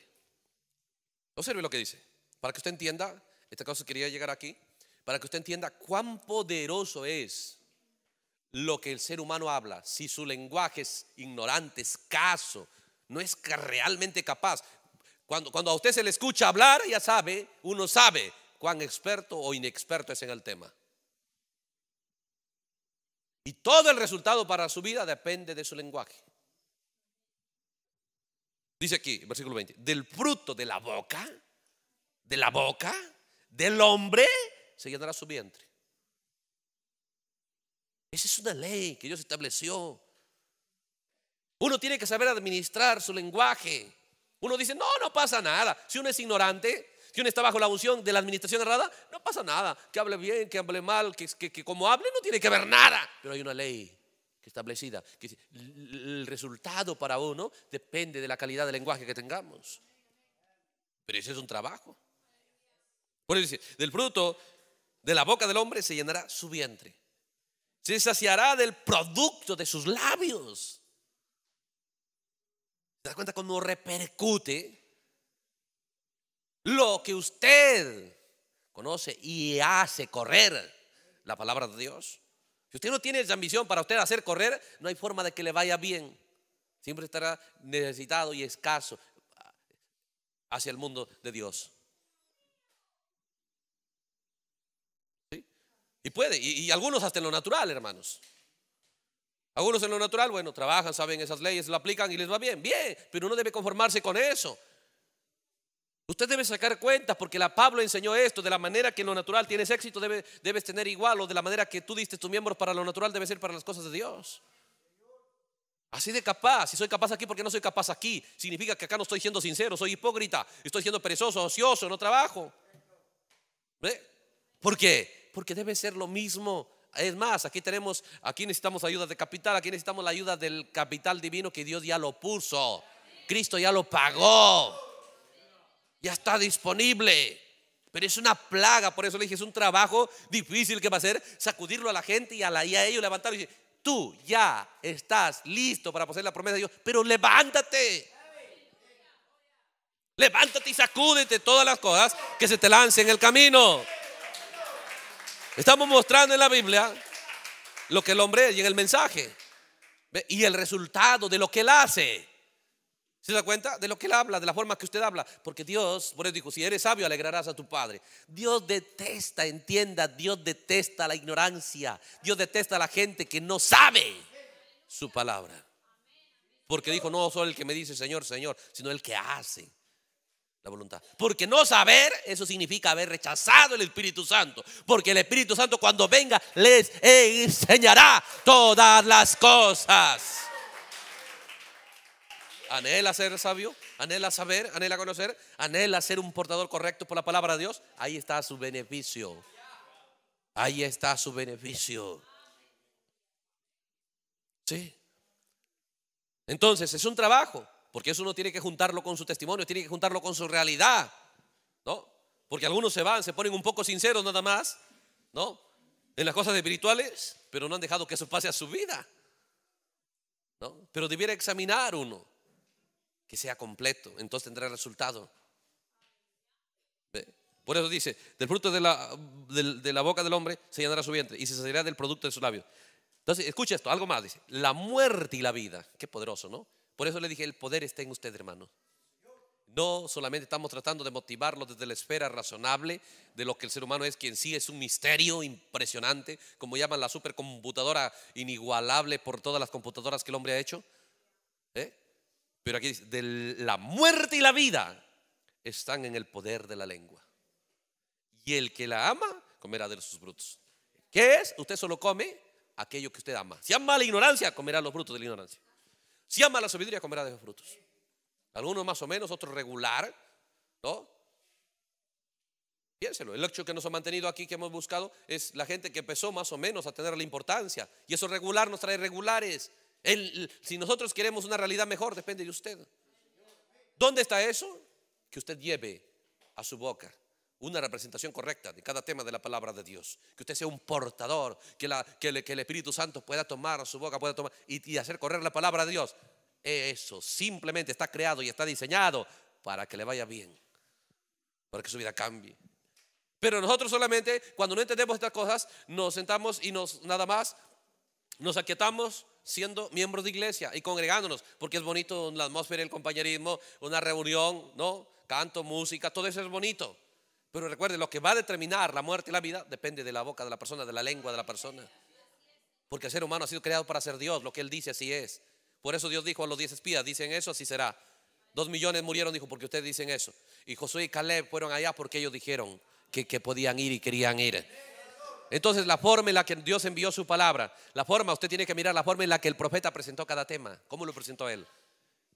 Observe lo que dice. Para que usted entienda, esta cosa quería llegar aquí, para que usted entienda cuán poderoso es lo que el ser humano habla, si su lenguaje es ignorante, escaso, no es realmente capaz. Cuando, a usted se le escucha hablar, ya sabe, uno sabe cuán experto o inexperto es en el tema. Y todo el resultado para su vida depende de su lenguaje. Dice aquí, versículo 20, del fruto de la boca, de la boca, del hombre, se llenará su vientre. Esa es una ley que Dios estableció. Uno tiene que saber administrar su lenguaje. Uno dice, no, no pasa nada. Si uno es ignorante, si uno está bajo la unción de la administración errada, no pasa nada. Que hable bien, que hable mal, que, que, como hable no tiene que haber nada. Pero hay una ley que establecida, que el resultado para uno depende de la calidad del lenguaje que tengamos. Pero ese es un trabajo. Por eso dice, del fruto de la boca del hombre se llenará su vientre. Se saciará del producto de sus labios. ¿Se da cuenta cómo repercute lo que usted conoce y hace correr la palabra de Dios? Si usted no tiene esa ambición para usted hacer correr, no hay forma de que le vaya bien. Siempre estará necesitado y escaso hacia el mundo de Dios. Y puede, y, algunos hasta en lo natural, hermanos. Algunos en lo natural, bueno, trabajan, saben esas leyes, lo aplican y les va bien, bien, pero uno debe conformarse con eso. Usted debe sacar cuentas porque la Pablo enseñó esto, de la manera que en lo natural tienes éxito debes tener igual o de la manera que tú diste tus miembros para lo natural debe ser para las cosas de Dios. Así de capaz, si soy capaz aquí porque no soy capaz aquí, significa que acá no estoy siendo sincero, soy hipócrita, estoy siendo perezoso, ocioso, no trabajo. ¿Por qué? Porque debe ser lo mismo es más, aquí tenemos, aquí necesitamos ayuda de capital, aquí necesitamos la ayuda del capital divino que Dios ya lo puso. Cristo ya lo pagó. Ya está disponible. Pero es una plaga, por eso le dije, es un trabajo difícil que va a ser sacudirlo a la gente y a, la, y a ellos levantarlo y tú ya estás listo para poseer la promesa de Dios, pero levántate. Levántate y sacúdete todas las cosas que se te lancen en el camino. Estamos mostrando en la Biblia lo que el hombre es y en el mensaje. Y el resultado de lo que él hace. ¿Se da cuenta? De lo que él habla, de la forma que usted habla. Porque Dios, por eso dijo, si eres sabio, alegrarás a tu padre. Dios detesta, entienda, Dios detesta la ignorancia. Dios detesta a la gente que no sabe su palabra. Porque dijo, no soy el que me dice Señor, Señor, sino el que hace la voluntad. Porque no saber, eso significa haber rechazado el Espíritu Santo. Porque el Espíritu Santo cuando venga les enseñará todas las cosas. Anhela ser sabio, anhela saber, anhela conocer, anhela ser un portador correcto por la palabra de Dios. Ahí está su beneficio. Ahí está su beneficio. Sí. Entonces, es un trabajo porque eso uno tiene que juntarlo con su testimonio, tiene que juntarlo con su realidad, ¿no? Porque algunos se van, se ponen un poco sinceros nada más, ¿no? En las cosas espirituales, pero no han dejado que eso pase a su vida, ¿no? Pero debiera examinar uno, que sea completo, entonces tendrá resultado. Por eso dice, del fruto de la, boca del hombre se llenará su vientre y se saciará del producto de sus labios. Entonces, escucha esto, algo más, dice, la muerte y la vida, qué poderoso, ¿no? Por eso le dije, el poder está en usted, hermano. No solamente estamos tratando de motivarlo desde la esfera razonable de lo que el ser humano es, quien sí es un misterio impresionante, como llaman la supercomputadora inigualable por todas las computadoras que el hombre ha hecho. ¿eh? Pero aquí dice, de la muerte y la vida están en el poder de la lengua. Y el que la ama, comerá de sus brutos. ¿Qué es? Usted solo come aquello que usted ama. Si ama la ignorancia, comerá los brutos de la ignorancia. Si ama la sabiduría, comerá de los frutos. Algunos más o menos, otros regular, ¿no? Piénselo, el hecho que nos ha mantenido aquí, que hemos buscado, es la gente que empezó más o menos a tener la importancia. Y eso regular nos trae regulares. El, si nosotros queremos una realidad mejor, depende de usted. ¿Dónde está eso? Que usted lleve a su boca una representación correcta de cada tema de la palabra de Dios. Que usted sea un portador, que, el Espíritu Santo pueda tomar su boca, pueda tomar y, hacer correr la palabra de Dios. Eso simplemente está creado y está diseñado para que le vaya bien, para que su vida cambie. Pero nosotros solamente, cuando no entendemos estas cosas, nos sentamos y nos nada más nos aquietamos siendo miembros de iglesia y congregándonos, porque es bonito la atmósfera, el compañerismo, una reunión, ¿no? Canto, música, todo eso es bonito. Pero recuerde, lo que va a determinar la muerte y la vida depende de la boca de la persona, de la lengua de la persona. Porque el ser humano ha sido creado para ser Dios, lo que Él dice así es. Por eso Dios dijo a los diez espías, dicen eso, así será. Dos millones murieron, dijo, porque ustedes dicen eso. Y Josué y Caleb fueron allá porque ellos dijeron que, que podían ir y querían ir. Entonces la forma en la que Dios envió su palabra, la forma, usted tiene que mirar la forma en la que el profeta presentó cada tema, cómo lo presentó él.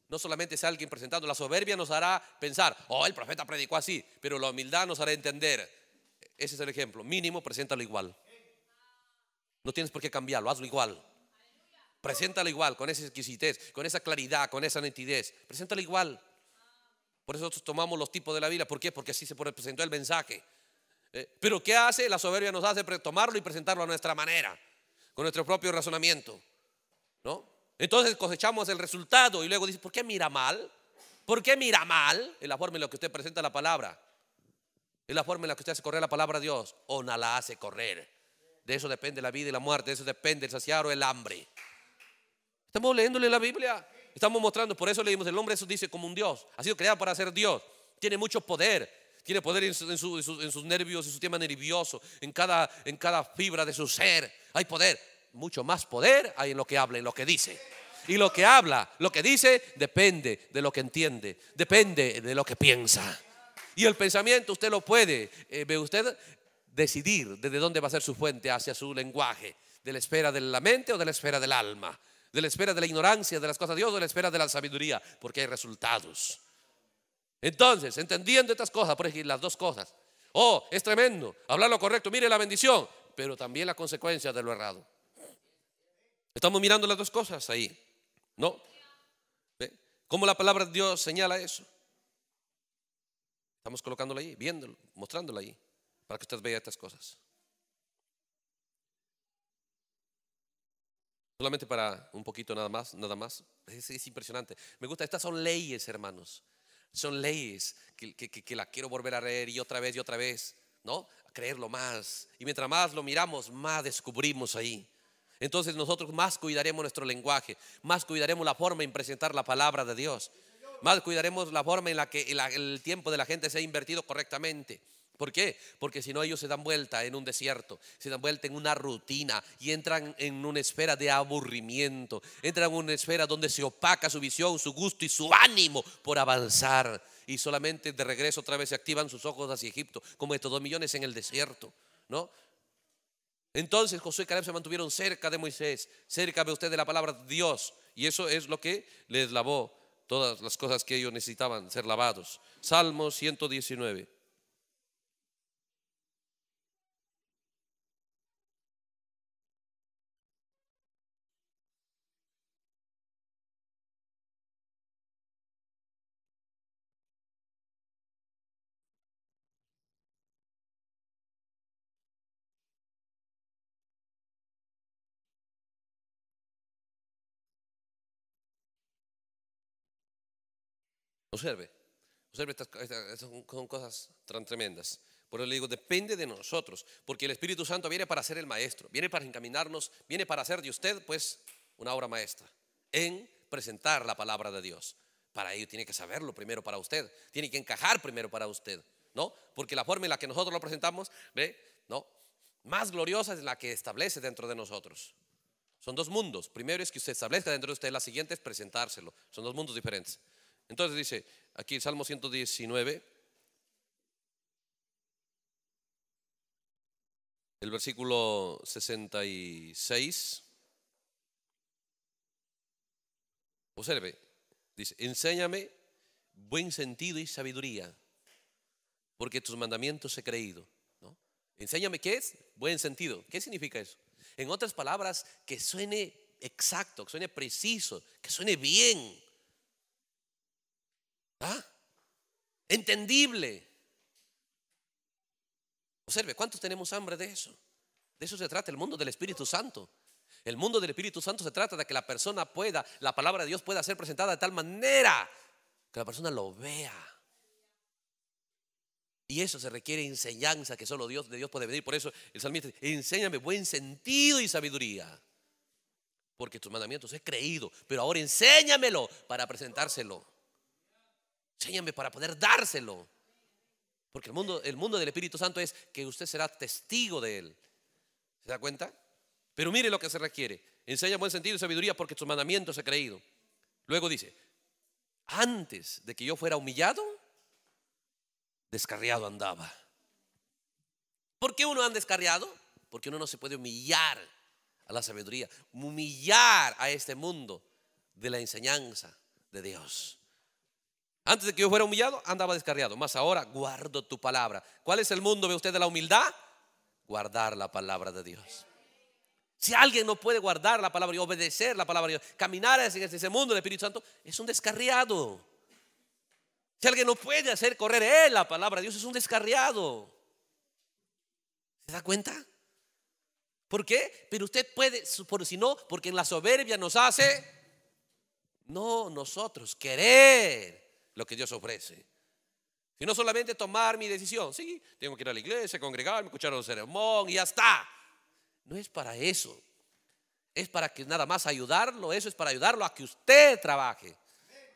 No solamente sea alguien presentando, la soberbia nos hará pensar, oh, el profeta predicó así, pero la humildad nos hará entender. Ese es el ejemplo. Mínimo, preséntalo igual. No tienes por qué cambiarlo, hazlo igual. Preséntalo igual, con esa exquisitez, con esa claridad, con esa nitidez. Preséntalo igual. Por eso nosotros tomamos los tipos de la Biblia. ¿Por qué? Porque así se presentó el mensaje. Eh, pero ¿qué hace? La soberbia nos hace tomarlo y presentarlo a nuestra manera, con nuestro propio razonamiento. ¿No? Entonces cosechamos el resultado y luego dice, ¿por qué mira mal? ¿Por qué mira mal? Es la forma en la que usted presenta la palabra. en la forma en la que usted hace correr la palabra de Dios o no la hace correr. De eso depende la vida y la muerte, de eso depende el saciar o el hambre. Estamos leyéndole la Biblia, estamos mostrando, por eso leímos, el hombre eso dice como un Dios, ha sido creado para ser Dios, tiene mucho poder, tiene poder en, sus nervios, en su sistema nervioso, en cada, en cada fibra de su ser, hay poder, mucho más poder hay en lo que habla, en lo que dice. Y lo que habla, lo que dice, depende de lo que entiende, depende de lo que piensa. Y el pensamiento usted lo puede, eh, ve usted decidir desde dónde va a ser su fuente hacia su lenguaje, de la esfera de la mente o de la esfera del alma, de la esfera de la ignorancia de las cosas de Dios o de la esfera de la sabiduría, porque hay resultados. Entonces, entendiendo estas cosas, por ejemplo, las dos cosas, oh, es tremendo, hablar lo correcto, mire la bendición, pero también la consecuencia de lo errado. Estamos mirando las dos cosas ahí, ¿no? ¿Cómo la palabra de Dios señala eso? Estamos colocándolo ahí, viéndolo, mostrándolo ahí, para que ustedes vean estas cosas. Solamente para un poquito nada más, nada más. Es, impresionante. Me gusta, estas son leyes, hermanos. Son leyes que, que, la quiero volver a leer y otra vez y otra vez, ¿no? creerlo más. Y mientras más lo miramos, más descubrimos ahí. Entonces nosotros más cuidaremos nuestro lenguaje, más cuidaremos la forma en presentar la palabra de Dios, más cuidaremos la forma en la que el tiempo de la gente se ha invertido correctamente. ¿Por qué? Porque si no ellos se dan vuelta en un desierto, se dan vuelta en una rutina y entran en una esfera de aburrimiento, entran en una esfera donde se opaca su visión, su gusto y su ánimo por avanzar. Y solamente de regreso otra vez se activan sus ojos hacia Egipto, como estos dos millones en el desierto. ¿No? Entonces Josué y Caleb se mantuvieron cerca de Moisés, cerca de usted de la palabra de Dios. Y eso es lo que les lavó todas las cosas que ellos necesitaban ser lavados. Salmo 119. observe. Observe, estas, son cosas tan tremendas. Por eso le digo, depende de nosotros, porque el Espíritu Santo viene para ser el maestro, viene para encaminarnos, viene para hacer de usted, pues, una obra maestra en presentar la palabra de Dios. Para ello tiene que saberlo primero para usted, tiene que encajar primero para usted, ¿no? Porque la forma en la que nosotros lo presentamos, ¿ve? ¿No? Más gloriosa es la que establece dentro de nosotros. Son dos mundos. Primero es que usted establezca dentro de usted, la siguiente es presentárselo. Son dos mundos diferentes. Entonces dice, aquí Salmo 119, el versículo 66. Observe, dice, enséñame buen sentido y sabiduría, porque tus mandamientos he creído. Enséñame qué es buen sentido. ¿Qué significa eso? En otras palabras, que suene exacto, que suene preciso, que suene bien. ¿Ah? Entendible. Observe, ¿cuántos tenemos hambre de eso? De eso se trata el mundo del Espíritu Santo. El mundo del Espíritu Santo se trata de que la persona pueda, la palabra de Dios pueda ser presentada de tal manera que la persona lo vea. Y eso se requiere enseñanza que solo Dios de Dios puede venir. Por eso el salmista dice, enséñame buen sentido y sabiduría. Porque tus mandamientos he creído, pero ahora enséñamelo para presentárselo. Enséñame para poder dárselo. Porque el mundo, el mundo del Espíritu Santo es que usted será testigo de él. ¿Se da cuenta? Pero mire lo que se requiere. Enseña buen sentido y sabiduría porque tus mandamientos he creído. Luego dice, antes de que yo fuera humillado, descarriado andaba. ¿Por qué uno anda descarriado? Porque uno no se puede humillar a la sabiduría, humillar a este mundo de la enseñanza de Dios. Antes de que yo fuera humillado, andaba descarriado, Más ahora guardo tu palabra. ¿Cuál es el mundo, ve usted, de la humildad? Guardar la palabra de Dios. Si alguien no puede guardar la palabra y obedecer la palabra de Dios, caminar en ese mundo del Espíritu Santo, es un descarriado. Si alguien no puede hacer correr él la palabra de Dios, es un descarriado. ¿Se da cuenta? ¿Por qué? Pero usted puede, por si no, porque la soberbia nos hace, no nosotros, querer lo que Dios ofrece. Y no solamente tomar mi decisión, sí, tengo que ir a la iglesia, congregarme, escuchar un sermón y ya está. No es para eso. Es para que nada más ayudarlo, eso es para ayudarlo a que usted trabaje.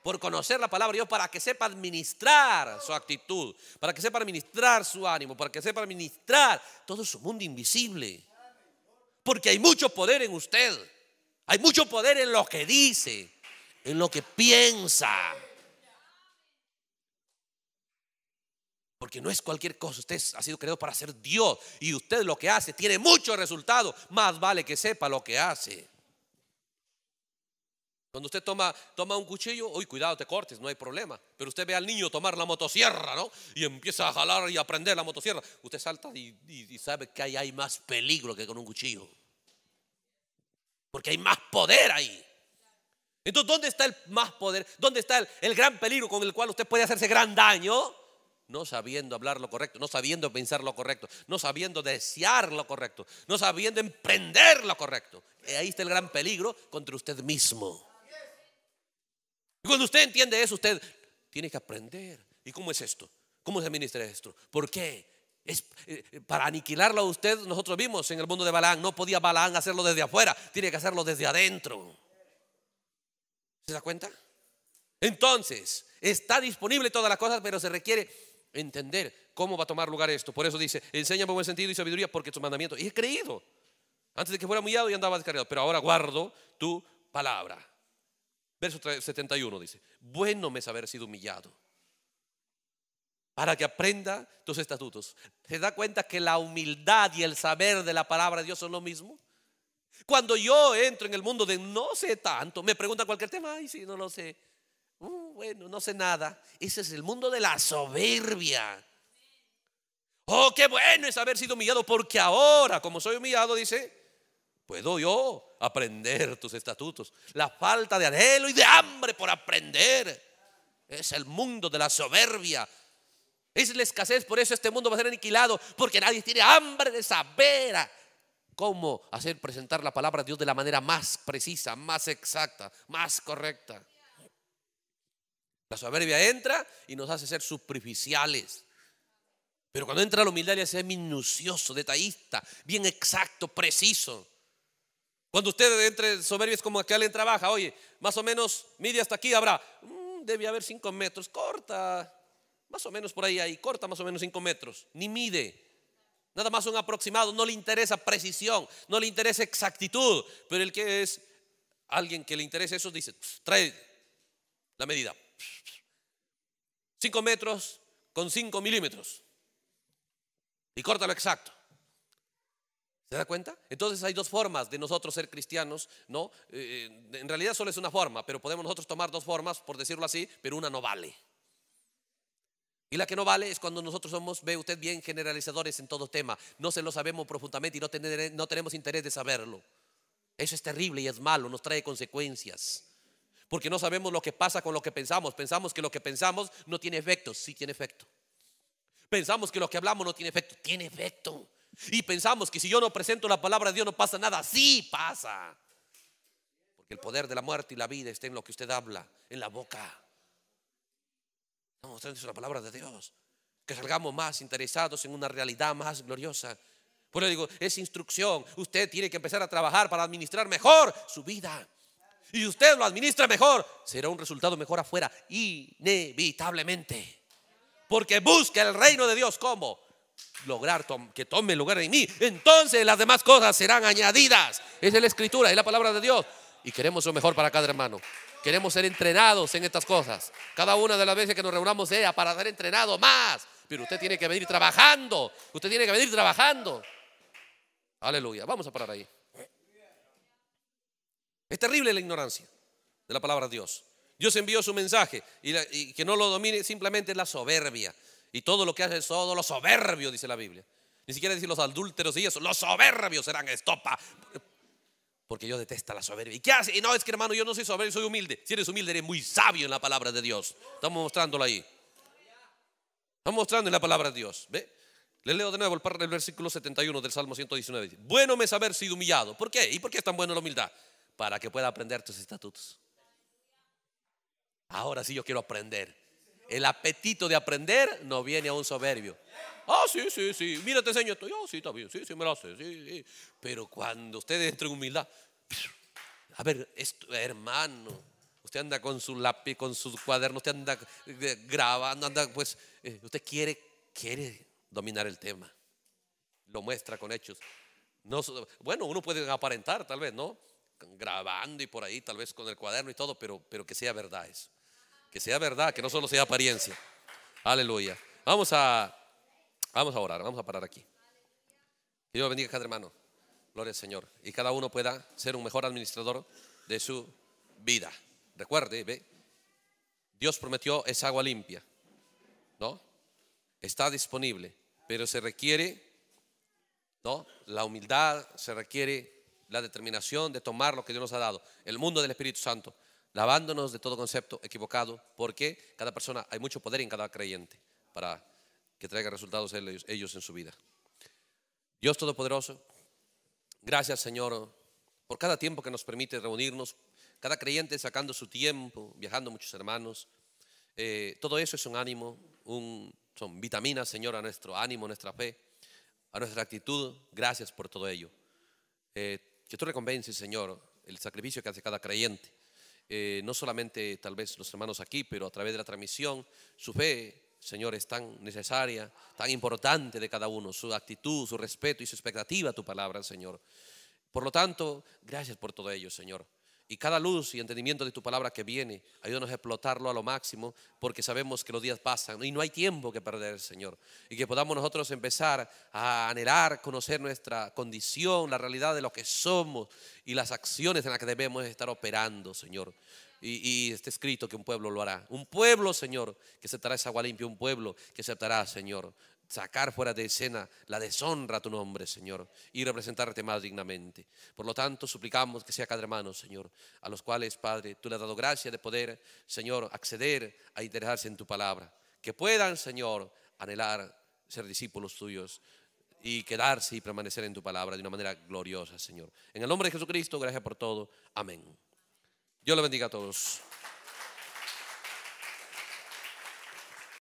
Por conocer la palabra de Dios, para que sepa administrar su actitud, para que sepa administrar su ánimo, para que sepa administrar todo su mundo invisible. Porque hay mucho poder en usted. Hay mucho poder en lo que dice, en lo que piensa. Porque no es cualquier cosa. Usted ha sido creado para ser Dios. Y usted lo que hace tiene mucho resultados. Más vale que sepa lo que hace. Cuando usted toma, toma un cuchillo, uy, cuidado, te cortes, no hay problema. Pero usted ve al niño tomar la motosierra, ¿no? Y empieza a jalar y aprender la motosierra. Usted salta y, sabe que ahí hay más peligro que con un cuchillo. Porque hay más poder ahí. Entonces, ¿dónde está el más poder? ¿Dónde está el, el gran peligro con el cual usted puede hacerse gran daño? no sabiendo hablar lo correcto, no sabiendo pensar lo correcto, no sabiendo desear lo correcto, no sabiendo emprender lo correcto. Y ahí está el gran peligro contra usted mismo. Y cuando usted entiende eso, usted tiene que aprender. ¿Y cómo es esto? ¿Cómo se administra esto? ¿Por qué? Es, eh, para aniquilarlo a usted, nosotros vimos en el mundo de Balaán, no podía Balaán hacerlo desde afuera, tiene que hacerlo desde adentro. ¿Se da cuenta? Entonces, está disponible todas las cosas, pero se requiere entender cómo va a tomar lugar esto. Por eso dice, enséñame buen sentido y sabiduría porque tu mandamiento Y he creído. Antes de que fuera humillado y andaba descargado, pero ahora guardo tu palabra. Verso 71 dice, bueno me es haber sido humillado para que aprenda tus estatutos. ¿Se da cuenta que la humildad y el saber de la palabra de Dios son lo mismo? Cuando yo entro en el mundo de no sé tanto, me pregunta cualquier tema, ay, sí, no lo sé. Uh, bueno, no sé nada. Ese es el mundo de la soberbia. Oh, qué bueno es haber sido humillado, porque ahora, como soy humillado, dice, puedo yo aprender tus estatutos. La falta de anhelo y de hambre por aprender. Es el mundo de la soberbia. Es la escasez, por eso este mundo va a ser aniquilado, porque nadie tiene hambre de saber cómo hacer presentar la palabra de Dios de la manera más precisa, más exacta, más correcta. La soberbia entra y nos hace ser superficiales. Pero cuando entra la humildad se hace minucioso, detallista, bien exacto, preciso. Cuando usted entre soberbia es como que alguien trabaja, oye, más o menos mide hasta aquí, habrá, mm, debe haber cinco metros, corta, más o menos por ahí, ahí, corta más o menos cinco metros, ni mide. Nada más un aproximado, no le interesa precisión, no le interesa exactitud, pero el que es alguien que le interesa eso dice, trae la medida, 5 metros con 5 milímetros. Y corta lo exacto. ¿Se da cuenta? Entonces hay dos formas de nosotros ser cristianos, ¿no? Eh, eh, en realidad solo es una forma, pero podemos nosotros tomar dos formas, por decirlo así, pero una no vale. Y la que no vale es cuando nosotros somos, ve usted bien, generalizadores en todo tema. No se lo sabemos profundamente y no tenemos interés de saberlo. Eso es terrible y es malo, nos trae consecuencias porque no sabemos lo que pasa con lo que pensamos. Pensamos que lo que pensamos no tiene efecto, sí tiene efecto. Pensamos que lo que hablamos no tiene efecto, tiene efecto. Y pensamos que si yo no presento la palabra de Dios no pasa nada, sí pasa. Porque el poder de la muerte y la vida está en lo que usted habla, en la boca. Estamos mostrando la palabra de Dios. Que salgamos más interesados en una realidad más gloriosa. Por eso digo, es instrucción. Usted tiene que empezar a trabajar para administrar mejor su vida y usted lo administra mejor, será un resultado mejor afuera, inevitablemente. Porque busca el reino de Dios como lograr que tome lugar en mí. Entonces las demás cosas serán añadidas. es la escritura, es la palabra de Dios. Y queremos lo mejor para cada hermano. Queremos ser entrenados en estas cosas. Cada una de las veces que nos reunamos sea para ser entrenado más. Pero usted tiene que venir trabajando. Usted tiene que venir trabajando. Aleluya. Vamos a parar ahí. Es terrible la ignorancia de la palabra de Dios. Dios envió su mensaje y, que no lo domine simplemente es la soberbia. Y todo lo que hace es todo lo soberbio, dice la Biblia. Ni siquiera decir los adúlteros y eso. Los soberbios serán estopa. Porque yo detesta la soberbia. ¿Y qué hace? Y no, es que hermano, yo no soy soberbio, soy humilde. Si eres humilde, eres muy sabio en la palabra de Dios. Estamos mostrándolo ahí. Estamos mostrando en la palabra de Dios. ¿Ve? Le leo de nuevo el versículo 71 del Salmo 119. Bueno me es haber sido humillado. ¿Por qué? ¿Y por qué es tan buena la humildad? para que pueda aprender tus estatutos. Ahora sí yo quiero aprender. El apetito de aprender no viene a un soberbio. Ah, sí, sí, sí. Mira, te enseño esto. sí, está bien. Sí, sí, me lo hace. Pero cuando usted entra en humildad, a ver, hermano, usted anda con su lápiz, con su cuaderno usted anda eh, grabando, anda, pues, eh, usted quiere, quiere dominar el tema. Lo muestra con hechos. bueno, uno puede aparentar, tal vez, ¿no? grabando y por ahí, tal vez con el cuaderno y todo, pero, pero que sea verdad eso. Que sea verdad, que no solo sea apariencia. Aleluya. Vamos a, vamos a orar, vamos a parar aquí. Que Dios bendiga cada hermano. Gloria al Señor. Y cada uno pueda ser un mejor administrador de su vida. Recuerde, ve, Dios prometió esa agua limpia, ¿no? Está disponible, pero se requiere, ¿no? La humildad, se requiere la determinación de tomar lo que Dios nos ha dado, el mundo del Espíritu Santo, lavándonos de todo concepto equivocado, porque cada persona, hay mucho poder en cada creyente para que traiga resultados ellos, en su vida. Dios Todopoderoso, gracias Señor por cada tiempo que nos permite reunirnos, cada creyente sacando su tiempo, viajando muchos hermanos. Eh, todo eso es un ánimo, un, son vitaminas, Señor, a nuestro ánimo, a nuestra fe, a nuestra actitud. Gracias por todo ello. Eh, que tú recompenses, Señor, el sacrificio que hace cada creyente. Eh, no solamente tal vez los hermanos aquí, pero a través de la transmisión, su fe, Señor, es tan necesaria, tan importante de cada uno, su actitud, su respeto y su expectativa a tu palabra, Señor. Por lo tanto, gracias por todo ello, Señor. Y cada luz y entendimiento de tu palabra que viene, ayúdanos a explotarlo a lo máximo, porque sabemos que los días pasan y no hay tiempo que perder, Señor. Y que podamos nosotros empezar a anhelar, conocer nuestra condición, la realidad de lo que somos y las acciones en las que debemos estar operando, Señor. Y, está escrito que un pueblo lo hará. Un pueblo, Señor, que aceptará esa agua limpia. Un pueblo que aceptará, Señor, sacar fuera de escena la deshonra a tu nombre, Señor, y representarte más dignamente. Por lo tanto, suplicamos que sea cada hermano, Señor, a los cuales, Padre, tú le has dado gracia de poder, Señor, acceder a interesarse en tu palabra. Que puedan, Señor, anhelar ser discípulos tuyos y quedarse y permanecer en tu palabra de una manera gloriosa, Señor. En el nombre de Jesucristo, gracias por todo. Amén. Dios le bendiga a todos.